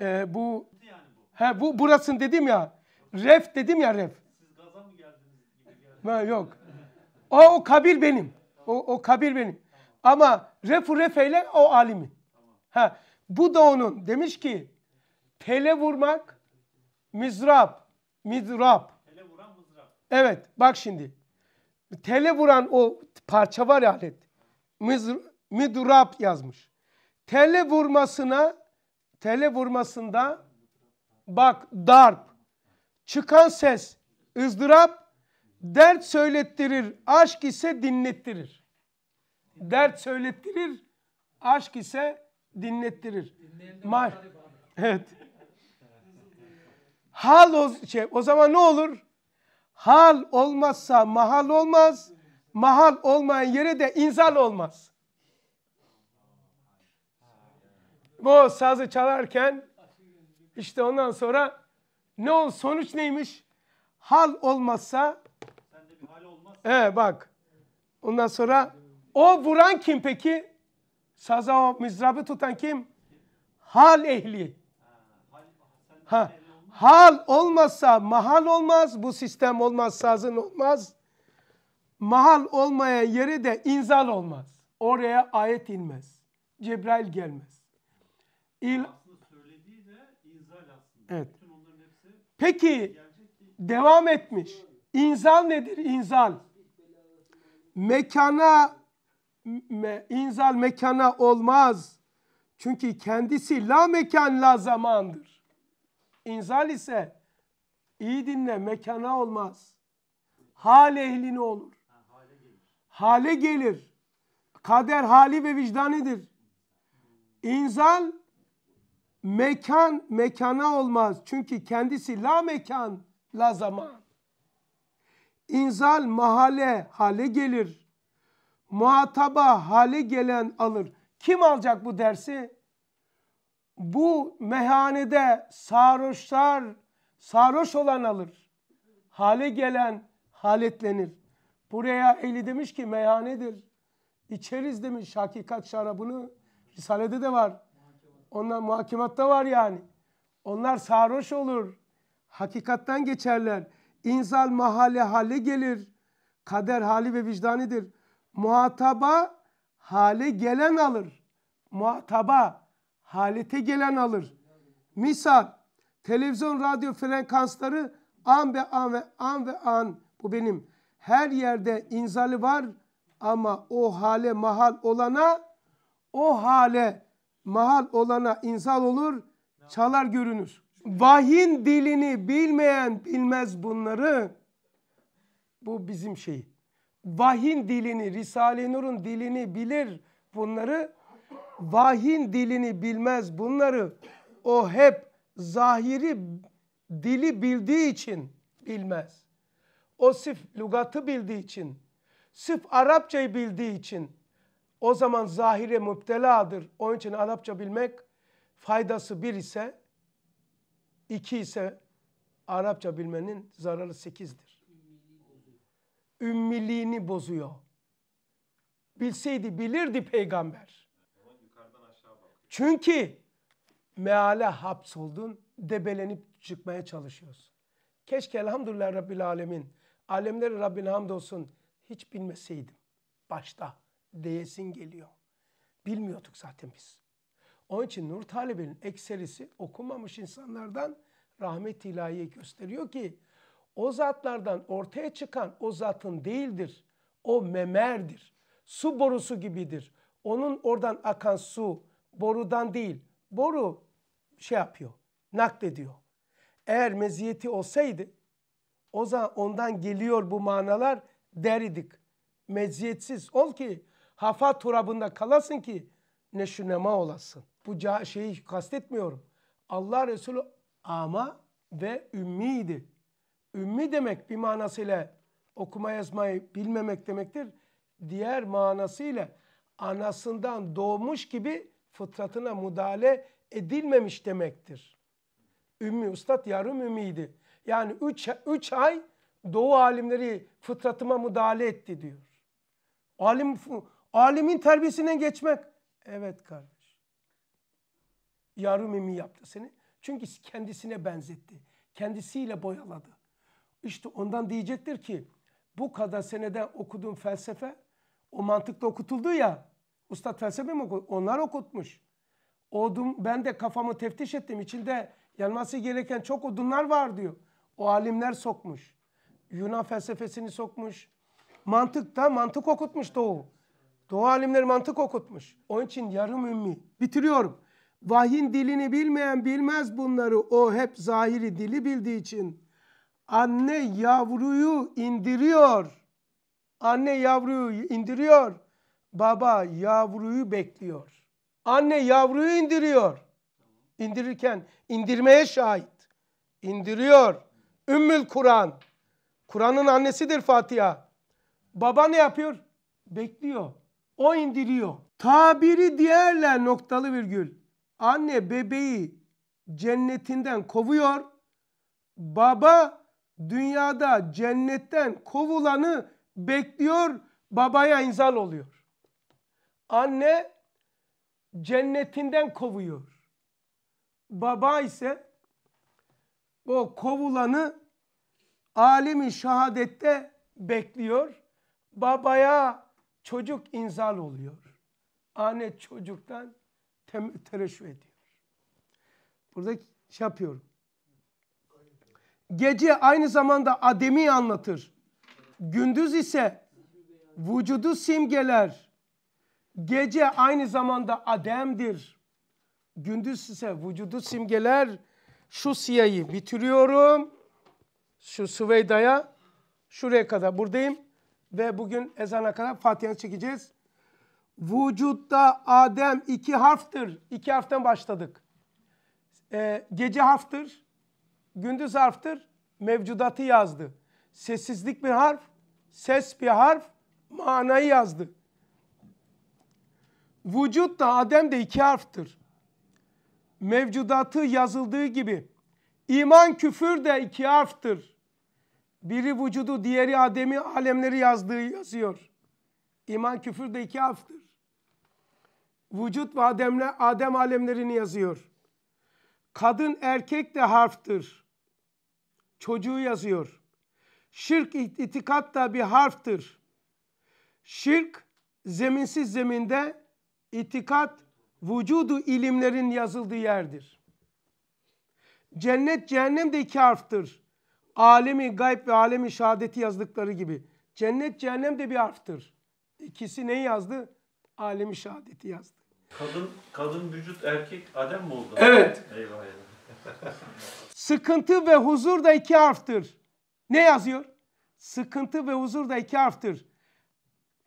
e, bu yani bu. He bu burasın dedim ya. Ref dedim ya ref. Siz gaza mı geldiniz gibi geldiniz? yok. O, o kabir benim. O, o kabir benim. Tamam. Ama refu refeyle o alimin. Tamam. Ha, bu da onun. Demiş ki tele vurmak mizrap. Mizrap. Tele vuran mizrap. Evet bak şimdi. Tele vuran o parça var ya alet. Midrap yazmış. Tele vurmasına tele vurmasında bak darp. Çıkan ses ızdırap. Dert söylettirir. Aşk ise dinlettirir. Dert söylettirir. Aşk ise dinlettirir. Mar evet. Hal o, şey, o zaman ne olur? Hal olmazsa mahal olmaz. Mahal olmayan yere de inzal olmaz. Bu sazı çalarken işte ondan sonra ne ol sonuç neymiş? Hal olmazsa e olmaz. bak. Ondan sonra o vuran kim peki? Saza o mizrabı tutan kim? Hal ehli. Ha, hal olmazsa mahal olmaz, bu sistem olmaz, sazın olmaz. Mahal olmayan yeri de inzal olmaz. Oraya ayet inmez. Cebrail gelmez. İl... Evet. Peki devam etmiş. İnzal nedir? İnzal. Mekana me, inzal mekana olmaz. Çünkü kendisi la mekan la zamandır. İnzal ise iyi dinle mekana olmaz. Hal ehline olur. Hale gelir. Kader hali ve vicdanidir. İnzal mekan mekana olmaz. Çünkü kendisi la mekan la zaman. İnzal mahale hale gelir. Muhataba hale gelen alır. Kim alacak bu dersi? bu mehanede sarhoşlar sarhoş olan alır. Hale gelen haletlenir. Buraya eli demiş ki meyhanedir. İçeriz demiş hakikat şarabını. Risale'de de var. Onlar muhakematta var yani. Onlar sarhoş olur. Hakikattan geçerler. İnsan mahale hale gelir. Kader hali ve vicdanidir. Muhataba hale gelen alır. Muhataba halete gelen alır. Misal televizyon, radyo frekansları an ve an ve an ve an bu benim her yerde inzali var ama o hale mahal olana o hale mahal olana inzal olur çalar görünür. Vahin dilini bilmeyen bilmez bunları. Bu bizim şey. Vahin dilini, Risale-i Nur'un dilini bilir bunları vahin dilini bilmez bunları o hep zahiri dili bildiği için bilmez. O sif lügatı bildiği için, sif Arapçayı bildiği için o zaman zahire müpteladır. Onun için Arapça bilmek faydası bir ise, iki ise Arapça bilmenin zararı sekizdir. Ümmiliğini bozuyor. Bilseydi bilirdi peygamber. Çünkü meale hapsoldun, debelenip çıkmaya çalışıyorsun. Keşke elhamdülillah Rabbil Alemin, alemleri Rabbin hamdolsun hiç bilmeseydim başta diyesin geliyor. Bilmiyorduk zaten biz. Onun için Nur Talebe'nin ekserisi okumamış insanlardan rahmet ilahiye gösteriyor ki o zatlardan ortaya çıkan o zatın değildir. O memerdir. Su borusu gibidir. Onun oradan akan su borudan değil, boru şey yapıyor, naklediyor. Eğer meziyeti olsaydı, o zaman ondan geliyor bu manalar deridik. Meziyetsiz ol ki, hafa turabında kalasın ki neşünema olasın. Bu şeyi kastetmiyorum. Allah Resulü ama ve ümmiydi. Ümmi demek bir manasıyla okuma yazmayı bilmemek demektir. Diğer manasıyla anasından doğmuş gibi fıtratına müdahale edilmemiş demektir. Ümmi Ustad yarım ümidi. Yani üç üç ay Doğu alimleri fıtratıma müdahale etti diyor. Alim alimin terbiyesine geçmek. Evet kardeş. Yarım ümmi yaptı seni. Çünkü kendisine benzetti. Kendisiyle boyaladı. İşte ondan diyecektir ki bu kadar seneden okuduğum felsefe o mantıkla okutuldu ya Usta felsefe mi okut? Onlar okutmuş. Odun, ben de kafamı teftiş ettim. İçinde yanması gereken çok odunlar var diyor. O alimler sokmuş. Yunan felsefesini sokmuş. Mantıkta mantık okutmuş Doğu. Doğu alimleri mantık okutmuş. Onun için yarım ümmi. Bitiriyorum. Vahyin dilini bilmeyen bilmez bunları. O hep zahiri dili bildiği için. Anne yavruyu indiriyor. Anne yavruyu indiriyor. Baba yavruyu bekliyor. Anne yavruyu indiriyor. İndirirken indirmeye şahit. İndiriyor. Ümmül Kur'an. Kur'an'ın annesidir Fatiha. Baba ne yapıyor? Bekliyor. O indiriyor. Tabiri diğerle noktalı virgül. Anne bebeği cennetinden kovuyor. Baba dünyada cennetten kovulanı bekliyor. Babaya inzal oluyor. Anne cennetinden kovuyor. Baba ise o kovulanı alimi şahadette bekliyor. Babaya çocuk inzal oluyor. Anne çocuktan tereşü ediyor. Burada şey yapıyorum. Gece aynı zamanda Adem'i anlatır. Gündüz ise vücudu simgeler. Gece aynı zamanda ademdir. Gündüz ise vücudu simgeler. Şu siyayı bitiriyorum. Şu Süveyda'ya şuraya kadar buradayım. Ve bugün ezana kadar Fatiha'yı çekeceğiz. Vücutta Adem iki harftir. İki harften başladık. Ee, gece harftir. Gündüz harftir. Mevcudatı yazdı. Sessizlik bir harf. Ses bir harf. Manayı yazdı. Vücut da Adem de iki harftir. Mevcudatı yazıldığı gibi. iman küfür de iki harftir. Biri vücudu diğeri Adem'i alemleri yazdığı yazıyor. İman küfür de iki harftir. Vücut ve Adem'le Adem alemlerini yazıyor. Kadın erkek de harftir. Çocuğu yazıyor. Şirk itikat da bir harftir. Şirk zeminsiz zeminde itikat vücudu ilimlerin yazıldığı yerdir. Cennet cehennem de iki harftır. Alemi gayb ve alemi şehadeti yazdıkları gibi. Cennet cehennem de bir harftır. İkisi ne yazdı? Alemi şehadeti yazdı. Kadın kadın vücut erkek Adem mi oldu? Evet. Eyvah Sıkıntı ve huzur da iki harftır. Ne yazıyor? Sıkıntı ve huzur da iki harftır.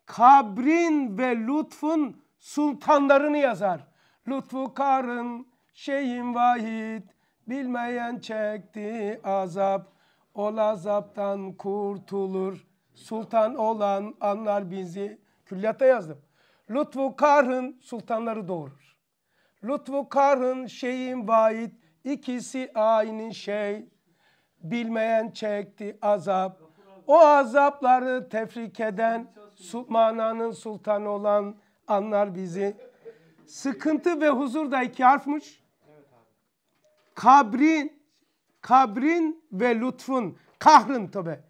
Kabrin ve lütfun sultanlarını yazar. Lütfu karın şeyin vahid bilmeyen çekti azap. o azaptan kurtulur. Sultan olan anlar bizi. Külliyatta yazdım. Lütfu karın sultanları doğurur. Lütfu karın şeyin vahid ikisi aynı şey. Bilmeyen çekti azap. O azapları tefrik eden, mananın sultanı olan anlar bizi. Sıkıntı ve huzur da iki harfmiş. Kabrin, kabrin ve lütfun. Kahrın tabi.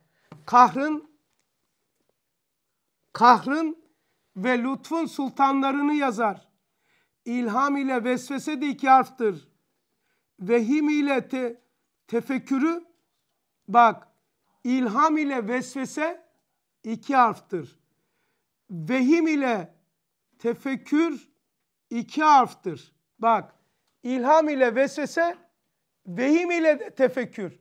Kahrın, kahrın ve lütfun sultanlarını yazar. İlham ile vesvese de iki harftır. Vehim ile te, tefekkürü bak ilham ile vesvese iki harftır. Vehim ile Tefekkür iki harftır. Bak ilham ile vesvese, vehim ile tefekkür.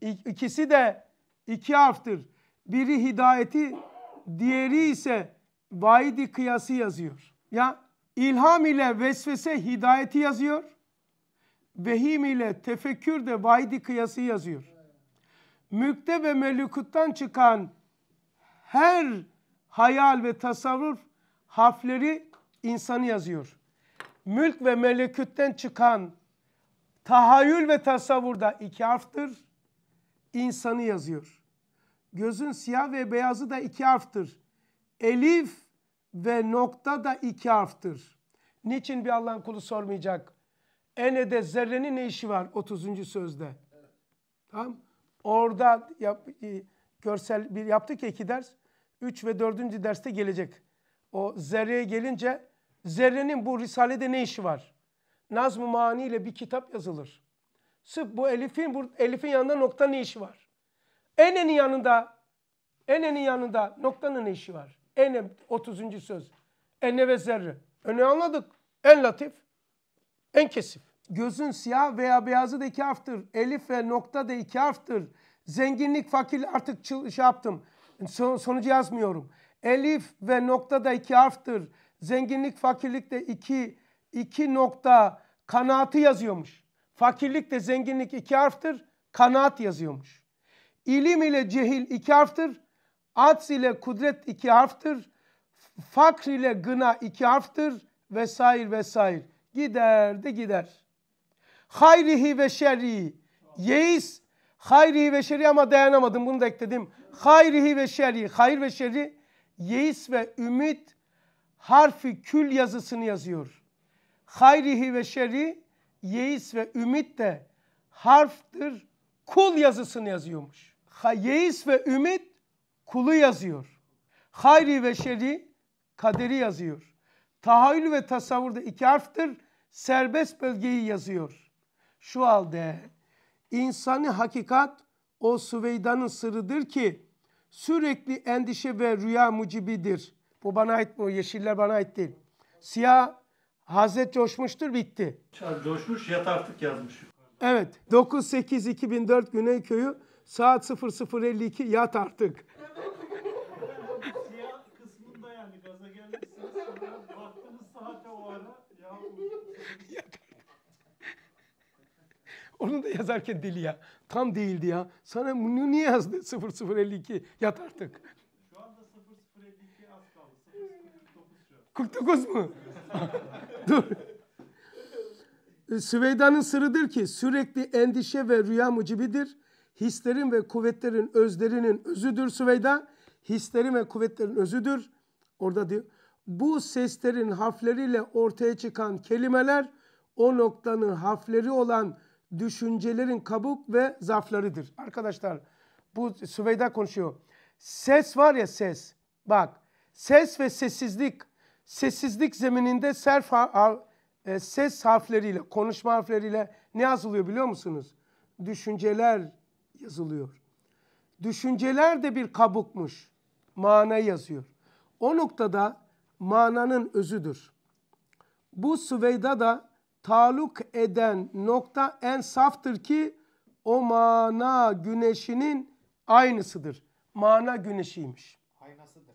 İkisi de iki harftır. Biri hidayeti, diğeri ise vaidi kıyası yazıyor. Ya ilham ile vesvese hidayeti yazıyor. Vehim ile tefekkür de vaidi kıyası yazıyor. Mülkte ve melekuttan çıkan her hayal ve tasavvur harfleri insanı yazıyor. Mülk ve melekütten çıkan tahayyül ve tasavvurda iki harftır. İnsanı yazıyor. Gözün siyah ve beyazı da iki harftır. Elif ve nokta da iki harftır. Niçin bir Allah'ın kulu sormayacak? Ene'de zerrenin ne işi var 30. sözde? Evet. Tamam Orada yap, e, görsel bir yaptık ya iki ders. 3 ve 4. derste gelecek. O zerreye gelince zerrenin bu risalede ne işi var? Nazm-ı Mani ile bir kitap yazılır. Sırf bu Elif'in bu Elif'in yanında nokta ne işi var? Ene'nin yanında Ene'nin yanında noktanın ne işi var? Ene 30. söz. Ene ve zerre. Öne anladık. En latif, en kesif. Gözün siyah veya beyazı da iki harftır. Elif ve nokta da iki harftır. Zenginlik, fakir artık şey yaptım. Son, sonucu yazmıyorum. Elif ve nokta da iki harftır. Zenginlik fakirlik de iki, iki nokta kanaatı yazıyormuş. Fakirlik de zenginlik iki harftır. Kanaat yazıyormuş. İlim ile cehil iki harftır. Ads ile kudret iki harftır. Fakr ile gına iki harftır. Vesair vesair. Gider de gider. Hayrihi ve şerrihi. Yeis. Hayrihi ve şerri ama dayanamadım bunu da ekledim. Hayrihi ve şerri. Hayır ve şerri yeis ve ümit harfi kül yazısını yazıyor. Hayrihi ve şerri yeis ve ümit de harftir kul yazısını yazıyormuş. Ha, yeis ve ümit kulu yazıyor. Hayri ve şerri kaderi yazıyor. Tahayyül ve Tasavvur da iki harftir. Serbest bölgeyi yazıyor. Şu halde insani hakikat o Süveyda'nın sırrıdır ki sürekli endişe ve rüya mucibidir. Bu bana ait mi? yeşiller bana ait değil. Siyah Hazret coşmuştur bitti. Coşmuş yat artık yazmış. Evet 98 2004 Güney Köyü saat 00.52 yat artık. Onu da yazarken deli ya. Tam değildi ya. Sana bunu niye yazdı? 0052 yat artık. Şu anda 0052 az kaldı. 49 mu? Dur. E, Süveyda'nın sırrıdır ki sürekli endişe ve rüya mucibidir. Hislerin ve kuvvetlerin özlerinin özüdür Süveyda. Hislerin ve kuvvetlerin özüdür. Orada diyor. Bu seslerin harfleriyle ortaya çıkan kelimeler o noktanın harfleri olan düşüncelerin kabuk ve zarflarıdır. Arkadaşlar bu Süveyda konuşuyor. Ses var ya ses. Bak ses ve sessizlik. Sessizlik zemininde serf ha e, ses harfleriyle, konuşma harfleriyle ne yazılıyor biliyor musunuz? Düşünceler yazılıyor. Düşünceler de bir kabukmuş. Mana yazıyor. O noktada mananın özüdür. Bu Süveyda da taluk eden nokta en saftır ki o mana güneşinin aynısıdır. Mana güneşiymiş. Aynasıdır.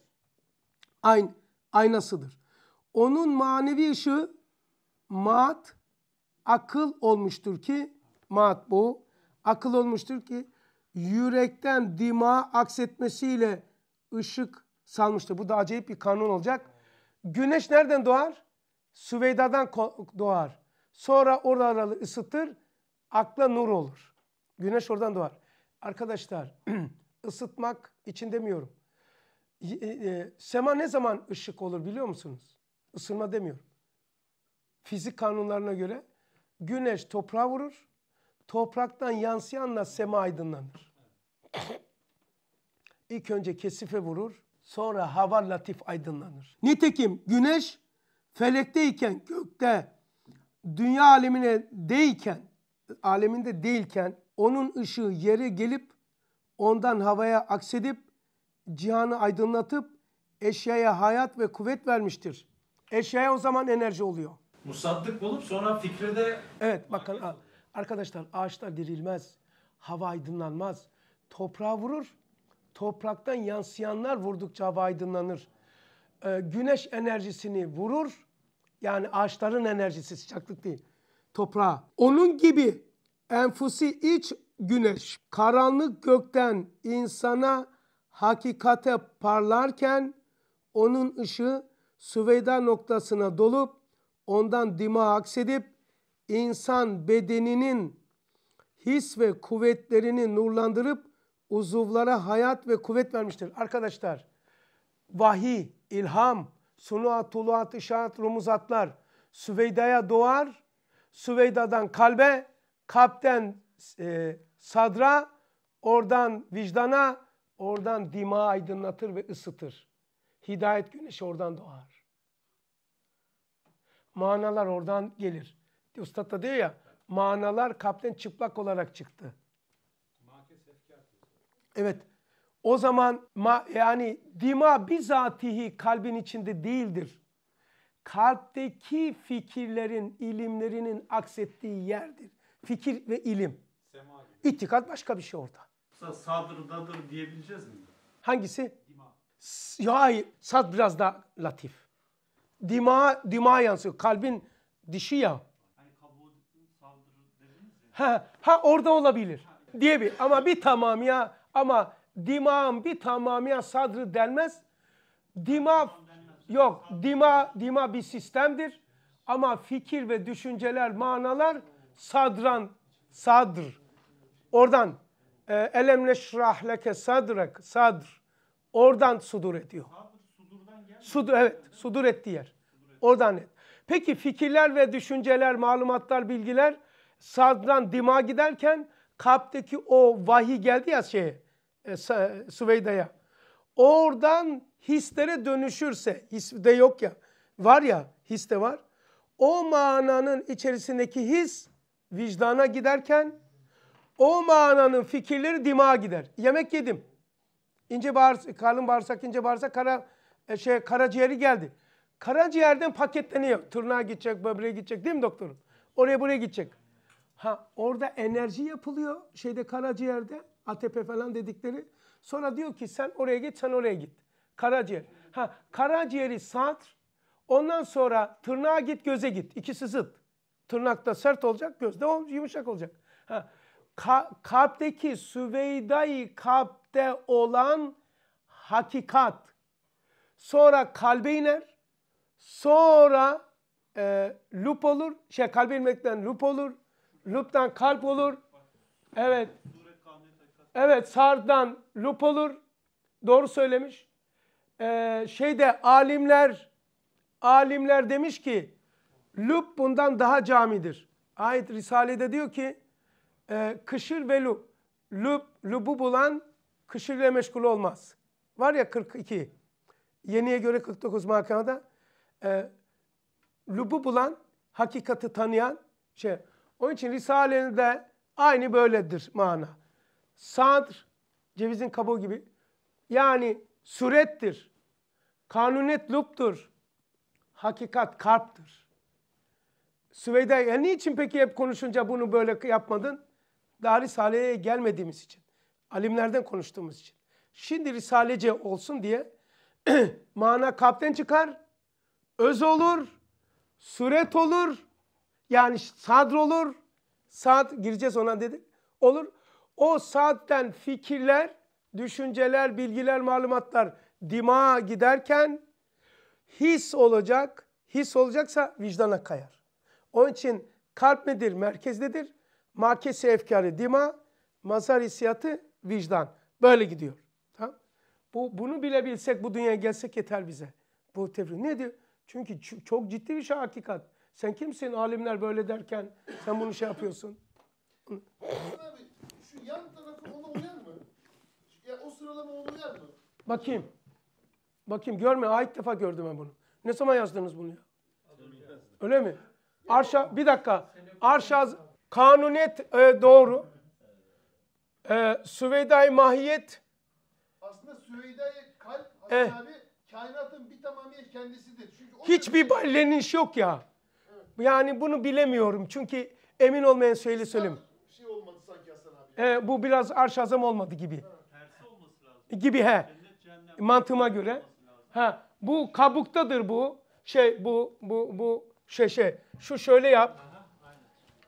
Ayn, aynasıdır. Onun manevi ışığı mat akıl olmuştur ki mat bu akıl olmuştur ki yürekten dima aksetmesiyle ışık salmıştır. Bu da acayip bir kanun olacak. Güneş nereden doğar? Süveyda'dan doğar. Sonra oraları ısıtır, akla nur olur. Güneş oradan doğar. Arkadaşlar ısıtmak için demiyorum. E, e, sema ne zaman ışık olur biliyor musunuz? Isınma demiyorum. Fizik kanunlarına göre güneş toprağa vurur. Topraktan yansıyanla sema aydınlanır. İlk önce kesife vurur. Sonra hava latif aydınlanır. Nitekim güneş felekteyken gökte dünya alemine değilken, aleminde değilken onun ışığı yere gelip ondan havaya aksedip cihanı aydınlatıp eşyaya hayat ve kuvvet vermiştir. Eşyaya o zaman enerji oluyor. Musaddık bulup sonra fikri de... Evet bakın arkadaşlar ağaçlar dirilmez, hava aydınlanmaz. Toprağa vurur, topraktan yansıyanlar vurdukça hava aydınlanır. Ee, güneş enerjisini vurur, yani ağaçların enerjisi sıcaklık değil. Toprağa. Onun gibi enfusi iç güneş karanlık gökten insana hakikate parlarken onun ışığı Süveyda noktasına dolup ondan dima aksedip insan bedeninin his ve kuvvetlerini nurlandırıp uzuvlara hayat ve kuvvet vermiştir. Arkadaşlar vahiy, ilham, Sunuat, Tuluat, İşaat, Rumuzatlar Süveyda'ya doğar. Süveyda'dan kalbe, kalpten e, sadra, oradan vicdana, oradan dima aydınlatır ve ısıtır. Hidayet güneşi oradan doğar. Manalar oradan gelir. Üstad da diyor ya, manalar kalpten çıplak olarak çıktı. Evet. O zaman ma, yani dima bizatihi kalbin içinde değildir. Kalpteki fikirlerin, ilimlerinin aksettiği yerdir. Fikir ve ilim. İtikat başka bir şey orada. Sa sadırdadır diyebileceğiz mi? Hangisi? Dima. Ya hayır, sad biraz daha latif. Dima, dima yansıyor. Kalbin dişi ya. Hani ha, ha orada olabilir. Diye bir ama bir tamam ya ama dimağın bir tamamıya sadrı denmez. Dima yok. Dima dima bir sistemdir. Ama fikir ve düşünceler, manalar sadran, sadr. Oradan e, elemle şrah leke sadrak, sadr. Oradan sudur ediyor. Sudur, evet, sudur ettiği yer. Oradan et. Peki fikirler ve düşünceler, malumatlar, bilgiler sadran dima giderken kalpteki o vahiy geldi ya şeye e, Süveyda'ya. Oradan hislere dönüşürse, his de yok ya, var ya histe var. O mananın içerisindeki his vicdana giderken o mananın fikirleri dimağa gider. Yemek yedim. İnce bağırsak, kalın bağırsak, ince bağırsak, kara, e, şey, karaciğeri geldi. Karaciğerden paketleniyor. Tırnağa gidecek, böbreğe gidecek değil mi doktorum? Oraya buraya gidecek. Ha orada enerji yapılıyor şeyde karaciğerde. ATP falan dedikleri. Sonra diyor ki sen oraya git sen oraya git. Karaciğer. Ha, karaciğeri satr. Ondan sonra tırnağa git göze git. İkisi zıt. Tırnakta sert olacak gözde yumuşak olacak. Ha, ka kalpteki süveyday kalpte olan hakikat. Sonra kalbe iner. Sonra e, lup olur. Şey kalbe inmekten lup olur. Luptan kalp olur. Evet. Evet sardan lup olur. Doğru söylemiş. Ee, şeyde alimler alimler demiş ki lup bundan daha camidir. Ayet Risale'de diyor ki e, kışır ve lup. Lup, lubu bulan kışırla meşgul olmaz. Var ya 42. Yeniye göre 49 makamada. E, lubu bulan, hakikati tanıyan şey. Onun için Risale'de aynı böyledir mana sadr, cevizin kabuğu gibi. Yani surettir, kanunet luptur, hakikat karptır. Süveyda, yani niçin peki hep konuşunca bunu böyle yapmadın? Daha Risale'ye gelmediğimiz için, alimlerden konuştuğumuz için. Şimdi Risalece olsun diye mana kapten çıkar, öz olur, suret olur, yani sadr olur, saat gireceğiz ona dedi. Olur. O saatten fikirler, düşünceler, bilgiler, malumatlar dimağa giderken his olacak. His olacaksa vicdana kayar. Onun için kalp nedir? Merkezdedir. Makesi efkarı dima, mazar hissiyatı vicdan. Böyle gidiyor. Tamam? Bu, bunu bile bilsek bu dünyaya gelsek yeter bize. Bu tefrik nedir? Çünkü çok ciddi bir şey hakikat. Sen kimsin alimler böyle derken sen bunu şey yapıyorsun. sıralama olduğu yer Bakayım. Bakayım görme. Ha ilk defa gördüm ben bunu. Ne zaman yazdınız bunu ya? Öyle mi? Arşa bir dakika. Arşaz kanunet e, doğru. E, Süveyda-i mahiyet. Aslında Süveyda-i kalp eh. kainatın bir tamamıyla kendisidir. Çünkü Hiçbir balleniş yok ya. Evet. Yani bunu bilemiyorum. Çünkü emin olmayan şeyle söyleyeyim. Şey olmadı sanki Hasan abi. E, bu biraz arşazam olmadı gibi. Evet gibi he. Mantığıma göre. Ha bu kabuktadır bu. Şey bu bu bu şey şey. Şu şöyle yap.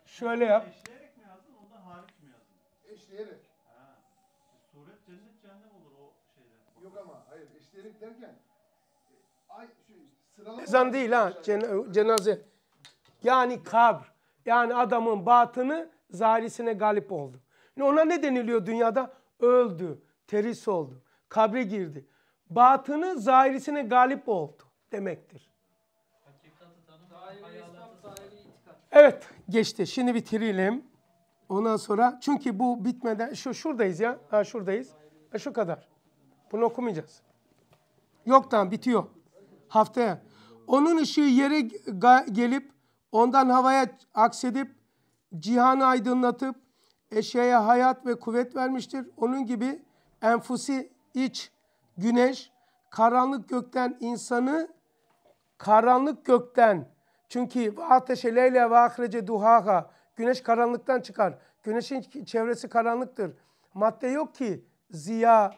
Şöyle yap. Eşleyerek mi yazdın? Ondan hariç mi yazdın? Eşleyerek. Ha. cennet cehennem olur o şeyden. Yok ama hayır eşleyerek derken e, ay şu şey, sıralama ezan değil ha cen cenaze. Yani kabr. Yani adamın batını zarisine galip oldu. Ona ne deniliyor dünyada? Öldü terisi oldu. Kabre girdi. Batını zahirisine galip oldu demektir. Evet geçti. Şimdi bitirelim. Ondan sonra çünkü bu bitmeden şu şuradayız ya. Ha şuradayız. Ha, şu kadar. Bunu okumayacağız. Yok tamam bitiyor. Haftaya. Onun ışığı yere gelip ondan havaya aksedip cihanı aydınlatıp eşeğe hayat ve kuvvet vermiştir. Onun gibi enfusi iç güneş karanlık gökten insanı karanlık gökten çünkü ateşe leyle ve ahrece duhaha güneş karanlıktan çıkar. Güneşin çevresi karanlıktır. Madde yok ki ziya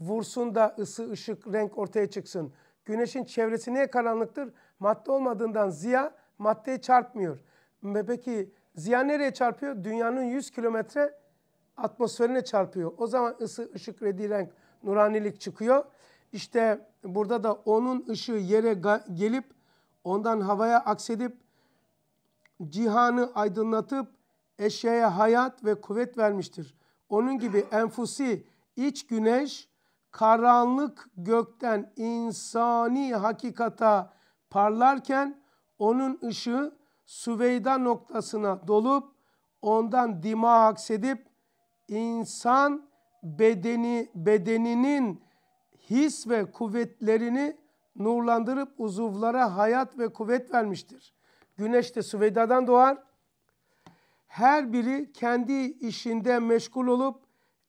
vursun da ısı, ışık, renk ortaya çıksın. Güneşin çevresi niye karanlıktır? Madde olmadığından ziya maddeye çarpmıyor. ve Peki ziya nereye çarpıyor? Dünyanın 100 kilometre atmosferine çarpıyor. O zaman ısı, ışık, redirenk, nuranilik çıkıyor. İşte burada da onun ışığı yere gelip ondan havaya aksedip cihanı aydınlatıp eşyaya hayat ve kuvvet vermiştir. Onun gibi enfusi iç güneş karanlık gökten insani hakikata parlarken onun ışığı Süveyda noktasına dolup ondan dima aksedip insan bedeni bedeninin his ve kuvvetlerini nurlandırıp uzuvlara hayat ve kuvvet vermiştir. Güneş de Süveyda'dan doğar. Her biri kendi işinde meşgul olup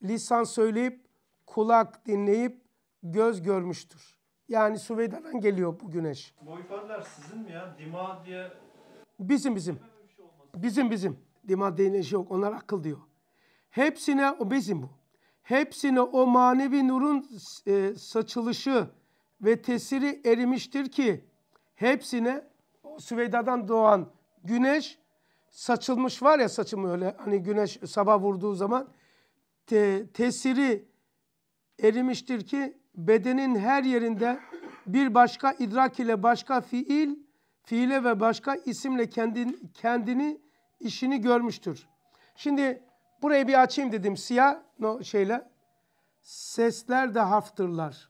lisan söyleyip kulak dinleyip göz görmüştür. Yani Süveyda'dan geliyor bu güneş. Bu ifadeler sizin mi ya? Dima diye... Bizim bizim. Bizim bizim. Dima diye şey yok. Onlar akıl diyor. Hepsine o bizim bu. Hepsine o manevi nurun e, saçılışı ve tesiri erimiştir ki hepsine Süveyda'dan doğan güneş saçılmış var ya saçımı öyle hani güneş sabah vurduğu zaman te, tesiri erimiştir ki bedenin her yerinde bir başka idrak ile başka fiil, fiile ve başka isimle kendini kendini, işini görmüştür. Şimdi Burayı bir açayım dedim siyah no, şeyle. Sesler de harftırlar.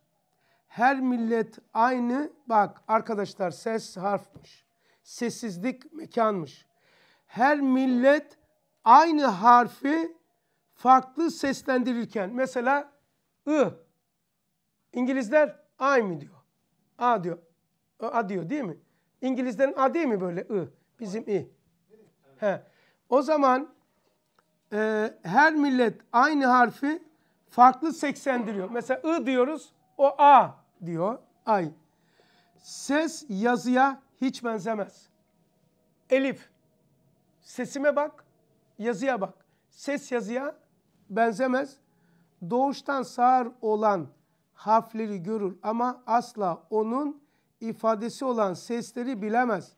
Her millet aynı. Bak arkadaşlar ses harfmiş. Sessizlik mekanmış. Her millet aynı harfi farklı seslendirirken. Mesela I. İngilizler A mi diyor. A diyor. A diyor değil mi? İngilizlerin A değil mi böyle I? Bizim I. He. O zaman e, her millet aynı harfi farklı seksendiriyor. Mesela ı diyoruz o a diyor ay. Ses yazıya hiç benzemez. Elif sesime bak yazıya bak. Ses yazıya benzemez. Doğuştan sağır olan harfleri görür ama asla onun ifadesi olan sesleri bilemez.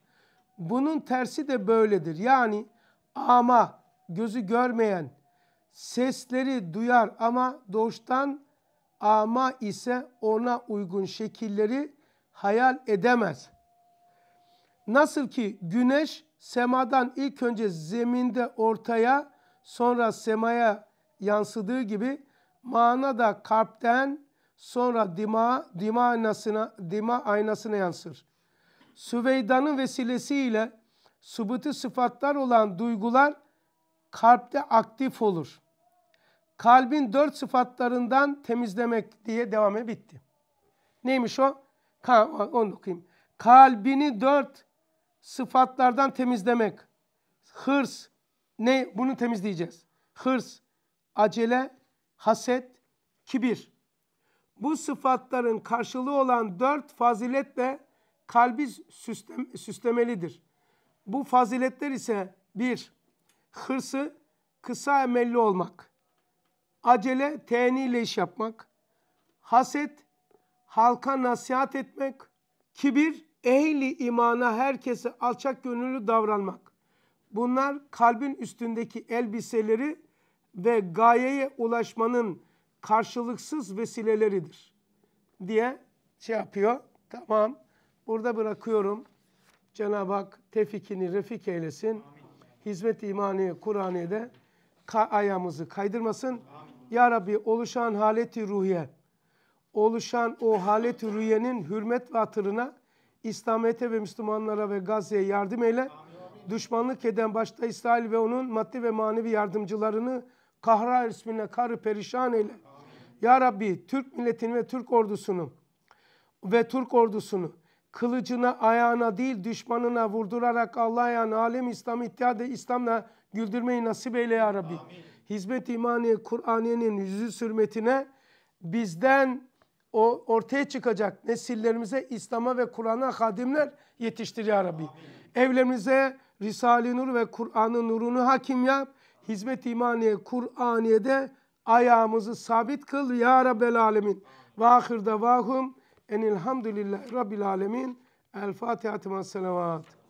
Bunun tersi de böyledir. Yani ama gözü görmeyen, sesleri duyar ama doğuştan ama ise ona uygun şekilleri hayal edemez. Nasıl ki güneş semadan ilk önce zeminde ortaya sonra semaya yansıdığı gibi mana da kalpten sonra dima, dima, aynasına, dima aynasına yansır. Süveyda'nın vesilesiyle subutu sıfatlar olan duygular kalpte aktif olur. Kalbin dört sıfatlarından temizlemek diye devamı bitti. Neymiş o? Ka onu okuyayım. Kalbini dört sıfatlardan temizlemek. Hırs, ne? Bunu temizleyeceğiz. Hırs, acele, haset, kibir. Bu sıfatların karşılığı olan dört faziletle kalbi süslemelidir. Bu faziletler ise bir, hırsı kısa emelli olmak, acele teğniyle iş yapmak, haset halka nasihat etmek, kibir ehli imana herkese alçak gönüllü davranmak. Bunlar kalbin üstündeki elbiseleri ve gayeye ulaşmanın karşılıksız vesileleridir diye şey yapıyor. Tamam burada bırakıyorum. Cenab-ı Hak tevfikini refik eylesin hizmet imani Kur'an'ı ka ayağımızı kaydırmasın. Amin. Ya Rabbi oluşan haleti ruhiye, oluşan o haleti ruhiyenin hürmet ve hatırına İslamiyet'e ve Müslümanlara ve Gazze'ye yardım eyle. Amin. Düşmanlık eden başta İsrail ve onun maddi ve manevi yardımcılarını kahra ismine karı perişan eyle. Amin. Ya Rabbi Türk milletini ve Türk ordusunu ve Türk ordusunu kılıcına, ayağına değil düşmanına vurdurarak Allah'a alem İslam ittihadı İslam'la güldürmeyi nasip eyle ya Rabbi. Hizmet imaniye Kur'aniye'nin yüzü sürmetine bizden o ortaya çıkacak nesillerimize İslam'a ve Kur'an'a hadimler yetiştir ya Rabbi. Evlerimize Risale-i Nur ve Kur'an'ın nurunu hakim yap. Hizmet imaniye Kur'aniye'de ayağımızı sabit kıl ya Rabbel alemin. Vahir davahum. En elhamdülillah Rabbil Alemin. El Fatiha. Selamat.